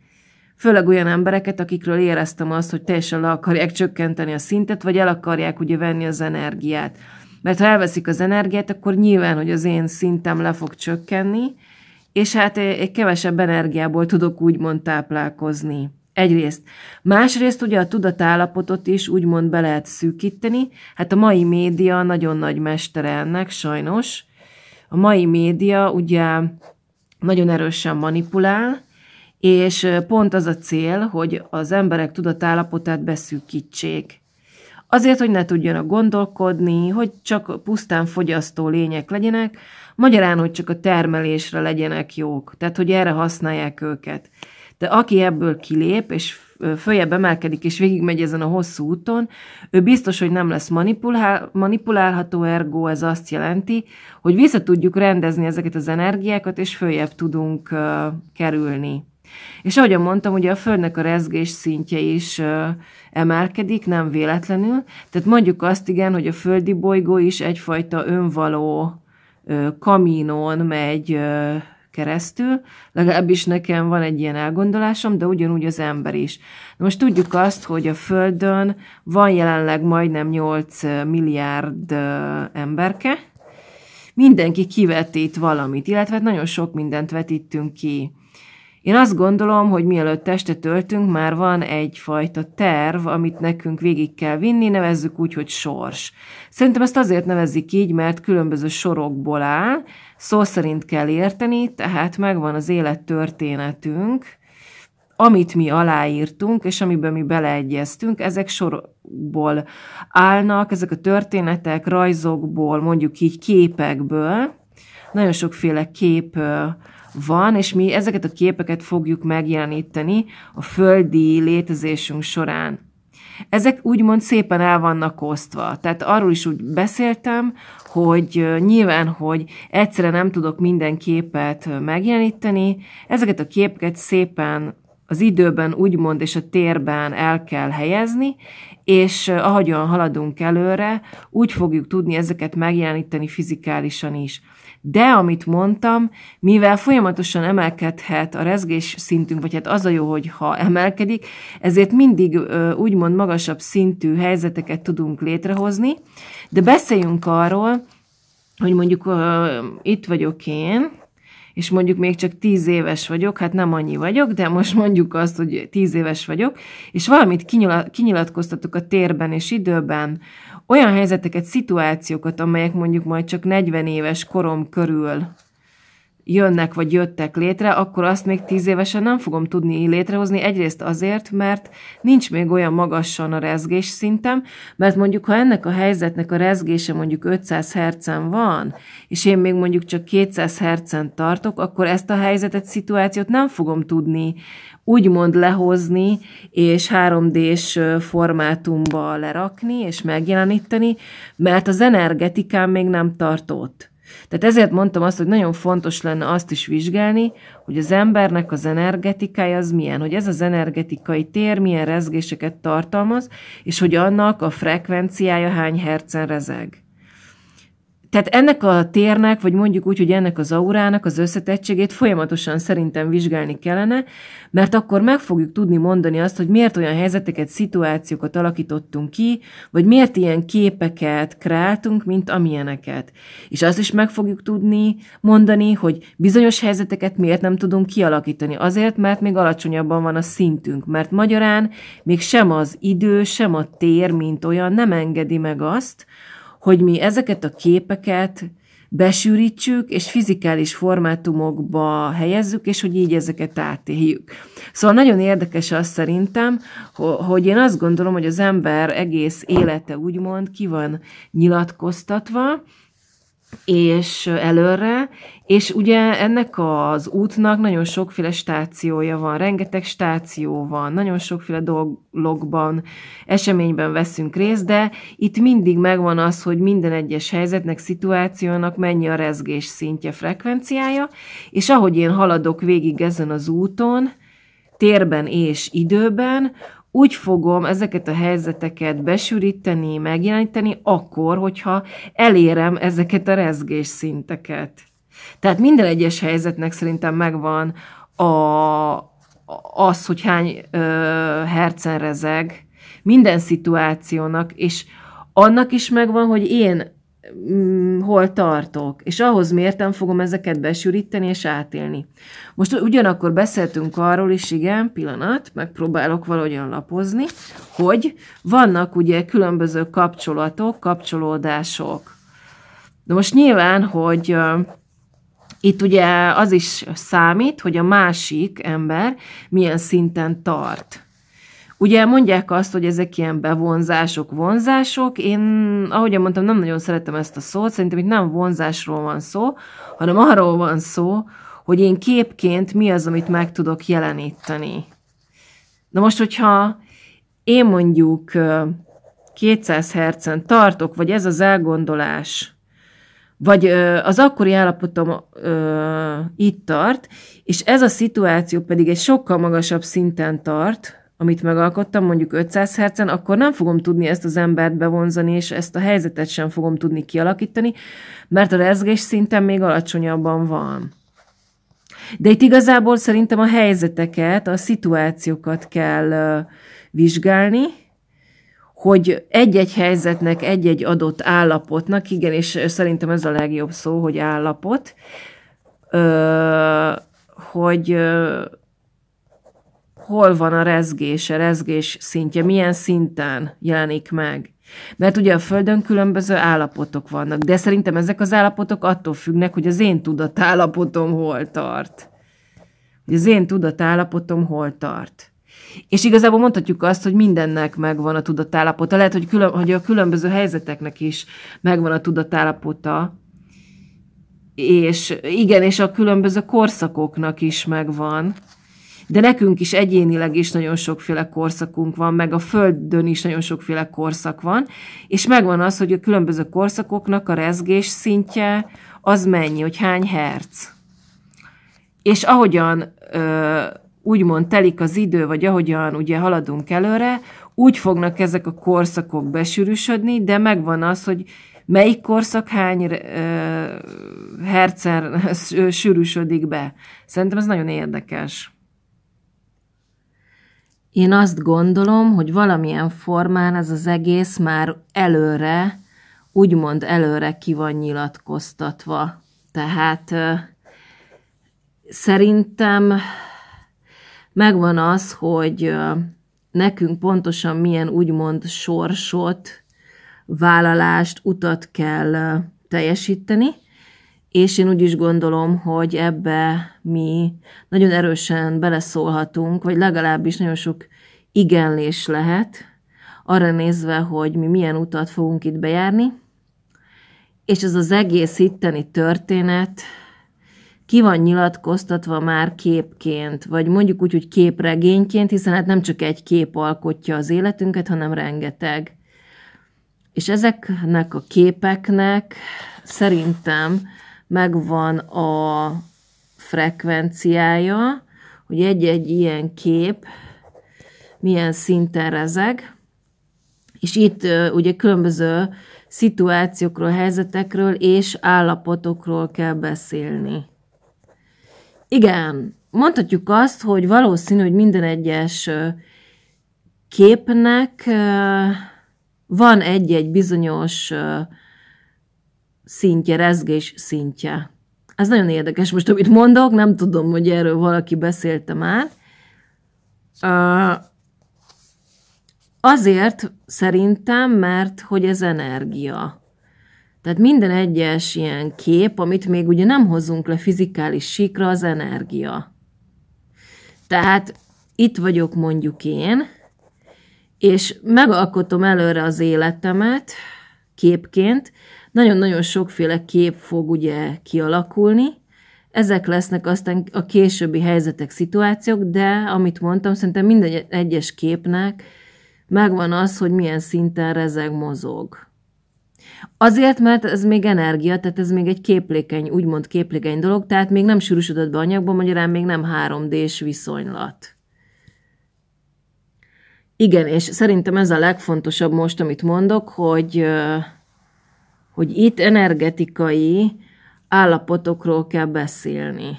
A: főleg olyan embereket, akikről éreztem azt, hogy teljesen le akarják csökkenteni a szintet, vagy el akarják ugye venni az energiát mert ha elveszik az energiát, akkor nyilván, hogy az én szintem le fog csökkenni, és hát egy kevesebb energiából tudok úgymond táplálkozni. Egyrészt. Másrészt ugye a tudatállapotot is úgymond be lehet szűkíteni. Hát a mai média nagyon nagy mestere ennek, sajnos. A mai média ugye nagyon erősen manipulál, és pont az a cél, hogy az emberek tudatállapotát beszűkítsék. Azért, hogy ne tudjanak gondolkodni, hogy csak pusztán fogyasztó lények legyenek, magyarán, hogy csak a termelésre legyenek jók, tehát hogy erre használják őket. De aki ebből kilép, és följebb emelkedik, és végigmegy ezen a hosszú úton, ő biztos, hogy nem lesz manipulál, manipulálható, ergo ez azt jelenti, hogy vissza tudjuk rendezni ezeket az energiákat, és följebb tudunk uh, kerülni. És ahogyan mondtam, ugye a Földnek a rezgés szintje is emelkedik, nem véletlenül. Tehát mondjuk azt igen, hogy a földi bolygó is egyfajta önvaló kaminón megy keresztül, legalábbis nekem van egy ilyen elgondolásom, de ugyanúgy az ember is. Na most tudjuk azt, hogy a Földön van jelenleg majdnem 8 milliárd emberke, mindenki kivetít valamit, illetve hát nagyon sok mindent vetítünk ki én azt gondolom, hogy mielőtt testet töltünk, már van egyfajta terv, amit nekünk végig kell vinni, nevezzük úgy, hogy sors. Szerintem ezt azért nevezik így, mert különböző sorokból áll, szó szerint kell érteni, tehát megvan az élettörténetünk, amit mi aláírtunk, és amiben mi beleegyeztünk, ezek sorokból állnak, ezek a történetek rajzokból, mondjuk így képekből, nagyon sokféle kép van, és mi ezeket a képeket fogjuk megjeleníteni a földi létezésünk során. Ezek úgymond szépen el vannak osztva. Tehát arról is úgy beszéltem, hogy nyilván, hogy egyszerre nem tudok minden képet megjeleníteni, ezeket a képeket szépen az időben, úgymond, és a térben el kell helyezni, és ahogyan haladunk előre, úgy fogjuk tudni ezeket megjeleníteni fizikálisan is. De, amit mondtam, mivel folyamatosan emelkedhet a rezgés szintünk, vagy hát az a jó, hogy ha emelkedik, ezért mindig úgymond magasabb szintű helyzeteket tudunk létrehozni, de beszéljünk arról, hogy mondjuk uh, itt vagyok én, és mondjuk még csak tíz éves vagyok, hát nem annyi vagyok, de most mondjuk azt, hogy tíz éves vagyok, és valamit kinyilatkoztatok a térben és időben, olyan helyzeteket, szituációkat, amelyek mondjuk majd csak 40 éves korom körül jönnek vagy jöttek létre, akkor azt még tíz évesen nem fogom tudni létrehozni. Egyrészt azért, mert nincs még olyan magasan a rezgés szintem, mert mondjuk, ha ennek a helyzetnek a rezgése mondjuk 500 hercen van, és én még mondjuk csak 200 hercen tartok, akkor ezt a helyzetet, szituációt nem fogom tudni úgymond lehozni, és 3D-s formátumba lerakni, és megjeleníteni, mert az energetikám még nem tartott. Tehát ezért mondtam azt, hogy nagyon fontos lenne azt is vizsgálni, hogy az embernek az energetikája az milyen, hogy ez az energetikai tér milyen rezgéseket tartalmaz, és hogy annak a frekvenciája hány hercen rezeg tehát ennek a térnek, vagy mondjuk úgy, hogy ennek az aurának az összetettségét folyamatosan szerintem vizsgálni kellene, mert akkor meg fogjuk tudni mondani azt, hogy miért olyan helyzeteket, szituációkat alakítottunk ki, vagy miért ilyen képeket kreáltunk, mint amilyeneket. És azt is meg fogjuk tudni mondani, hogy bizonyos helyzeteket miért nem tudunk kialakítani. Azért, mert még alacsonyabban van a szintünk, mert magyarán még sem az idő, sem a tér, mint olyan nem engedi meg azt, hogy mi ezeket a képeket besűrítsük, és fizikális formátumokba helyezzük, és hogy így ezeket átéljük. Szóval nagyon érdekes az szerintem, hogy én azt gondolom, hogy az ember egész élete úgymond ki van nyilatkoztatva, és előre, és ugye ennek az útnak nagyon sokféle stációja van, rengeteg stáció van, nagyon sokféle dologban, eseményben veszünk részt, de itt mindig megvan az, hogy minden egyes helyzetnek, szituációnak mennyi a rezgés szintje, frekvenciája, és ahogy én haladok végig ezen az úton, térben és időben, úgy fogom ezeket a helyzeteket besűríteni, megjeleníteni, akkor, hogyha elérem ezeket a rezgés szinteket. Tehát minden egyes helyzetnek szerintem megvan a, az, hogy hány ö, hercen rezeg, minden szituációnak, és annak is megvan, hogy én Mm, hol tartok, és ahhoz mértem fogom ezeket besűríteni és átélni. Most ugyanakkor beszéltünk arról is, igen, pillanat, megpróbálok valahogyan lapozni, hogy vannak ugye különböző kapcsolatok, kapcsolódások. De most nyilván, hogy itt ugye az is számít, hogy a másik ember milyen szinten tart. Ugye mondják azt, hogy ezek ilyen bevonzások, vonzások. Én, ahogy mondtam, nem nagyon szeretem ezt a szót, szerintem itt nem vonzásról van szó, hanem arról van szó, hogy én képként mi az, amit meg tudok jeleníteni. Na most, hogyha én mondjuk 200 hercen tartok, vagy ez az elgondolás, vagy az akkori állapotom itt tart, és ez a szituáció pedig egy sokkal magasabb szinten tart, amit megalkottam, mondjuk 500 hercen, akkor nem fogom tudni ezt az embert bevonzani, és ezt a helyzetet sem fogom tudni kialakítani, mert a rezgés szinten még alacsonyabban van. De itt igazából szerintem a helyzeteket, a szituációkat kell vizsgálni, hogy egy-egy helyzetnek, egy-egy adott állapotnak, igen, és szerintem ez a legjobb szó, hogy állapot, hogy hol van a rezgés, a rezgés szintje, milyen szinten jelenik meg. Mert ugye a Földön különböző állapotok vannak, de szerintem ezek az állapotok attól függnek, hogy az én tudatállapotom hol tart. Hogy az én tudatállapotom hol tart. És igazából mondhatjuk azt, hogy mindennek megvan a tudatállapota. Lehet, hogy, külön, hogy a különböző helyzeteknek is megvan a tudatállapota, és igen, és a különböző korszakoknak is megvan de nekünk is egyénileg is nagyon sokféle korszakunk van, meg a Földön is nagyon sokféle korszak van, és megvan az, hogy a különböző korszakoknak a rezgés szintje az mennyi, hogy hány herc. És ahogyan ö, úgymond telik az idő, vagy ahogyan ugye haladunk előre, úgy fognak ezek a korszakok besűrűsödni, de megvan az, hogy melyik korszak hány ö, hercen [laughs] sűrűsödik be. Szerintem ez nagyon érdekes. Én azt gondolom, hogy valamilyen formán ez az egész már előre, úgymond előre ki van nyilatkoztatva. Tehát szerintem megvan az, hogy nekünk pontosan milyen úgymond sorsot, vállalást, utat kell teljesíteni, és én úgy is gondolom, hogy ebbe mi nagyon erősen beleszólhatunk, vagy legalábbis nagyon sok igenlés lehet, arra nézve, hogy mi milyen utat fogunk itt bejárni, és ez az egész itteni történet ki van nyilatkoztatva már képként, vagy mondjuk úgy, hogy képregényként, hiszen hát nem csak egy kép alkotja az életünket, hanem rengeteg. És ezeknek a képeknek szerintem megvan a frekvenciája, hogy egy-egy ilyen kép milyen szinten rezeg, és itt ugye különböző szituációkról, helyzetekről és állapotokról kell beszélni. Igen, mondhatjuk azt, hogy valószínű, hogy minden egyes képnek van egy-egy bizonyos szintje, rezgés szintje. Ez nagyon érdekes most, amit mondok, nem tudom, hogy erről valaki beszélte már. Azért szerintem, mert hogy ez energia. Tehát minden egyes ilyen kép, amit még ugye nem hozunk le fizikális síkra, az energia. Tehát itt vagyok mondjuk én, és megalkotom előre az életemet képként, nagyon-nagyon sokféle kép fog ugye kialakulni, ezek lesznek aztán a későbbi helyzetek, szituációk, de amit mondtam, szerintem minden egyes képnek megvan az, hogy milyen szinten rezeg, mozog. Azért, mert ez még energia, tehát ez még egy képlékeny, úgymond képlékeny dolog, tehát még nem sűrűsödött be anyagban, magyarán még nem 3D-s viszonylat. Igen, és szerintem ez a legfontosabb most, amit mondok, hogy hogy itt energetikai állapotokról kell beszélni.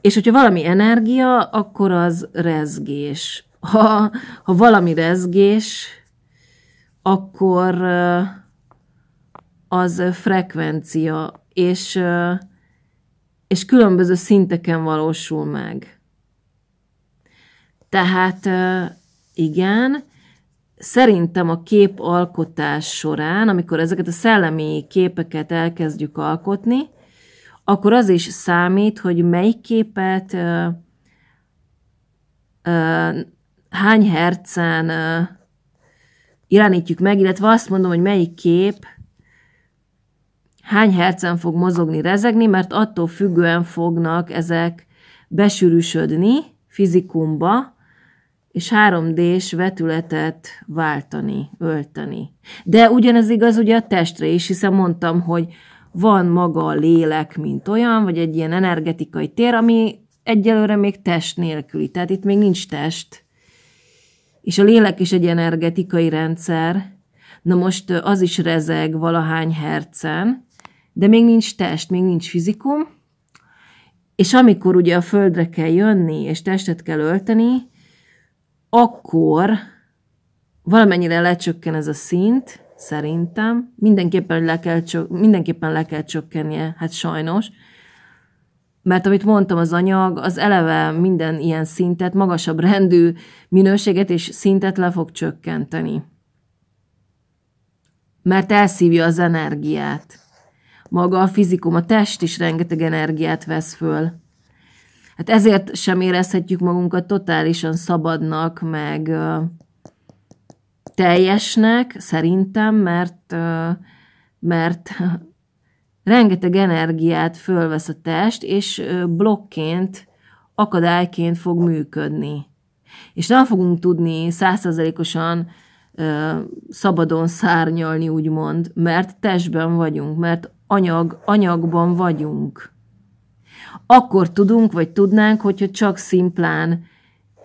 A: És hogyha valami energia, akkor az rezgés. Ha, ha valami rezgés, akkor eh, az frekvencia, és, eh, és különböző szinteken valósul meg. Tehát eh, igen, szerintem a kép alkotás során, amikor ezeket a szellemi képeket elkezdjük alkotni, akkor az is számít, hogy melyik képet ö, ö, hány hercen ö, meg, illetve azt mondom, hogy melyik kép hány hercen fog mozogni, rezegni, mert attól függően fognak ezek besűrűsödni fizikumba, és 3D-s vetületet váltani, ölteni. De ugyanez igaz ugye a testre is, hiszen mondtam, hogy van maga a lélek, mint olyan, vagy egy ilyen energetikai tér, ami egyelőre még test nélküli, tehát itt még nincs test. És a lélek is egy energetikai rendszer, na most az is rezeg valahány hercen, de még nincs test, még nincs fizikum, és amikor ugye a földre kell jönni, és testet kell ölteni, akkor valamennyire lecsökken ez a szint, szerintem, mindenképpen le kell, csök, mindenképpen le kell csökkennie, hát sajnos, mert amit mondtam, az anyag, az eleve minden ilyen szintet, magasabb rendű minőséget és szintet le fog csökkenteni. Mert elszívja az energiát. Maga a fizikum, a test is rengeteg energiát vesz föl. Hát ezért sem érezhetjük magunkat totálisan szabadnak, meg teljesnek, szerintem, mert, mert [laughs] rengeteg energiát fölvesz a test, és blokként, akadályként fog működni. És nem fogunk tudni százszerzelékosan szabadon szárnyalni, úgymond, mert testben vagyunk, mert anyag, anyagban vagyunk. Akkor tudunk, vagy tudnánk, hogyha csak szimplán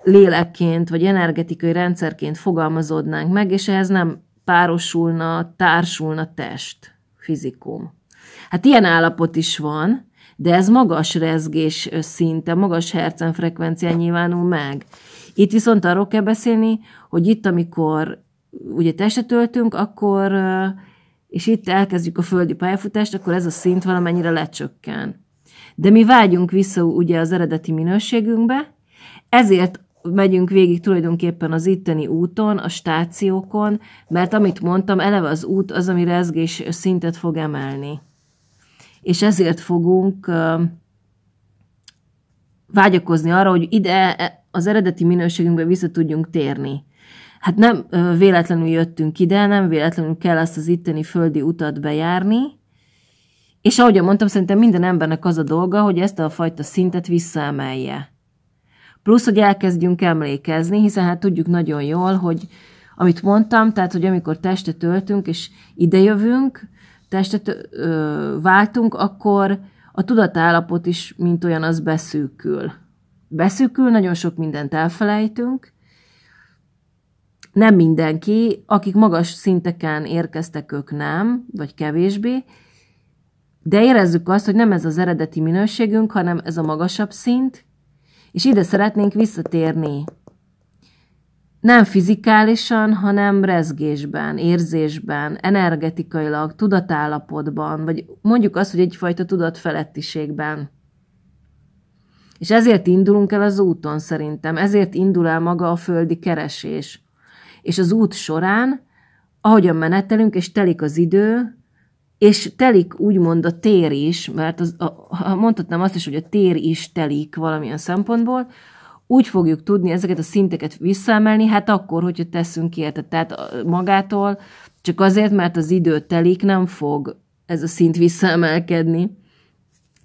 A: lélekként, vagy energetikai rendszerként fogalmazódnánk meg, és ehhez nem párosulna, társulna test, fizikum. Hát ilyen állapot is van, de ez magas rezgés szinte, magas hercen frekvencián nyilvánul meg. Itt viszont arról kell beszélni, hogy itt, amikor ugye testet öltünk, akkor, és itt elkezdjük a földi pályafutást, akkor ez a szint valamennyire lecsökken de mi vágyunk vissza ugye az eredeti minőségünkbe, ezért megyünk végig tulajdonképpen az itteni úton, a stációkon, mert amit mondtam, eleve az út az, ami rezgés szintet fog emelni. És ezért fogunk vágyakozni arra, hogy ide e, az eredeti minőségünkbe vissza tudjunk térni. Hát nem véletlenül jöttünk ide, nem véletlenül kell ezt az itteni földi utat bejárni, és ahogy mondtam, szerintem minden embernek az a dolga, hogy ezt a fajta szintet visszaemelje. Plusz, hogy elkezdjünk emlékezni, hiszen hát tudjuk nagyon jól, hogy amit mondtam, tehát, hogy amikor testet töltünk és idejövünk, testet ö, váltunk, akkor a tudatállapot is, mint olyan, az beszűkül. Beszűkül, nagyon sok mindent elfelejtünk. Nem mindenki, akik magas szinteken érkeztek, ők nem, vagy kevésbé, de érezzük azt, hogy nem ez az eredeti minőségünk, hanem ez a magasabb szint, és ide szeretnénk visszatérni. Nem fizikálisan, hanem rezgésben, érzésben, energetikailag, tudatállapotban, vagy mondjuk azt, hogy egyfajta tudatfelettiségben. És ezért indulunk el az úton szerintem, ezért indul el maga a földi keresés. És az út során, ahogyan menetelünk, és telik az idő, és telik úgymond a tér is, mert az, a, mondhatnám azt is, hogy a tér is telik valamilyen szempontból, úgy fogjuk tudni ezeket a szinteket visszaemelni, hát akkor, hogyha teszünk érte, tehát magától, csak azért, mert az idő telik, nem fog ez a szint visszaemelkedni.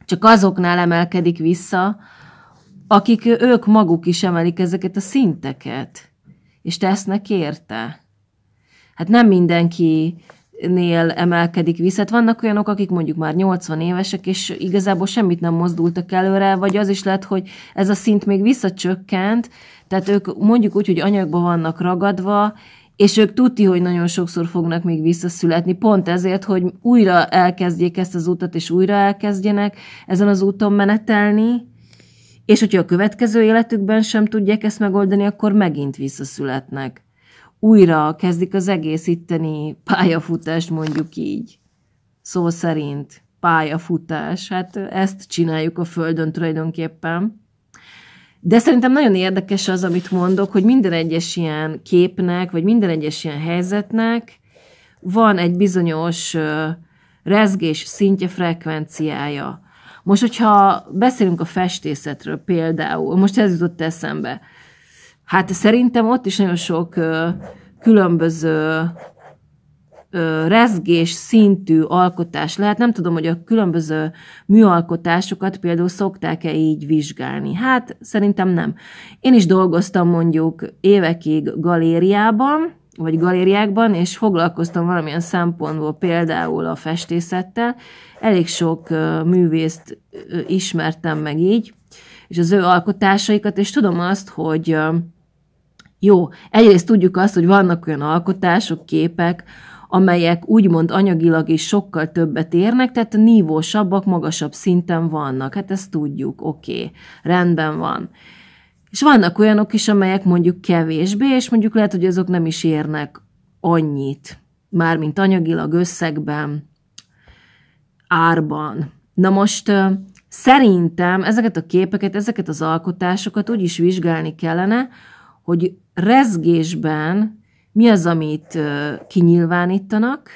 A: Csak azoknál emelkedik vissza, akik ők maguk is emelik ezeket a szinteket, és tesznek érte. Hát nem mindenki nél emelkedik vissza. Hát vannak olyanok, akik mondjuk már 80 évesek, és igazából semmit nem mozdultak előre, vagy az is lehet, hogy ez a szint még visszacsökkent, tehát ők mondjuk úgy, hogy anyagba vannak ragadva, és ők tudti, hogy nagyon sokszor fognak még visszaszületni, pont ezért, hogy újra elkezdjék ezt az utat, és újra elkezdjenek ezen az úton menetelni, és hogyha a következő életükben sem tudják ezt megoldani, akkor megint visszaszületnek újra kezdik az egész itteni pályafutást, mondjuk így. Szó szerint pályafutás, hát ezt csináljuk a Földön tulajdonképpen. De szerintem nagyon érdekes az, amit mondok, hogy minden egyes ilyen képnek, vagy minden egyes ilyen helyzetnek van egy bizonyos rezgés szintje, frekvenciája. Most, hogyha beszélünk a festészetről például, most ez jutott eszembe, Hát szerintem ott is nagyon sok ö, különböző ö, rezgés szintű alkotás lehet. Nem tudom, hogy a különböző műalkotásokat például szokták-e így vizsgálni. Hát szerintem nem. Én is dolgoztam mondjuk évekig galériában, vagy galériákban, és foglalkoztam valamilyen szempontból például a festészettel. Elég sok ö, művészt ö, ismertem meg így, és az ő alkotásaikat, és tudom azt, hogy jó, egyrészt tudjuk azt, hogy vannak olyan alkotások, képek, amelyek úgymond anyagilag is sokkal többet érnek, tehát nívósabbak, magasabb szinten vannak. Hát ezt tudjuk, oké, okay, rendben van. És vannak olyanok is, amelyek mondjuk kevésbé, és mondjuk lehet, hogy azok nem is érnek annyit, mármint anyagilag, összegben, árban. Na most szerintem ezeket a képeket, ezeket az alkotásokat úgy is vizsgálni kellene, hogy rezgésben mi az, amit kinyilvánítanak,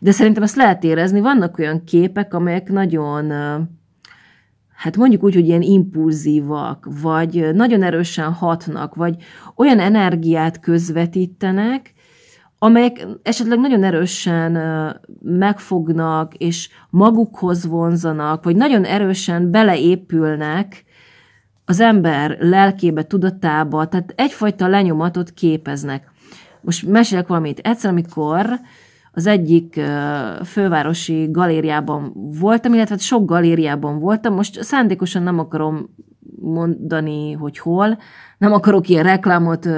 A: de szerintem ezt lehet érezni, vannak olyan képek, amelyek nagyon, hát mondjuk úgy, hogy ilyen impulzívak, vagy nagyon erősen hatnak, vagy olyan energiát közvetítenek, amelyek esetleg nagyon erősen megfognak, és magukhoz vonzanak, vagy nagyon erősen beleépülnek az ember lelkébe, tudatába, tehát egyfajta lenyomatot képeznek. Most mesélek valamit. Egyszer, amikor az egyik fővárosi galériában voltam, illetve hát sok galériában voltam, most szándékosan nem akarom mondani, hogy hol, nem akarok ilyen reklámot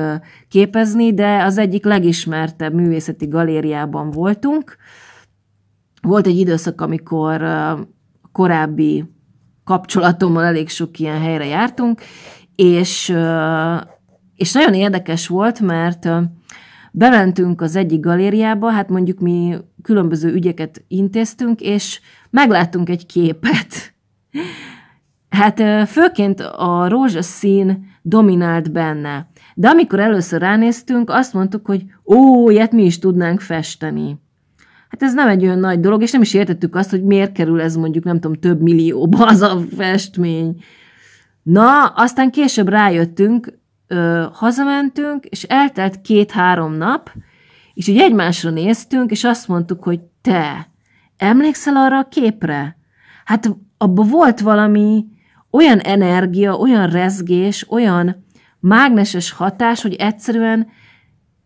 A: képezni, de az egyik legismertebb művészeti galériában voltunk. Volt egy időszak, amikor korábbi kapcsolatommal elég sok ilyen helyre jártunk, és, és nagyon érdekes volt, mert bementünk az egyik galériába, hát mondjuk mi különböző ügyeket intéztünk, és megláttunk egy képet. Hát főként a rózsaszín dominált benne. De amikor először ránéztünk, azt mondtuk, hogy ó, ilyet mi is tudnánk festeni. Hát ez nem egy olyan nagy dolog, és nem is értettük azt, hogy miért kerül ez mondjuk, nem tudom, több millióba az a festmény. Na, aztán később rájöttünk, ö, hazamentünk, és eltelt két-három nap, és így egymásra néztünk, és azt mondtuk, hogy te, emlékszel arra a képre? Hát abban volt valami olyan energia, olyan rezgés, olyan mágneses hatás, hogy egyszerűen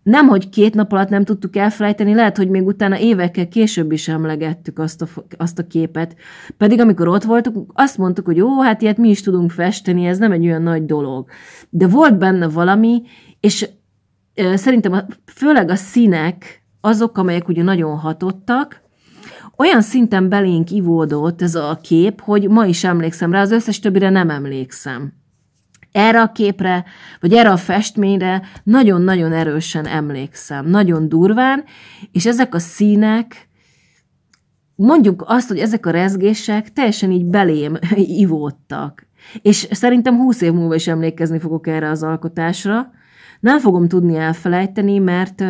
A: nem, hogy két nap alatt nem tudtuk elfelejteni, lehet, hogy még utána évekkel később is emlegettük azt a, azt a képet. Pedig amikor ott voltunk, azt mondtuk, hogy jó, hát ilyet mi is tudunk festeni, ez nem egy olyan nagy dolog. De volt benne valami, és e, szerintem a, főleg a színek, azok, amelyek ugye nagyon hatottak, olyan szinten belénk ivódott ez a kép, hogy ma is emlékszem rá, az összes többire nem emlékszem erre a képre, vagy erre a festményre nagyon-nagyon erősen emlékszem, nagyon durván, és ezek a színek, mondjuk azt, hogy ezek a rezgések teljesen így belém [laughs] ivódtak. És szerintem húsz év múlva is emlékezni fogok erre az alkotásra. Nem fogom tudni elfelejteni, mert,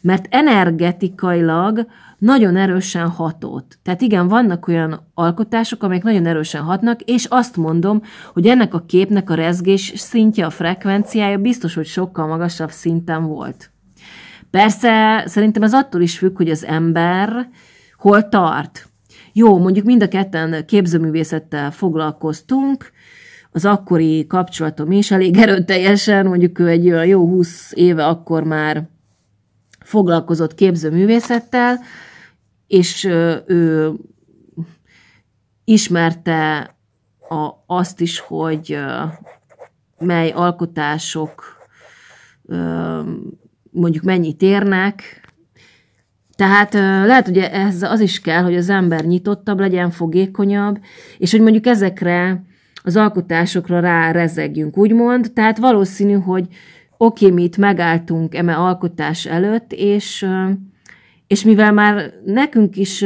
A: mert energetikailag nagyon erősen hatott. Tehát igen, vannak olyan alkotások, amelyek nagyon erősen hatnak, és azt mondom, hogy ennek a képnek a rezgés szintje, a frekvenciája biztos, hogy sokkal magasabb szinten volt. Persze szerintem ez attól is függ, hogy az ember hol tart. Jó, mondjuk mind a ketten képzőművészettel foglalkoztunk, az akkori kapcsolatom is elég erőteljesen, mondjuk ő egy olyan jó 20 éve akkor már foglalkozott képzőművészettel, és ő ismerte a, azt is, hogy mely alkotások mondjuk mennyit érnek, tehát lehet, hogy ez az is kell, hogy az ember nyitottabb legyen, fogékonyabb, és hogy mondjuk ezekre az alkotásokra rá rezegjünk, úgymond. Tehát valószínű, hogy oké, mi itt megálltunk eme alkotás előtt, és, és mivel már nekünk is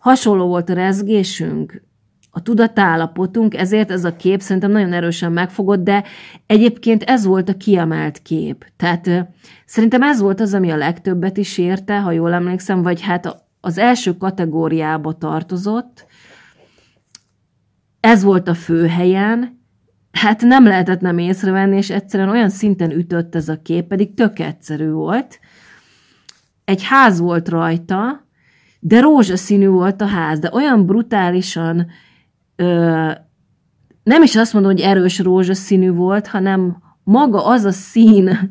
A: hasonló volt a rezgésünk, a tudatállapotunk, ezért ez a kép szerintem nagyon erősen megfogott, de egyébként ez volt a kiemelt kép. Tehát szerintem ez volt az, ami a legtöbbet is érte, ha jól emlékszem, vagy hát az első kategóriába tartozott. Ez volt a főhelyen, hát nem lehetett nem észrevenni, és egyszerűen olyan szinten ütött ez a kép, pedig tök egyszerű volt. Egy ház volt rajta, de rózsaszínű volt a ház, de olyan brutálisan, ö, nem is azt mondom, hogy erős rózsaszínű volt, hanem maga az a szín,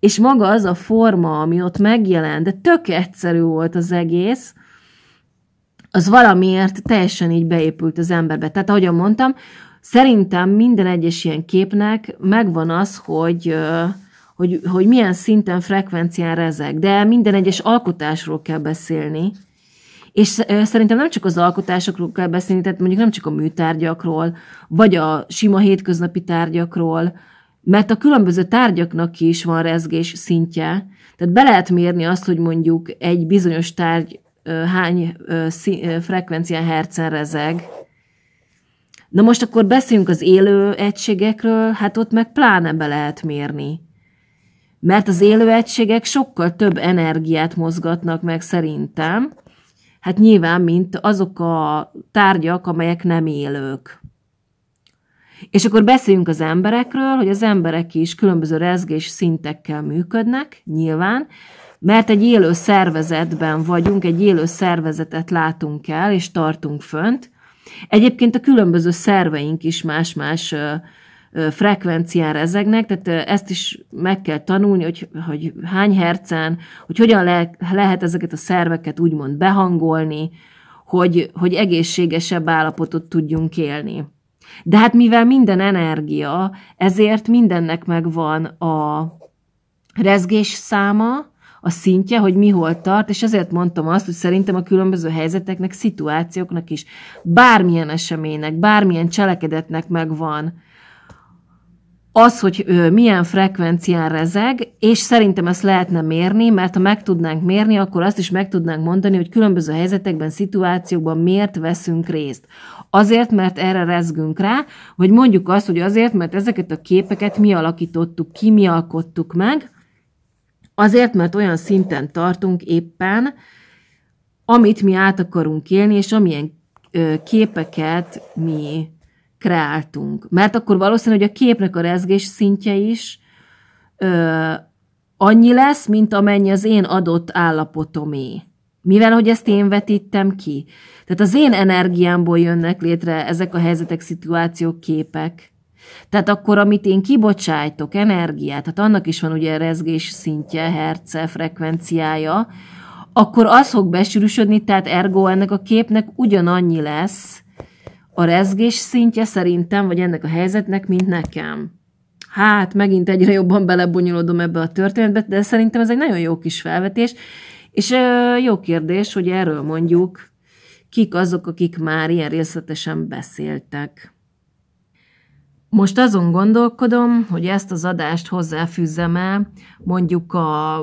A: és maga az a forma, ami ott megjelent, de tök egyszerű volt az egész, az valamiért teljesen így beépült az emberbe. Tehát, ahogyan mondtam, Szerintem minden egyes ilyen képnek megvan az, hogy, hogy, hogy milyen szinten frekvencián rezeg, de minden egyes alkotásról kell beszélni, és szerintem nem csak az alkotásokról kell beszélni, tehát mondjuk nem csak a műtárgyakról, vagy a sima hétköznapi tárgyakról, mert a különböző tárgyaknak is van rezgés szintje. Tehát be lehet mérni azt, hogy mondjuk egy bizonyos tárgy hány frekvencián hercen rezeg, Na most akkor beszéljünk az élő egységekről, hát ott meg pláne be lehet mérni. Mert az élő egységek sokkal több energiát mozgatnak meg szerintem, hát nyilván, mint azok a tárgyak, amelyek nem élők. És akkor beszéljünk az emberekről, hogy az emberek is különböző rezgés szintekkel működnek, nyilván, mert egy élő szervezetben vagyunk, egy élő szervezetet látunk el, és tartunk fönt, Egyébként a különböző szerveink is más-más frekvencián rezegnek, tehát ezt is meg kell tanulni, hogy, hogy hány hercen, hogy hogyan le, lehet ezeket a szerveket úgymond behangolni, hogy, hogy egészségesebb állapotot tudjunk élni. De hát mivel minden energia, ezért mindennek megvan a rezgés száma, a szintje, hogy mi hol tart, és ezért mondtam azt, hogy szerintem a különböző helyzeteknek, szituációknak is bármilyen eseménynek, bármilyen cselekedetnek megvan az, hogy ő milyen frekvencián rezeg, és szerintem ezt lehetne mérni, mert ha meg tudnánk mérni, akkor azt is meg tudnánk mondani, hogy különböző helyzetekben, szituációkban miért veszünk részt. Azért, mert erre rezgünk rá, vagy mondjuk azt, hogy azért, mert ezeket a képeket mi alakítottuk ki, mi alkottuk meg, Azért, mert olyan szinten tartunk éppen, amit mi át akarunk élni, és amilyen képeket mi kreáltunk. Mert akkor valószínű, hogy a képnek a rezgés szintje is ö, annyi lesz, mint amennyi az én adott állapotomé. Mivel, hogy ezt én vetítem ki. Tehát az én energiámból jönnek létre ezek a helyzetek, szituációk, képek. Tehát akkor, amit én kibocsájtok, energiát, tehát annak is van ugye rezgés szintje, herce, frekvenciája, akkor az fog besűrűsödni, tehát ergo ennek a képnek ugyanannyi lesz a rezgés szintje szerintem, vagy ennek a helyzetnek, mint nekem. Hát, megint egyre jobban belebonyolodom ebbe a történetbe, de szerintem ez egy nagyon jó kis felvetés, és ö, jó kérdés, hogy erről mondjuk, kik azok, akik már ilyen részletesen beszéltek. Most azon gondolkodom, hogy ezt az adást hozzáfűzzem el mondjuk a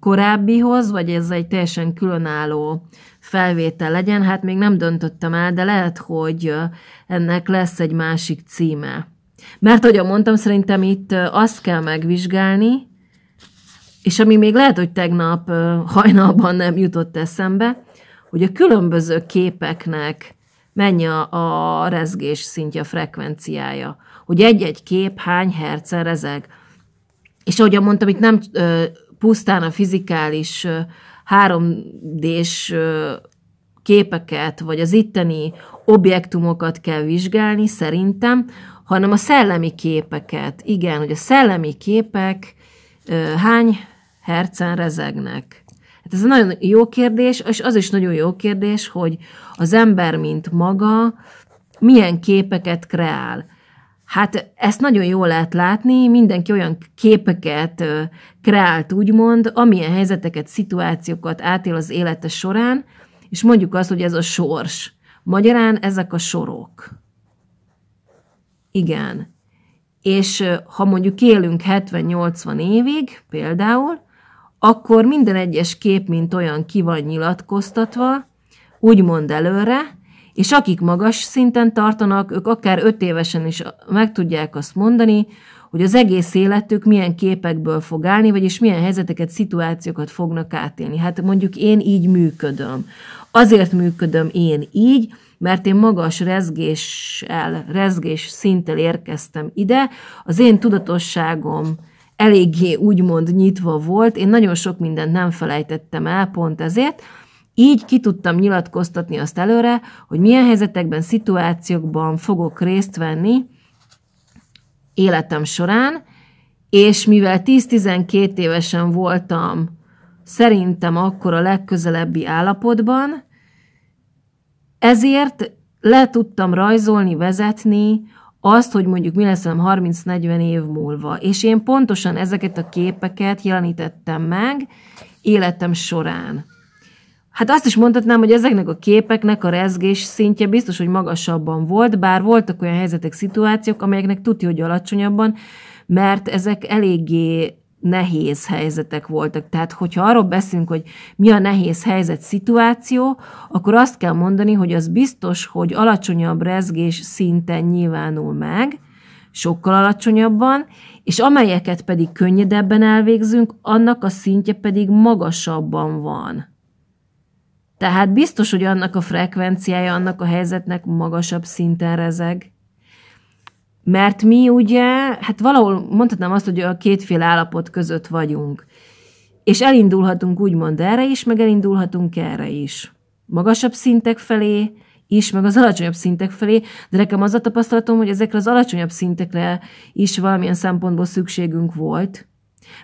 A: korábbihoz, vagy ez egy teljesen különálló felvétel legyen. Hát még nem döntöttem el, de lehet, hogy ennek lesz egy másik címe. Mert, ahogy mondtam, szerintem itt azt kell megvizsgálni, és ami még lehet, hogy tegnap hajnalban nem jutott eszembe, hogy a különböző képeknek mennyi a, rezgés szintje, a frekvenciája hogy egy-egy kép hány hercen rezeg. És ahogy mondtam, itt nem ö, pusztán a fizikális 3D-s képeket, vagy az itteni objektumokat kell vizsgálni, szerintem, hanem a szellemi képeket. Igen, hogy a szellemi képek ö, hány hercen rezegnek. Hát ez egy nagyon jó kérdés, és az is nagyon jó kérdés, hogy az ember, mint maga, milyen képeket kreál. Hát ezt nagyon jól lehet látni, mindenki olyan képeket kreált, úgymond, amilyen helyzeteket, szituációkat átél az élete során, és mondjuk azt, hogy ez a sors. Magyarán ezek a sorok. Igen. És ha mondjuk élünk 70-80 évig például, akkor minden egyes kép, mint olyan ki van nyilatkoztatva, úgymond előre, és akik magas szinten tartanak, ők akár öt évesen is meg tudják azt mondani, hogy az egész életük milyen képekből fog állni, vagyis milyen helyzeteket, szituációkat fognak átélni. Hát mondjuk én így működöm. Azért működöm én így, mert én magas rezgéssel, rezgés szinttel érkeztem ide, az én tudatosságom eléggé úgymond nyitva volt, én nagyon sok mindent nem felejtettem el pont ezért, így ki tudtam nyilatkoztatni azt előre, hogy milyen helyzetekben, szituációkban fogok részt venni életem során, és mivel 10-12 évesen voltam szerintem akkor a legközelebbi állapotban, ezért le tudtam rajzolni, vezetni azt, hogy mondjuk mi leszem 30-40 év múlva. És én pontosan ezeket a képeket jelenítettem meg életem során. Hát azt is mondhatnám, hogy ezeknek a képeknek a rezgés szintje biztos, hogy magasabban volt, bár voltak olyan helyzetek, szituációk, amelyeknek tudja, hogy alacsonyabban, mert ezek eléggé nehéz helyzetek voltak. Tehát, hogyha arról beszélünk, hogy mi a nehéz helyzet, szituáció, akkor azt kell mondani, hogy az biztos, hogy alacsonyabb rezgés szinten nyilvánul meg, sokkal alacsonyabban, és amelyeket pedig könnyedebben elvégzünk, annak a szintje pedig magasabban van. Tehát biztos, hogy annak a frekvenciája, annak a helyzetnek magasabb szinten rezeg. Mert mi ugye, hát valahol mondhatnám azt, hogy a kétféle állapot között vagyunk. És elindulhatunk úgymond erre is, meg elindulhatunk erre is. Magasabb szintek felé is, meg az alacsonyabb szintek felé, de nekem az a tapasztalatom, hogy ezekre az alacsonyabb szintekre is valamilyen szempontból szükségünk volt,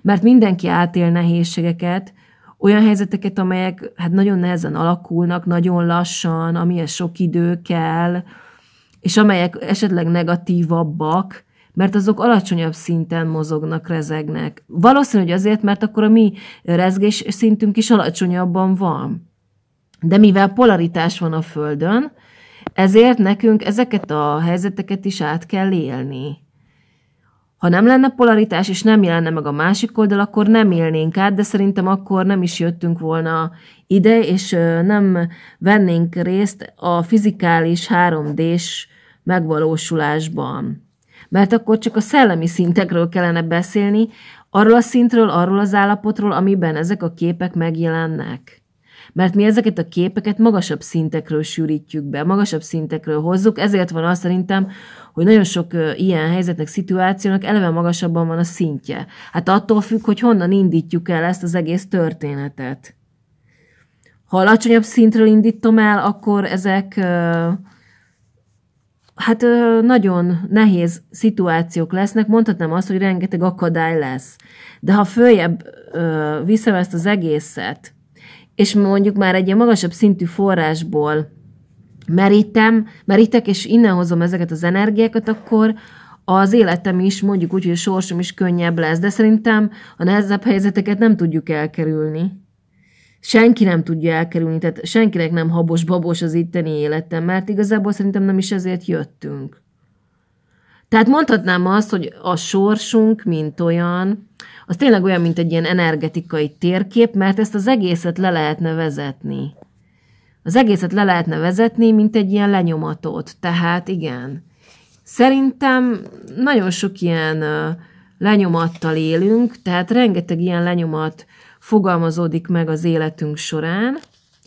A: mert mindenki átél nehézségeket, olyan helyzeteket, amelyek hát nagyon nehezen alakulnak, nagyon lassan, amilyen sok idő kell, és amelyek esetleg negatívabbak, mert azok alacsonyabb szinten mozognak, rezegnek. Valószínű, hogy azért, mert akkor a mi rezgés szintünk is alacsonyabban van. De mivel polaritás van a Földön, ezért nekünk ezeket a helyzeteket is át kell élni. Ha nem lenne polaritás, és nem jelenne meg a másik oldal, akkor nem élnénk át, de szerintem akkor nem is jöttünk volna ide, és nem vennénk részt a fizikális 3D-s megvalósulásban. Mert akkor csak a szellemi szintekről kellene beszélni, arról a szintről, arról az állapotról, amiben ezek a képek megjelennek. Mert mi ezeket a képeket magasabb szintekről sűrítjük be, magasabb szintekről hozzuk, ezért van az szerintem, hogy nagyon sok ilyen helyzetnek, szituációnak eleve magasabban van a szintje. Hát attól függ, hogy honnan indítjuk el ezt az egész történetet. Ha alacsonyabb szintről indítom el, akkor ezek hát nagyon nehéz szituációk lesznek, mondhatnám azt, hogy rengeteg akadály lesz. De ha följebb viszem ezt az egészet, és mondjuk már egy ilyen magasabb szintű forrásból merítem, merítek, és innen hozom ezeket az energiákat, akkor az életem is, mondjuk úgy, hogy a sorsom is könnyebb lesz, de szerintem a nehezebb helyzeteket nem tudjuk elkerülni. Senki nem tudja elkerülni, tehát senkinek nem habos-babos az itteni életem, mert igazából szerintem nem is ezért jöttünk. Tehát mondhatnám azt, hogy a sorsunk, mint olyan, az tényleg olyan, mint egy ilyen energetikai térkép, mert ezt az egészet le lehetne vezetni. Az egészet le lehetne vezetni, mint egy ilyen lenyomatot, tehát igen. Szerintem nagyon sok ilyen lenyomattal élünk, tehát rengeteg ilyen lenyomat fogalmazódik meg az életünk során,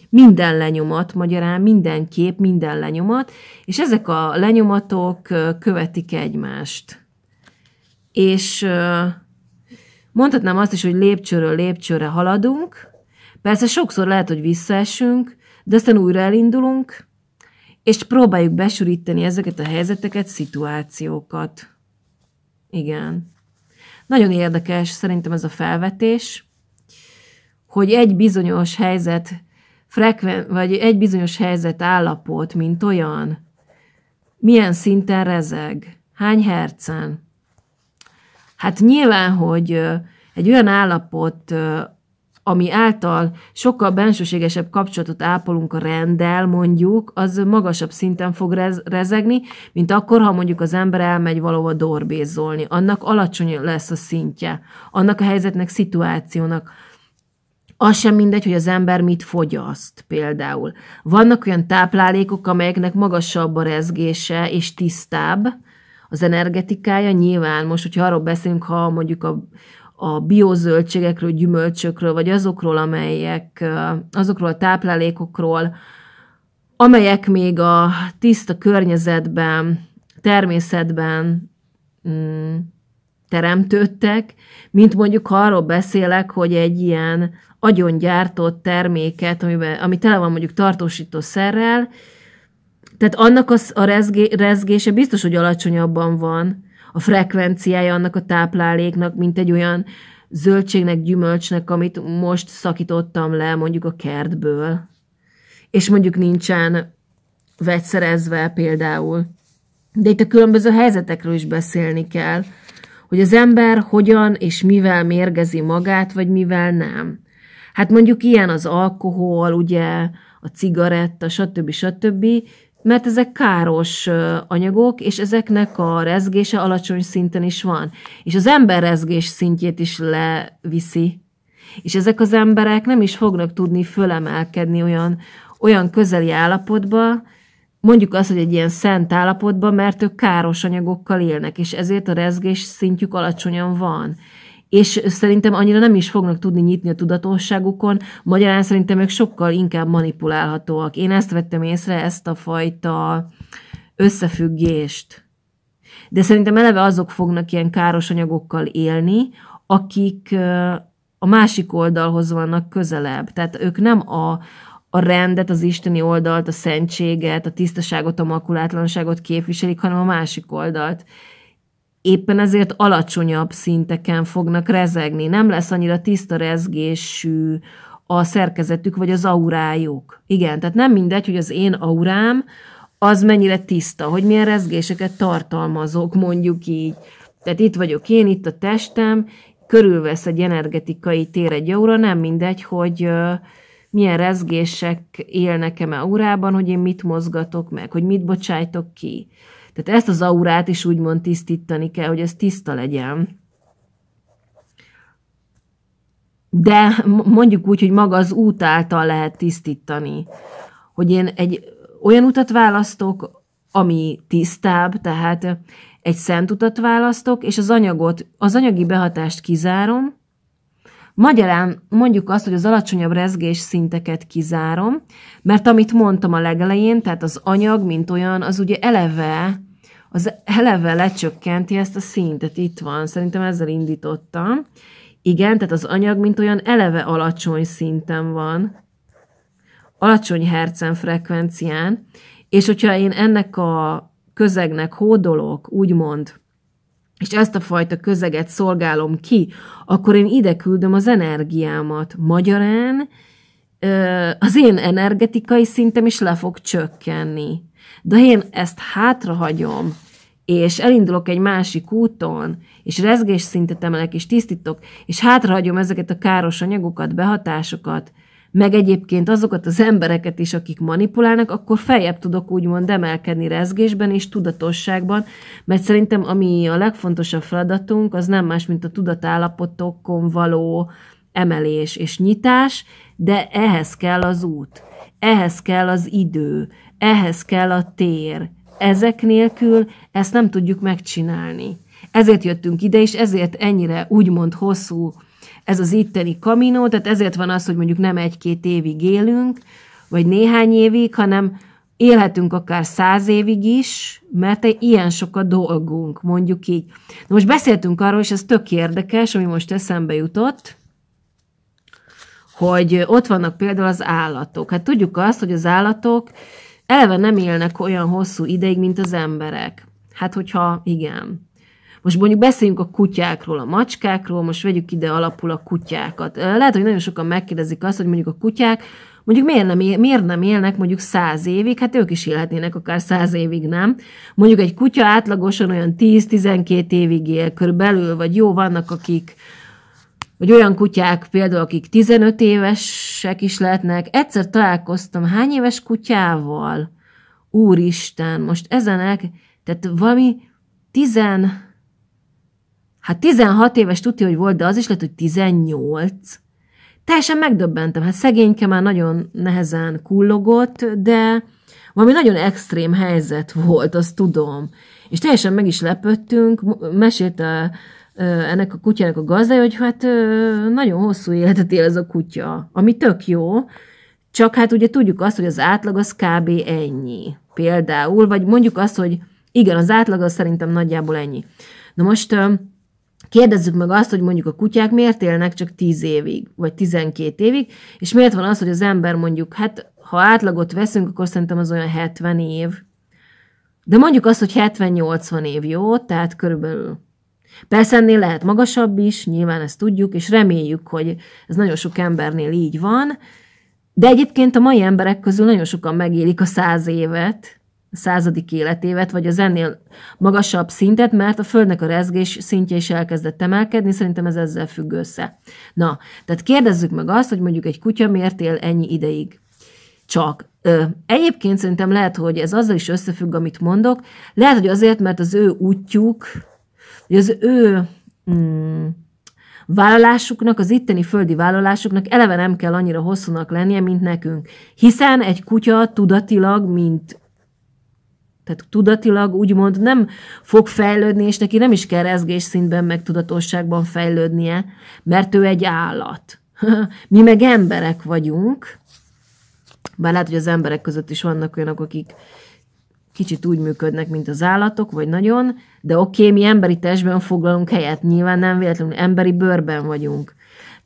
A: minden lenyomat, magyarán minden kép, minden lenyomat, és ezek a lenyomatok követik egymást. És mondhatnám azt is, hogy lépcsőről lépcsőre haladunk, persze sokszor lehet, hogy visszaesünk, de aztán újra elindulunk, és próbáljuk besűríteni ezeket a helyzeteket, szituációkat. Igen. Nagyon érdekes szerintem ez a felvetés, hogy egy bizonyos helyzet frekven, vagy egy bizonyos helyzet állapot, mint olyan, milyen szinten rezeg, hány hercen. Hát nyilván, hogy egy olyan állapot ami által sokkal bensőségesebb kapcsolatot ápolunk a rendel, mondjuk, az magasabb szinten fog rez- rezegni, mint akkor, ha mondjuk az ember elmegy valóban dorbézolni. Annak alacsony lesz a szintje, annak a helyzetnek, szituációnak. Az sem mindegy, hogy az ember mit fogyaszt például. Vannak olyan táplálékok, amelyeknek magasabb a rezgése és tisztább az energetikája. Nyilván most, hogyha arról beszélünk, ha mondjuk a, a biozöldségekről, gyümölcsökről, vagy azokról, amelyek, azokról a táplálékokról, amelyek még a tiszta környezetben, természetben mm, teremtődtek, mint mondjuk ha arról beszélek, hogy egy ilyen agyongyártott terméket, amiben, ami tele van mondjuk tartósítószerrel, tehát annak a, a rezgé, rezgése biztos, hogy alacsonyabban van, a frekvenciája annak a tápláléknak, mint egy olyan zöldségnek, gyümölcsnek, amit most szakítottam le mondjuk a kertből, és mondjuk nincsen vegyszerezve például. De itt a különböző helyzetekről is beszélni kell, hogy az ember hogyan és mivel mérgezi magát, vagy mivel nem. Hát mondjuk ilyen az alkohol, ugye, a cigaretta, stb. stb mert ezek káros anyagok, és ezeknek a rezgése alacsony szinten is van. És az ember rezgés szintjét is leviszi. És ezek az emberek nem is fognak tudni fölemelkedni olyan, olyan közeli állapotba, mondjuk azt, hogy egy ilyen szent állapotba, mert ők káros anyagokkal élnek, és ezért a rezgés szintjük alacsonyan van és szerintem annyira nem is fognak tudni nyitni a tudatosságukon, magyarán szerintem ők sokkal inkább manipulálhatóak. Én ezt vettem észre, ezt a fajta összefüggést. De szerintem eleve azok fognak ilyen káros anyagokkal élni, akik a másik oldalhoz vannak közelebb. Tehát ők nem a, a rendet, az isteni oldalt, a szentséget, a tisztaságot, a makulátlanságot képviselik, hanem a másik oldalt éppen ezért alacsonyabb szinteken fognak rezegni. Nem lesz annyira tiszta rezgésű a szerkezetük, vagy az aurájuk. Igen, tehát nem mindegy, hogy az én aurám az mennyire tiszta, hogy milyen rezgéseket tartalmazok, mondjuk így. Tehát itt vagyok én, itt a testem, körülvesz egy energetikai tér egy aura, nem mindegy, hogy milyen rezgések élnek-e e aurában, hogy én mit mozgatok meg, hogy mit bocsájtok ki. Tehát ezt az aurát is úgymond tisztítani kell, hogy ez tiszta legyen. De mondjuk úgy, hogy maga az út által lehet tisztítani. Hogy én egy olyan utat választok, ami tisztább, tehát egy szent utat választok, és az anyagot, az anyagi behatást kizárom, Magyarán mondjuk azt, hogy az alacsonyabb rezgés szinteket kizárom, mert amit mondtam a legelején, tehát az anyag, mint olyan, az ugye eleve, az eleve lecsökkenti ezt a szintet. Itt van, szerintem ezzel indítottam. Igen, tehát az anyag, mint olyan, eleve alacsony szinten van, alacsony hercen frekvencián, és hogyha én ennek a közegnek hódolok, úgymond, és ezt a fajta közeget szolgálom ki, akkor én ide küldöm az energiámat. Magyarán az én energetikai szintem is le fog csökkenni. De én ezt hátrahagyom, és elindulok egy másik úton, és szintet emelek, és tisztítok, és hátrahagyom ezeket a káros anyagokat, behatásokat, meg egyébként azokat az embereket is, akik manipulálnak, akkor feljebb tudok úgymond emelkedni rezgésben és tudatosságban, mert szerintem ami a legfontosabb feladatunk, az nem más, mint a tudatállapotokon való emelés és nyitás, de ehhez kell az út, ehhez kell az idő, ehhez kell a tér. Ezek nélkül ezt nem tudjuk megcsinálni. Ezért jöttünk ide, és ezért ennyire úgymond hosszú ez az itteni kaminó, tehát ezért van az, hogy mondjuk nem egy-két évig élünk, vagy néhány évig, hanem élhetünk akár száz évig is, mert ilyen sok a dolgunk, mondjuk így. Na most beszéltünk arról, és ez tök érdekes, ami most eszembe jutott, hogy ott vannak például az állatok. Hát tudjuk azt, hogy az állatok eleve nem élnek olyan hosszú ideig, mint az emberek. Hát hogyha igen. Most mondjuk beszéljünk a kutyákról, a macskákról, most vegyük ide alapul a kutyákat. Lehet, hogy nagyon sokan megkérdezik azt, hogy mondjuk a kutyák, mondjuk miért nem, él, miért nem élnek mondjuk száz évig, hát ők is élhetnének akár száz évig, nem? Mondjuk egy kutya átlagosan olyan 10-12 évig él körülbelül, vagy jó, vannak akik, vagy olyan kutyák például, akik 15 évesek is lehetnek. Egyszer találkoztam hány éves kutyával? Úristen, most ezenek, tehát valami 10, Hát 16 éves tudja, hogy volt, de az is lett, hogy 18. Teljesen megdöbbentem. Hát szegényke már nagyon nehezen kullogott, de valami nagyon extrém helyzet volt, azt tudom. És teljesen meg is lepődtünk, mesélte ennek a kutyának a gazdája, hogy hát nagyon hosszú életet él ez a kutya, ami tök jó, csak hát ugye tudjuk azt, hogy az átlag az kb. ennyi például, vagy mondjuk azt, hogy igen, az átlag az szerintem nagyjából ennyi. Na most Kérdezzük meg azt, hogy mondjuk a kutyák miért élnek csak 10 évig, vagy 12 évig, és miért van az, hogy az ember mondjuk, hát ha átlagot veszünk, akkor szerintem az olyan 70 év. De mondjuk azt, hogy 70-80 év jó, tehát körülbelül. Persze ennél lehet magasabb is, nyilván ezt tudjuk, és reméljük, hogy ez nagyon sok embernél így van, de egyébként a mai emberek közül nagyon sokan megélik a száz évet, századik életévet, vagy az ennél magasabb szintet, mert a Földnek a rezgés szintje is elkezdett emelkedni, szerintem ez ezzel függ össze. Na, tehát kérdezzük meg azt, hogy mondjuk egy kutya miért él ennyi ideig. Csak. Ö, egyébként szerintem lehet, hogy ez azzal is összefügg, amit mondok. Lehet, hogy azért, mert az ő útjuk, az ő mm, vállalásuknak, az itteni földi vállalásuknak eleve nem kell annyira hosszúnak lennie, mint nekünk. Hiszen egy kutya tudatilag, mint tehát tudatilag úgymond nem fog fejlődni, és neki nem is kell rezgés szintben, meg tudatosságban fejlődnie, mert ő egy állat. [laughs] Mi meg emberek vagyunk, bár lehet, hogy az emberek között is vannak olyanok, akik kicsit úgy működnek, mint az állatok, vagy nagyon, de oké, okay, mi emberi testben foglalunk helyet, nyilván nem véletlenül emberi bőrben vagyunk.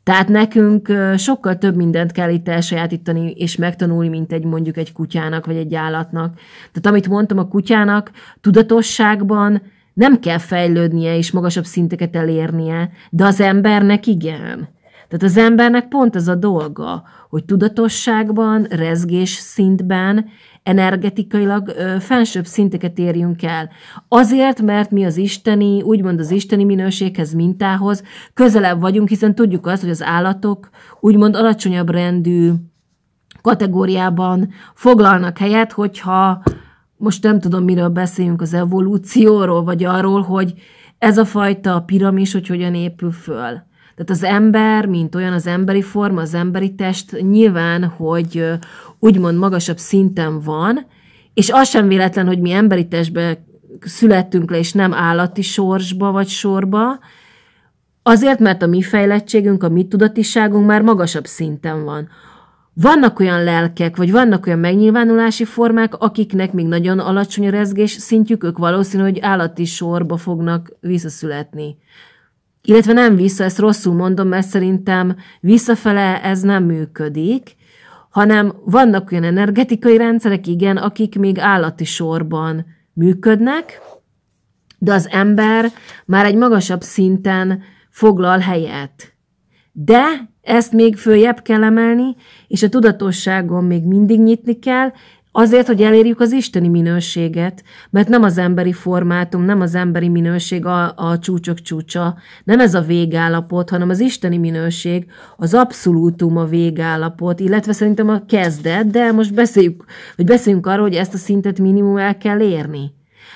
A: Tehát nekünk sokkal több mindent kell itt elsajátítani és megtanulni, mint egy mondjuk egy kutyának vagy egy állatnak. Tehát amit mondtam, a kutyának tudatosságban nem kell fejlődnie és magasabb szinteket elérnie, de az embernek igen. Tehát az embernek pont ez a dolga, hogy tudatosságban, rezgés szintben, energetikailag ö, fensőbb szinteket érjünk el. Azért, mert mi az isteni, úgymond az isteni minőséghez, mintához közelebb vagyunk, hiszen tudjuk azt, hogy az állatok úgymond alacsonyabb rendű kategóriában foglalnak helyet, hogyha most nem tudom, miről beszéljünk az evolúcióról, vagy arról, hogy ez a fajta piramis, hogy hogyan épül föl tehát az ember, mint olyan az emberi forma, az emberi test nyilván, hogy úgymond magasabb szinten van, és az sem véletlen, hogy mi emberi testbe születtünk le, és nem állati sorsba vagy sorba, azért, mert a mi fejlettségünk, a mi tudatiságunk már magasabb szinten van. Vannak olyan lelkek, vagy vannak olyan megnyilvánulási formák, akiknek még nagyon alacsony a rezgés szintjük, ők valószínű, hogy állati sorba fognak visszaszületni illetve nem vissza, ezt rosszul mondom, mert szerintem visszafele ez nem működik, hanem vannak olyan energetikai rendszerek, igen, akik még állati sorban működnek, de az ember már egy magasabb szinten foglal helyet. De ezt még följebb kell emelni, és a tudatosságon még mindig nyitni kell, Azért, hogy elérjük az isteni minőséget, mert nem az emberi formátum, nem az emberi minőség a, a csúcsok csúcsa, nem ez a végállapot, hanem az isteni minőség, az abszolútum a végállapot, illetve szerintem a kezdet, de most beszéljük, hogy beszéljünk arról, hogy ezt a szintet minimum el kell érni.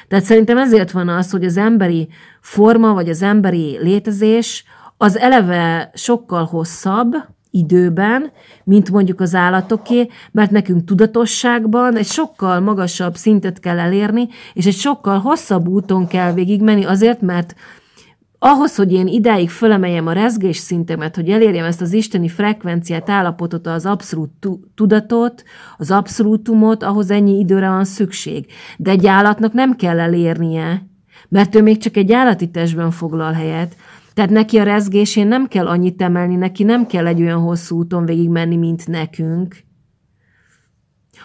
A: Tehát szerintem ezért van az, hogy az emberi forma, vagy az emberi létezés az eleve sokkal hosszabb, időben, mint mondjuk az állatoké, mert nekünk tudatosságban egy sokkal magasabb szintet kell elérni, és egy sokkal hosszabb úton kell végigmenni, azért, mert ahhoz, hogy én ideig fölemeljem a rezgés szintemet, hogy elérjem ezt az isteni frekvenciát, állapotot, az abszolút tudatot, az abszolútumot, ahhoz ennyi időre van szükség. De egy állatnak nem kell elérnie, mert ő még csak egy állati testben foglal helyet, tehát neki a rezgésén nem kell annyit emelni, neki nem kell egy olyan hosszú úton végigmenni, mint nekünk.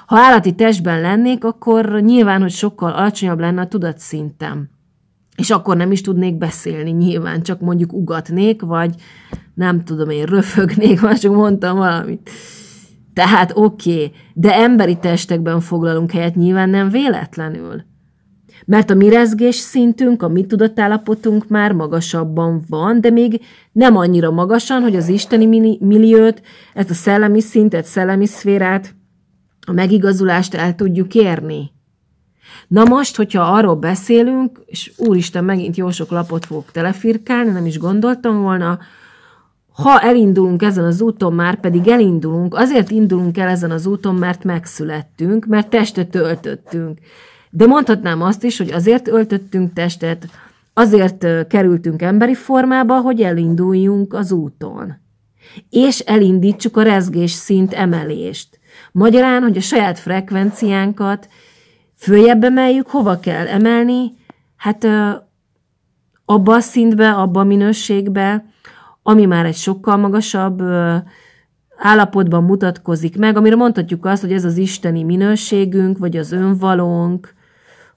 A: Ha állati testben lennék, akkor nyilván, hogy sokkal alacsonyabb lenne a tudatszintem. És akkor nem is tudnék beszélni nyilván, csak mondjuk ugatnék, vagy nem tudom én, röfögnék, [laughs] már csak mondtam valamit. Tehát oké, okay, de emberi testekben foglalunk helyet nyilván nem véletlenül. Mert a mi rezgés szintünk, a mi tudatállapotunk már magasabban van, de még nem annyira magasan, hogy az isteni milliót, ezt a szellemi szintet, szellemi szférát, a megigazulást el tudjuk érni. Na most, hogyha arról beszélünk, és úristen, megint jó sok lapot fogok telefirkálni, nem is gondoltam volna, ha elindulunk ezen az úton, már pedig elindulunk, azért indulunk el ezen az úton, mert megszülettünk, mert testet töltöttünk. De mondhatnám azt is, hogy azért öltöttünk testet, azért kerültünk emberi formába, hogy elinduljunk az úton. És elindítsuk a rezgés szint emelést. Magyarán, hogy a saját frekvenciánkat följebb emeljük, hova kell emelni? Hát abba a szintbe, abba a minőségbe, ami már egy sokkal magasabb állapotban mutatkozik meg, amire mondhatjuk azt, hogy ez az isteni minőségünk, vagy az önvalónk,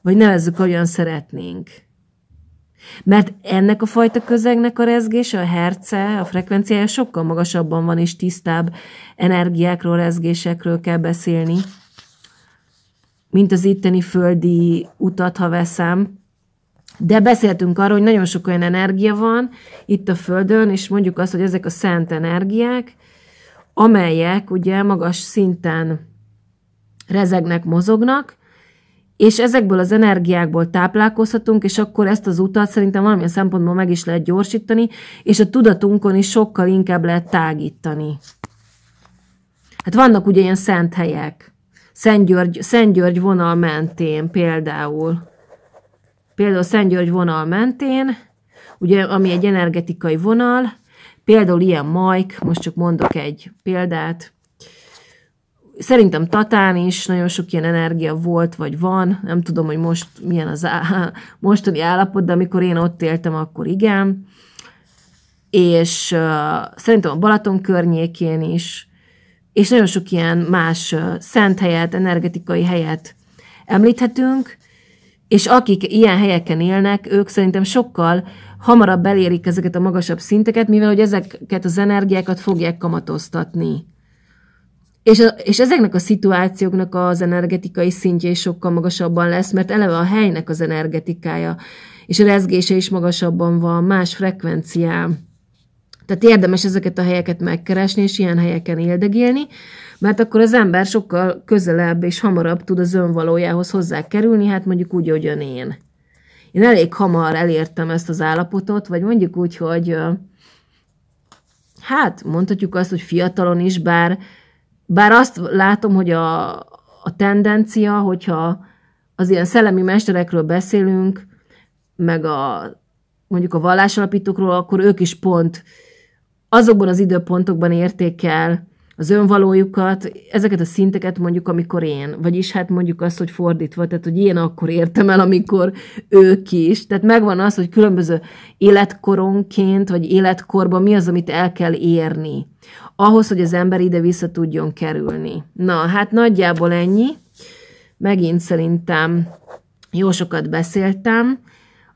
A: vagy nevezzük, olyan szeretnénk. Mert ennek a fajta közegnek a rezgése, a herce, a frekvenciája sokkal magasabban van, és tisztább energiákról, rezgésekről kell beszélni, mint az itteni földi utat, ha veszem. De beszéltünk arról, hogy nagyon sok olyan energia van itt a Földön, és mondjuk azt, hogy ezek a szent energiák, amelyek ugye magas szinten rezegnek, mozognak, és ezekből az energiákból táplálkozhatunk, és akkor ezt az utat szerintem valamilyen szempontból meg is lehet gyorsítani, és a tudatunkon is sokkal inkább lehet tágítani. Hát vannak ugye ilyen szent helyek. Szent György, Szent György vonal mentén például. Például Szent György vonal mentén, ugye, ami egy energetikai vonal, például ilyen majk, most csak mondok egy példát, Szerintem Tatán is nagyon sok ilyen energia volt, vagy van, nem tudom, hogy most milyen az á- [laughs] mostani állapot, de amikor én ott éltem, akkor igen. És uh, szerintem a Balaton környékén is, és nagyon sok ilyen más uh, szent helyet, energetikai helyet említhetünk, és akik ilyen helyeken élnek, ők szerintem sokkal hamarabb elérik ezeket a magasabb szinteket, mivel hogy ezeket az energiákat fogják kamatoztatni és, a, és ezeknek a szituációknak az energetikai szintje is sokkal magasabban lesz, mert eleve a helynek az energetikája és a rezgése is magasabban van, más frekvenciá. Tehát érdemes ezeket a helyeket megkeresni, és ilyen helyeken éldegélni, mert akkor az ember sokkal közelebb és hamarabb tud az önvalójához hozzákerülni, hát mondjuk úgy, ön én. Én elég hamar elértem ezt az állapotot, vagy mondjuk úgy, hogy hát mondhatjuk azt, hogy fiatalon is, bár bár azt látom, hogy a, a tendencia, hogyha az ilyen szellemi mesterekről beszélünk, meg a mondjuk a vallásalapítókról, akkor ők is pont azokban az időpontokban érték el az önvalójukat, ezeket a szinteket mondjuk, amikor én, vagyis hát mondjuk azt, hogy fordítva, tehát, hogy én akkor értem el, amikor ők is. Tehát megvan az, hogy különböző életkoronként, vagy életkorban mi az, amit el kell érni, ahhoz, hogy az ember ide vissza tudjon kerülni. Na, hát nagyjából ennyi. Megint szerintem jó sokat beszéltem.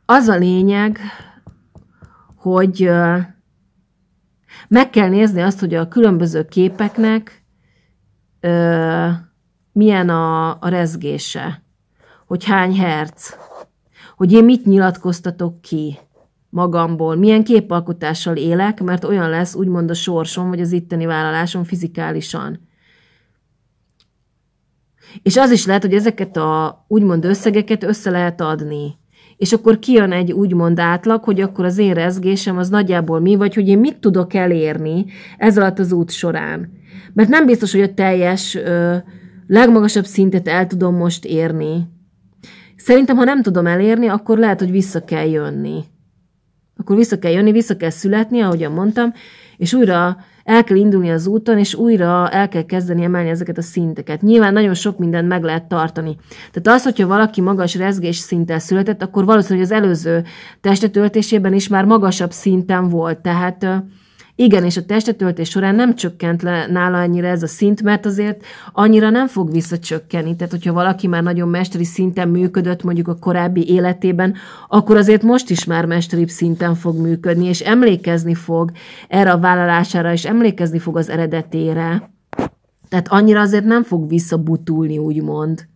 A: Az a lényeg, hogy meg kell nézni azt, hogy a különböző képeknek ö, milyen a, a rezgése, hogy hány herc, hogy én mit nyilatkoztatok ki magamból, milyen képalkotással élek, mert olyan lesz úgymond a sorsom, vagy az itteni vállalásom fizikálisan. És az is lehet, hogy ezeket a úgymond összegeket össze lehet adni és akkor kijön egy úgymond átlag, hogy akkor az én rezgésem az nagyjából mi, vagy hogy én mit tudok elérni ez alatt az út során. Mert nem biztos, hogy a teljes ö, legmagasabb szintet el tudom most érni. Szerintem, ha nem tudom elérni, akkor lehet, hogy vissza kell jönni. Akkor vissza kell jönni, vissza kell születni, ahogyan mondtam, és újra el kell indulni az úton, és újra el kell kezdeni emelni ezeket a szinteket. Nyilván nagyon sok mindent meg lehet tartani. Tehát az, hogyha valaki magas rezgés szinten született, akkor valószínűleg az előző testetöltésében is már magasabb szinten volt. Tehát igen, és a testetöltés során nem csökkent le nála annyira ez a szint, mert azért annyira nem fog visszacsökkenni. Tehát, hogyha valaki már nagyon mesteri szinten működött mondjuk a korábbi életében, akkor azért most is már mesteri szinten fog működni, és emlékezni fog erre a vállalására, és emlékezni fog az eredetére. Tehát annyira azért nem fog visszabutulni, úgymond.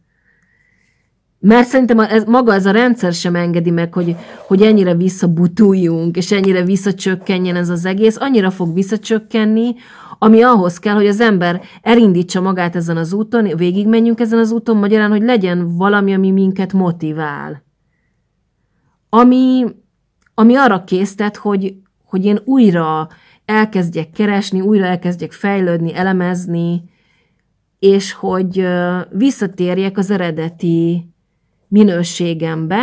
A: Mert szerintem ez, maga ez a rendszer sem engedi meg, hogy, hogy ennyire visszabutuljunk, és ennyire visszacsökkenjen ez az egész. Annyira fog visszacsökkenni, ami ahhoz kell, hogy az ember elindítsa magát ezen az úton, végigmenjünk ezen az úton, magyarán, hogy legyen valami, ami minket motivál. Ami, ami arra késztet, hogy, hogy én újra elkezdjek keresni, újra elkezdjek fejlődni, elemezni, és hogy visszatérjek az eredeti minőségembe,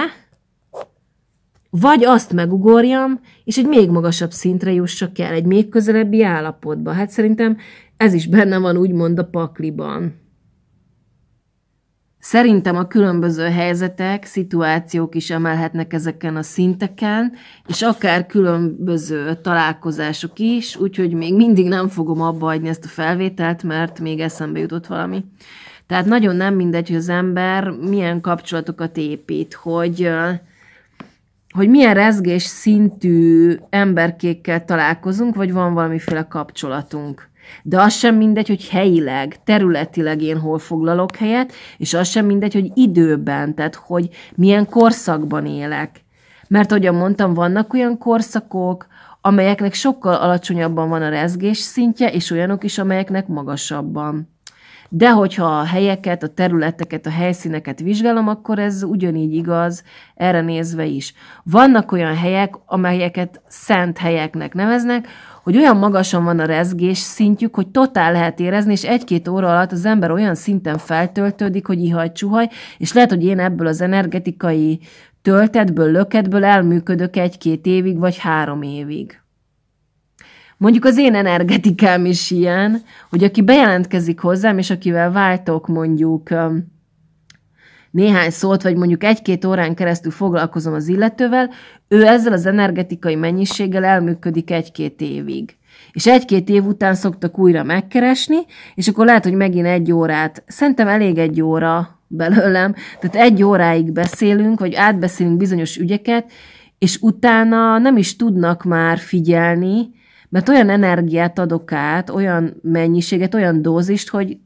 A: vagy azt megugorjam, és egy még magasabb szintre jussak el, egy még közelebbi állapotba. Hát szerintem ez is benne van úgymond a pakliban. Szerintem a különböző helyzetek, szituációk is emelhetnek ezeken a szinteken, és akár különböző találkozások is, úgyhogy még mindig nem fogom abba hagyni ezt a felvételt, mert még eszembe jutott valami. Tehát nagyon nem mindegy, hogy az ember milyen kapcsolatokat épít, hogy hogy milyen rezgés szintű emberkékkel találkozunk, vagy van valamiféle kapcsolatunk. De az sem mindegy, hogy helyileg, területileg én hol foglalok helyet, és az sem mindegy, hogy időben, tehát hogy milyen korszakban élek. Mert ahogyan mondtam, vannak olyan korszakok, amelyeknek sokkal alacsonyabban van a rezgés szintje, és olyanok is, amelyeknek magasabban. De hogyha a helyeket, a területeket, a helyszíneket vizsgálom, akkor ez ugyanígy igaz erre nézve is. Vannak olyan helyek, amelyeket szent helyeknek neveznek, hogy olyan magasan van a rezgés szintjük, hogy totál lehet érezni, és egy-két óra alatt az ember olyan szinten feltöltődik, hogy ihaj csuhaj, és lehet, hogy én ebből az energetikai töltetből, löketből elműködök egy-két évig, vagy három évig. Mondjuk az én energetikám is ilyen, hogy aki bejelentkezik hozzám, és akivel váltok mondjuk néhány szót, vagy mondjuk egy-két órán keresztül foglalkozom az illetővel, ő ezzel az energetikai mennyiséggel elműködik egy-két évig. És egy-két év után szoktak újra megkeresni, és akkor lehet, hogy megint egy órát. Szerintem elég egy óra belőlem, tehát egy óráig beszélünk, vagy átbeszélünk bizonyos ügyeket, és utána nem is tudnak már figyelni, mert olyan energiát adok át, olyan mennyiséget, olyan dózist, hogy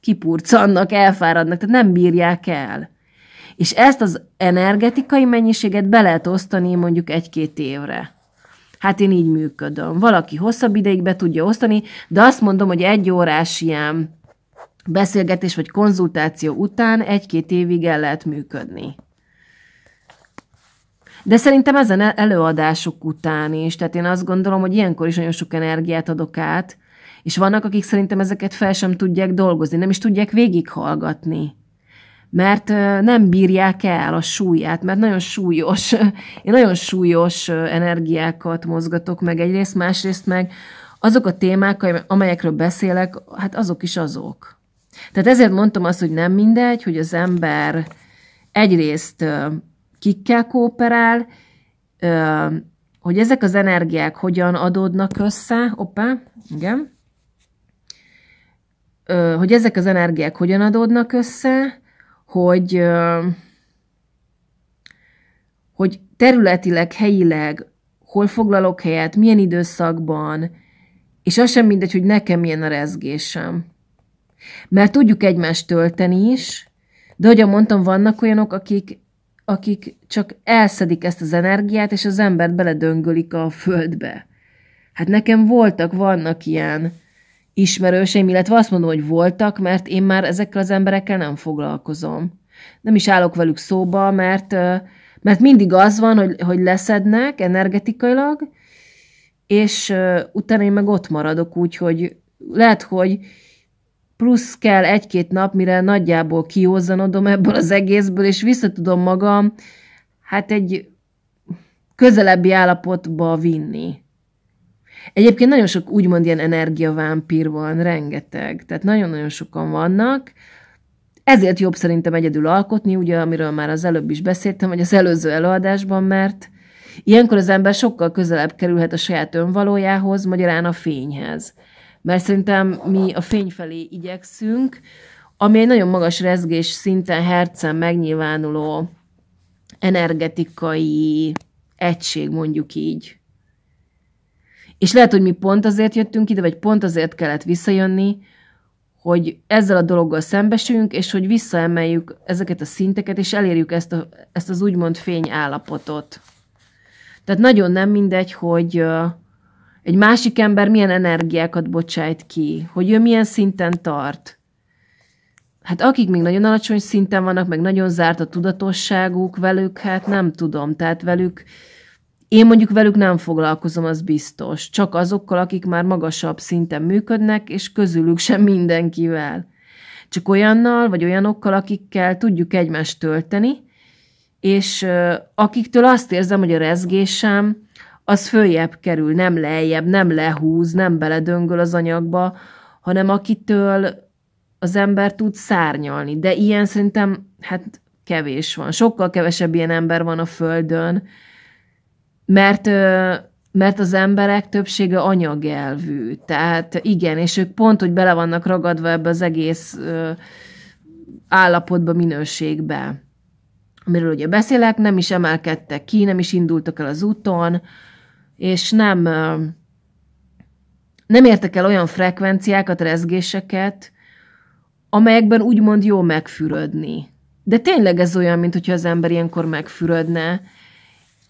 A: kipurcannak, elfáradnak, tehát nem bírják el. És ezt az energetikai mennyiséget be lehet osztani mondjuk egy-két évre. Hát én így működöm. Valaki hosszabb ideig be tudja osztani, de azt mondom, hogy egy órás ilyen beszélgetés vagy konzultáció után egy-két évig el lehet működni. De szerintem ezen e- előadások után is, tehát én azt gondolom, hogy ilyenkor is nagyon sok energiát adok át, és vannak, akik szerintem ezeket fel sem tudják dolgozni, nem is tudják végighallgatni mert nem bírják el a súlyát, mert nagyon súlyos, [laughs] én nagyon súlyos energiákat mozgatok meg egyrészt, másrészt meg azok a témák, amelyekről beszélek, hát azok is azok. Tehát ezért mondtam azt, hogy nem mindegy, hogy az ember egyrészt kikkel kooperál, hogy ezek az energiák hogyan adódnak össze, opá, igen, hogy ezek az energiák hogyan adódnak össze, hogy, hogy területileg, helyileg, hol foglalok helyet, milyen időszakban, és az sem mindegy, hogy nekem milyen a rezgésem. Mert tudjuk egymást tölteni is, de ahogy mondtam, vannak olyanok, akik akik csak elszedik ezt az energiát, és az embert beledöngölik a földbe. Hát nekem voltak, vannak ilyen ismerőseim, illetve azt mondom, hogy voltak, mert én már ezekkel az emberekkel nem foglalkozom. Nem is állok velük szóba, mert, mert mindig az van, hogy, hogy leszednek energetikailag, és utána én meg ott maradok úgy, hogy lehet, hogy plusz kell egy-két nap, mire nagyjából kiózanodom ebből az egészből, és visszatudom magam, hát egy közelebbi állapotba vinni. Egyébként nagyon sok úgymond ilyen energiavámpír van, rengeteg, tehát nagyon-nagyon sokan vannak, ezért jobb szerintem egyedül alkotni, ugye, amiről már az előbb is beszéltem, vagy az előző előadásban, mert ilyenkor az ember sokkal közelebb kerülhet a saját önvalójához, magyarán a fényhez mert szerintem mi a fény felé igyekszünk, ami egy nagyon magas rezgés szinten hercen megnyilvánuló energetikai egység, mondjuk így. És lehet, hogy mi pont azért jöttünk ide, vagy pont azért kellett visszajönni, hogy ezzel a dologgal szembesüljünk, és hogy visszaemeljük ezeket a szinteket, és elérjük ezt, a, ezt az úgymond fény állapotot. Tehát nagyon nem mindegy, hogy egy másik ember milyen energiákat bocsájt ki, hogy ő milyen szinten tart. Hát akik még nagyon alacsony szinten vannak, meg nagyon zárt a tudatosságuk velük, hát nem tudom. Tehát velük, én mondjuk velük nem foglalkozom, az biztos. Csak azokkal, akik már magasabb szinten működnek, és közülük sem mindenkivel. Csak olyannal, vagy olyanokkal, akikkel tudjuk egymást tölteni, és akiktől azt érzem, hogy a rezgésem az följebb kerül, nem lejjebb, nem lehúz, nem beledöngöl az anyagba, hanem akitől az ember tud szárnyalni. De ilyen szerintem, hát kevés van. Sokkal kevesebb ilyen ember van a Földön, mert, mert az emberek többsége anyagelvű. Tehát igen, és ők pont, hogy bele vannak ragadva ebbe az egész állapotba, minőségbe. Amiről ugye beszélek, nem is emelkedtek ki, nem is indultak el az úton, és nem, nem értek el olyan frekvenciákat, rezgéseket, amelyekben úgymond jó megfürödni. De tényleg ez olyan, mint hogyha az ember ilyenkor megfürödne,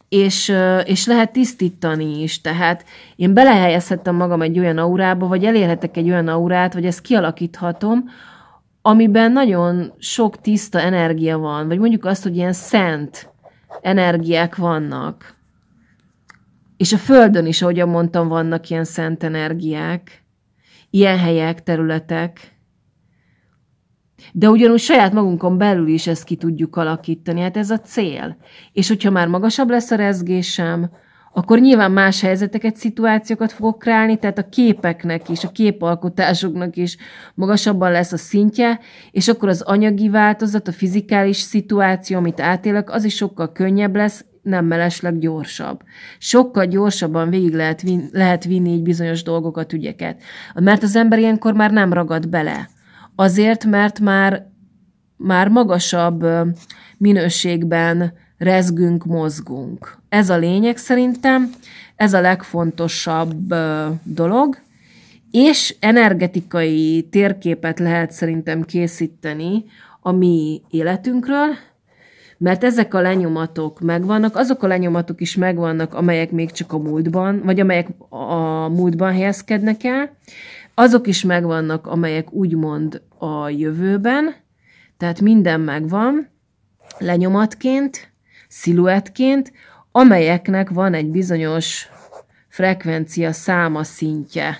A: és, és lehet tisztítani is. Tehát én belehelyezhettem magam egy olyan aurába, vagy elérhetek egy olyan aurát, vagy ezt kialakíthatom, amiben nagyon sok tiszta energia van, vagy mondjuk azt, hogy ilyen szent energiák vannak. És a Földön is, ahogy mondtam, vannak ilyen szent energiák, ilyen helyek, területek, de ugyanúgy saját magunkon belül is ezt ki tudjuk alakítani, hát ez a cél. És hogyha már magasabb lesz a rezgésem, akkor nyilván más helyzeteket, szituációkat fogok králni, tehát a képeknek is, a képalkotásoknak is magasabban lesz a szintje, és akkor az anyagi változat, a fizikális szituáció, amit átélek, az is sokkal könnyebb lesz, nem mellesleg gyorsabb. Sokkal gyorsabban végig lehet, vin- lehet vinni így bizonyos dolgokat, ügyeket. Mert az ember ilyenkor már nem ragad bele. Azért, mert már, már magasabb minőségben rezgünk, mozgunk. Ez a lényeg szerintem, ez a legfontosabb dolog, és energetikai térképet lehet szerintem készíteni a mi életünkről, mert ezek a lenyomatok megvannak, azok a lenyomatok is megvannak, amelyek még csak a múltban, vagy amelyek a múltban helyezkednek el, azok is megvannak, amelyek úgymond a jövőben, tehát minden megvan, lenyomatként, sziluettként, amelyeknek van egy bizonyos frekvencia száma szintje.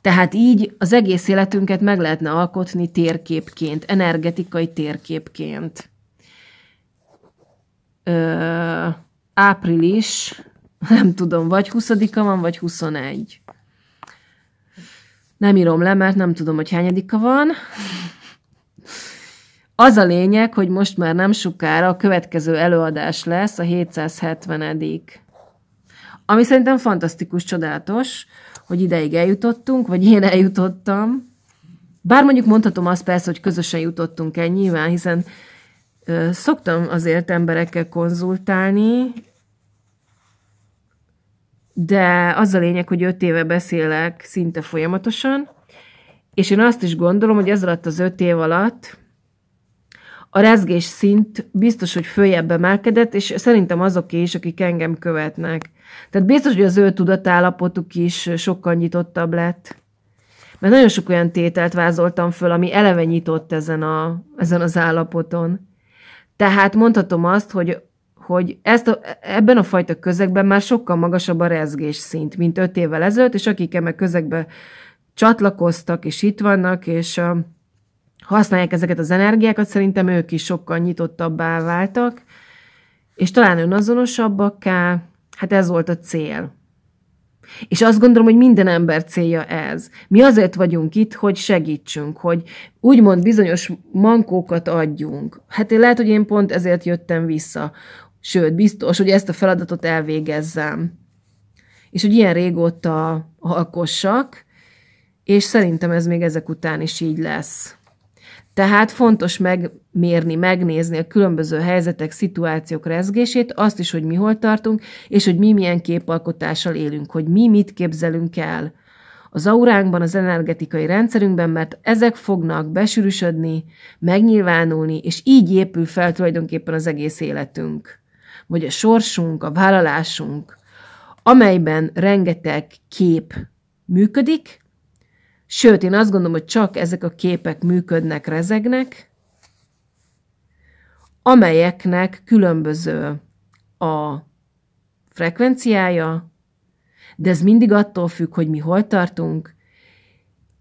A: Tehát így az egész életünket meg lehetne alkotni térképként, energetikai térképként ö, április, nem tudom, vagy 20-a van, vagy 21. Nem írom le, mert nem tudom, hogy hányadika van. Az a lényeg, hogy most már nem sokára a következő előadás lesz, a 770 Ami szerintem fantasztikus, csodálatos, hogy ideig eljutottunk, vagy én eljutottam. Bár mondjuk mondhatom azt persze, hogy közösen jutottunk el nyilván, hiszen Szoktam azért emberekkel konzultálni, de az a lényeg, hogy öt éve beszélek szinte folyamatosan, és én azt is gondolom, hogy ez alatt az öt év alatt a rezgés szint biztos, hogy följebb emelkedett, és szerintem azok is, akik engem követnek. Tehát biztos, hogy az ő tudatállapotuk is sokkal nyitottabb lett. Mert nagyon sok olyan tételt vázoltam föl, ami eleve nyitott ezen, a, ezen az állapoton. Tehát mondhatom azt, hogy hogy ezt a, ebben a fajta közegben már sokkal magasabb a rezgés szint, mint öt évvel ezelőtt, és akik a közegbe csatlakoztak, és itt vannak, és uh, használják ezeket az energiákat, szerintem ők is sokkal nyitottabbá váltak, és talán önazonosabbakká, hát ez volt a cél. És azt gondolom, hogy minden ember célja ez. Mi azért vagyunk itt, hogy segítsünk, hogy úgymond bizonyos mankókat adjunk. Hát én lehet, hogy én pont ezért jöttem vissza. Sőt, biztos, hogy ezt a feladatot elvégezzem. És hogy ilyen régóta alkossak, és szerintem ez még ezek után is így lesz. Tehát fontos megmérni, megnézni a különböző helyzetek, szituációk rezgését, azt is, hogy mi hol tartunk, és hogy mi milyen képalkotással élünk, hogy mi mit képzelünk el az auránkban, az energetikai rendszerünkben, mert ezek fognak besűrűsödni, megnyilvánulni, és így épül fel tulajdonképpen az egész életünk. Vagy a sorsunk, a vállalásunk, amelyben rengeteg kép működik, Sőt, én azt gondolom, hogy csak ezek a képek működnek, rezegnek, amelyeknek különböző a frekvenciája, de ez mindig attól függ, hogy mi hol tartunk,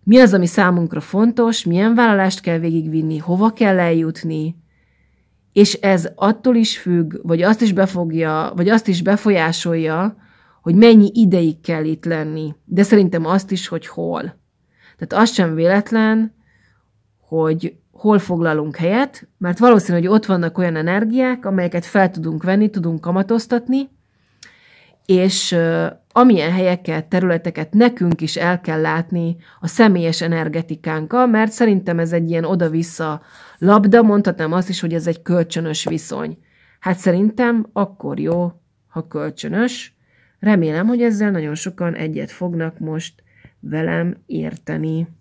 A: mi az, ami számunkra fontos, milyen vállalást kell végigvinni, hova kell eljutni, és ez attól is függ, vagy azt is befogja, vagy azt is befolyásolja, hogy mennyi ideig kell itt lenni, de szerintem azt is, hogy hol. Tehát az sem véletlen, hogy hol foglalunk helyet, mert valószínű, hogy ott vannak olyan energiák, amelyeket fel tudunk venni, tudunk kamatoztatni, és amilyen helyeket, területeket nekünk is el kell látni a személyes energetikánkkal, mert szerintem ez egy ilyen oda-vissza labda, mondhatnám azt is, hogy ez egy kölcsönös viszony. Hát szerintem akkor jó, ha kölcsönös. Remélem, hogy ezzel nagyon sokan egyet fognak most velem érteni.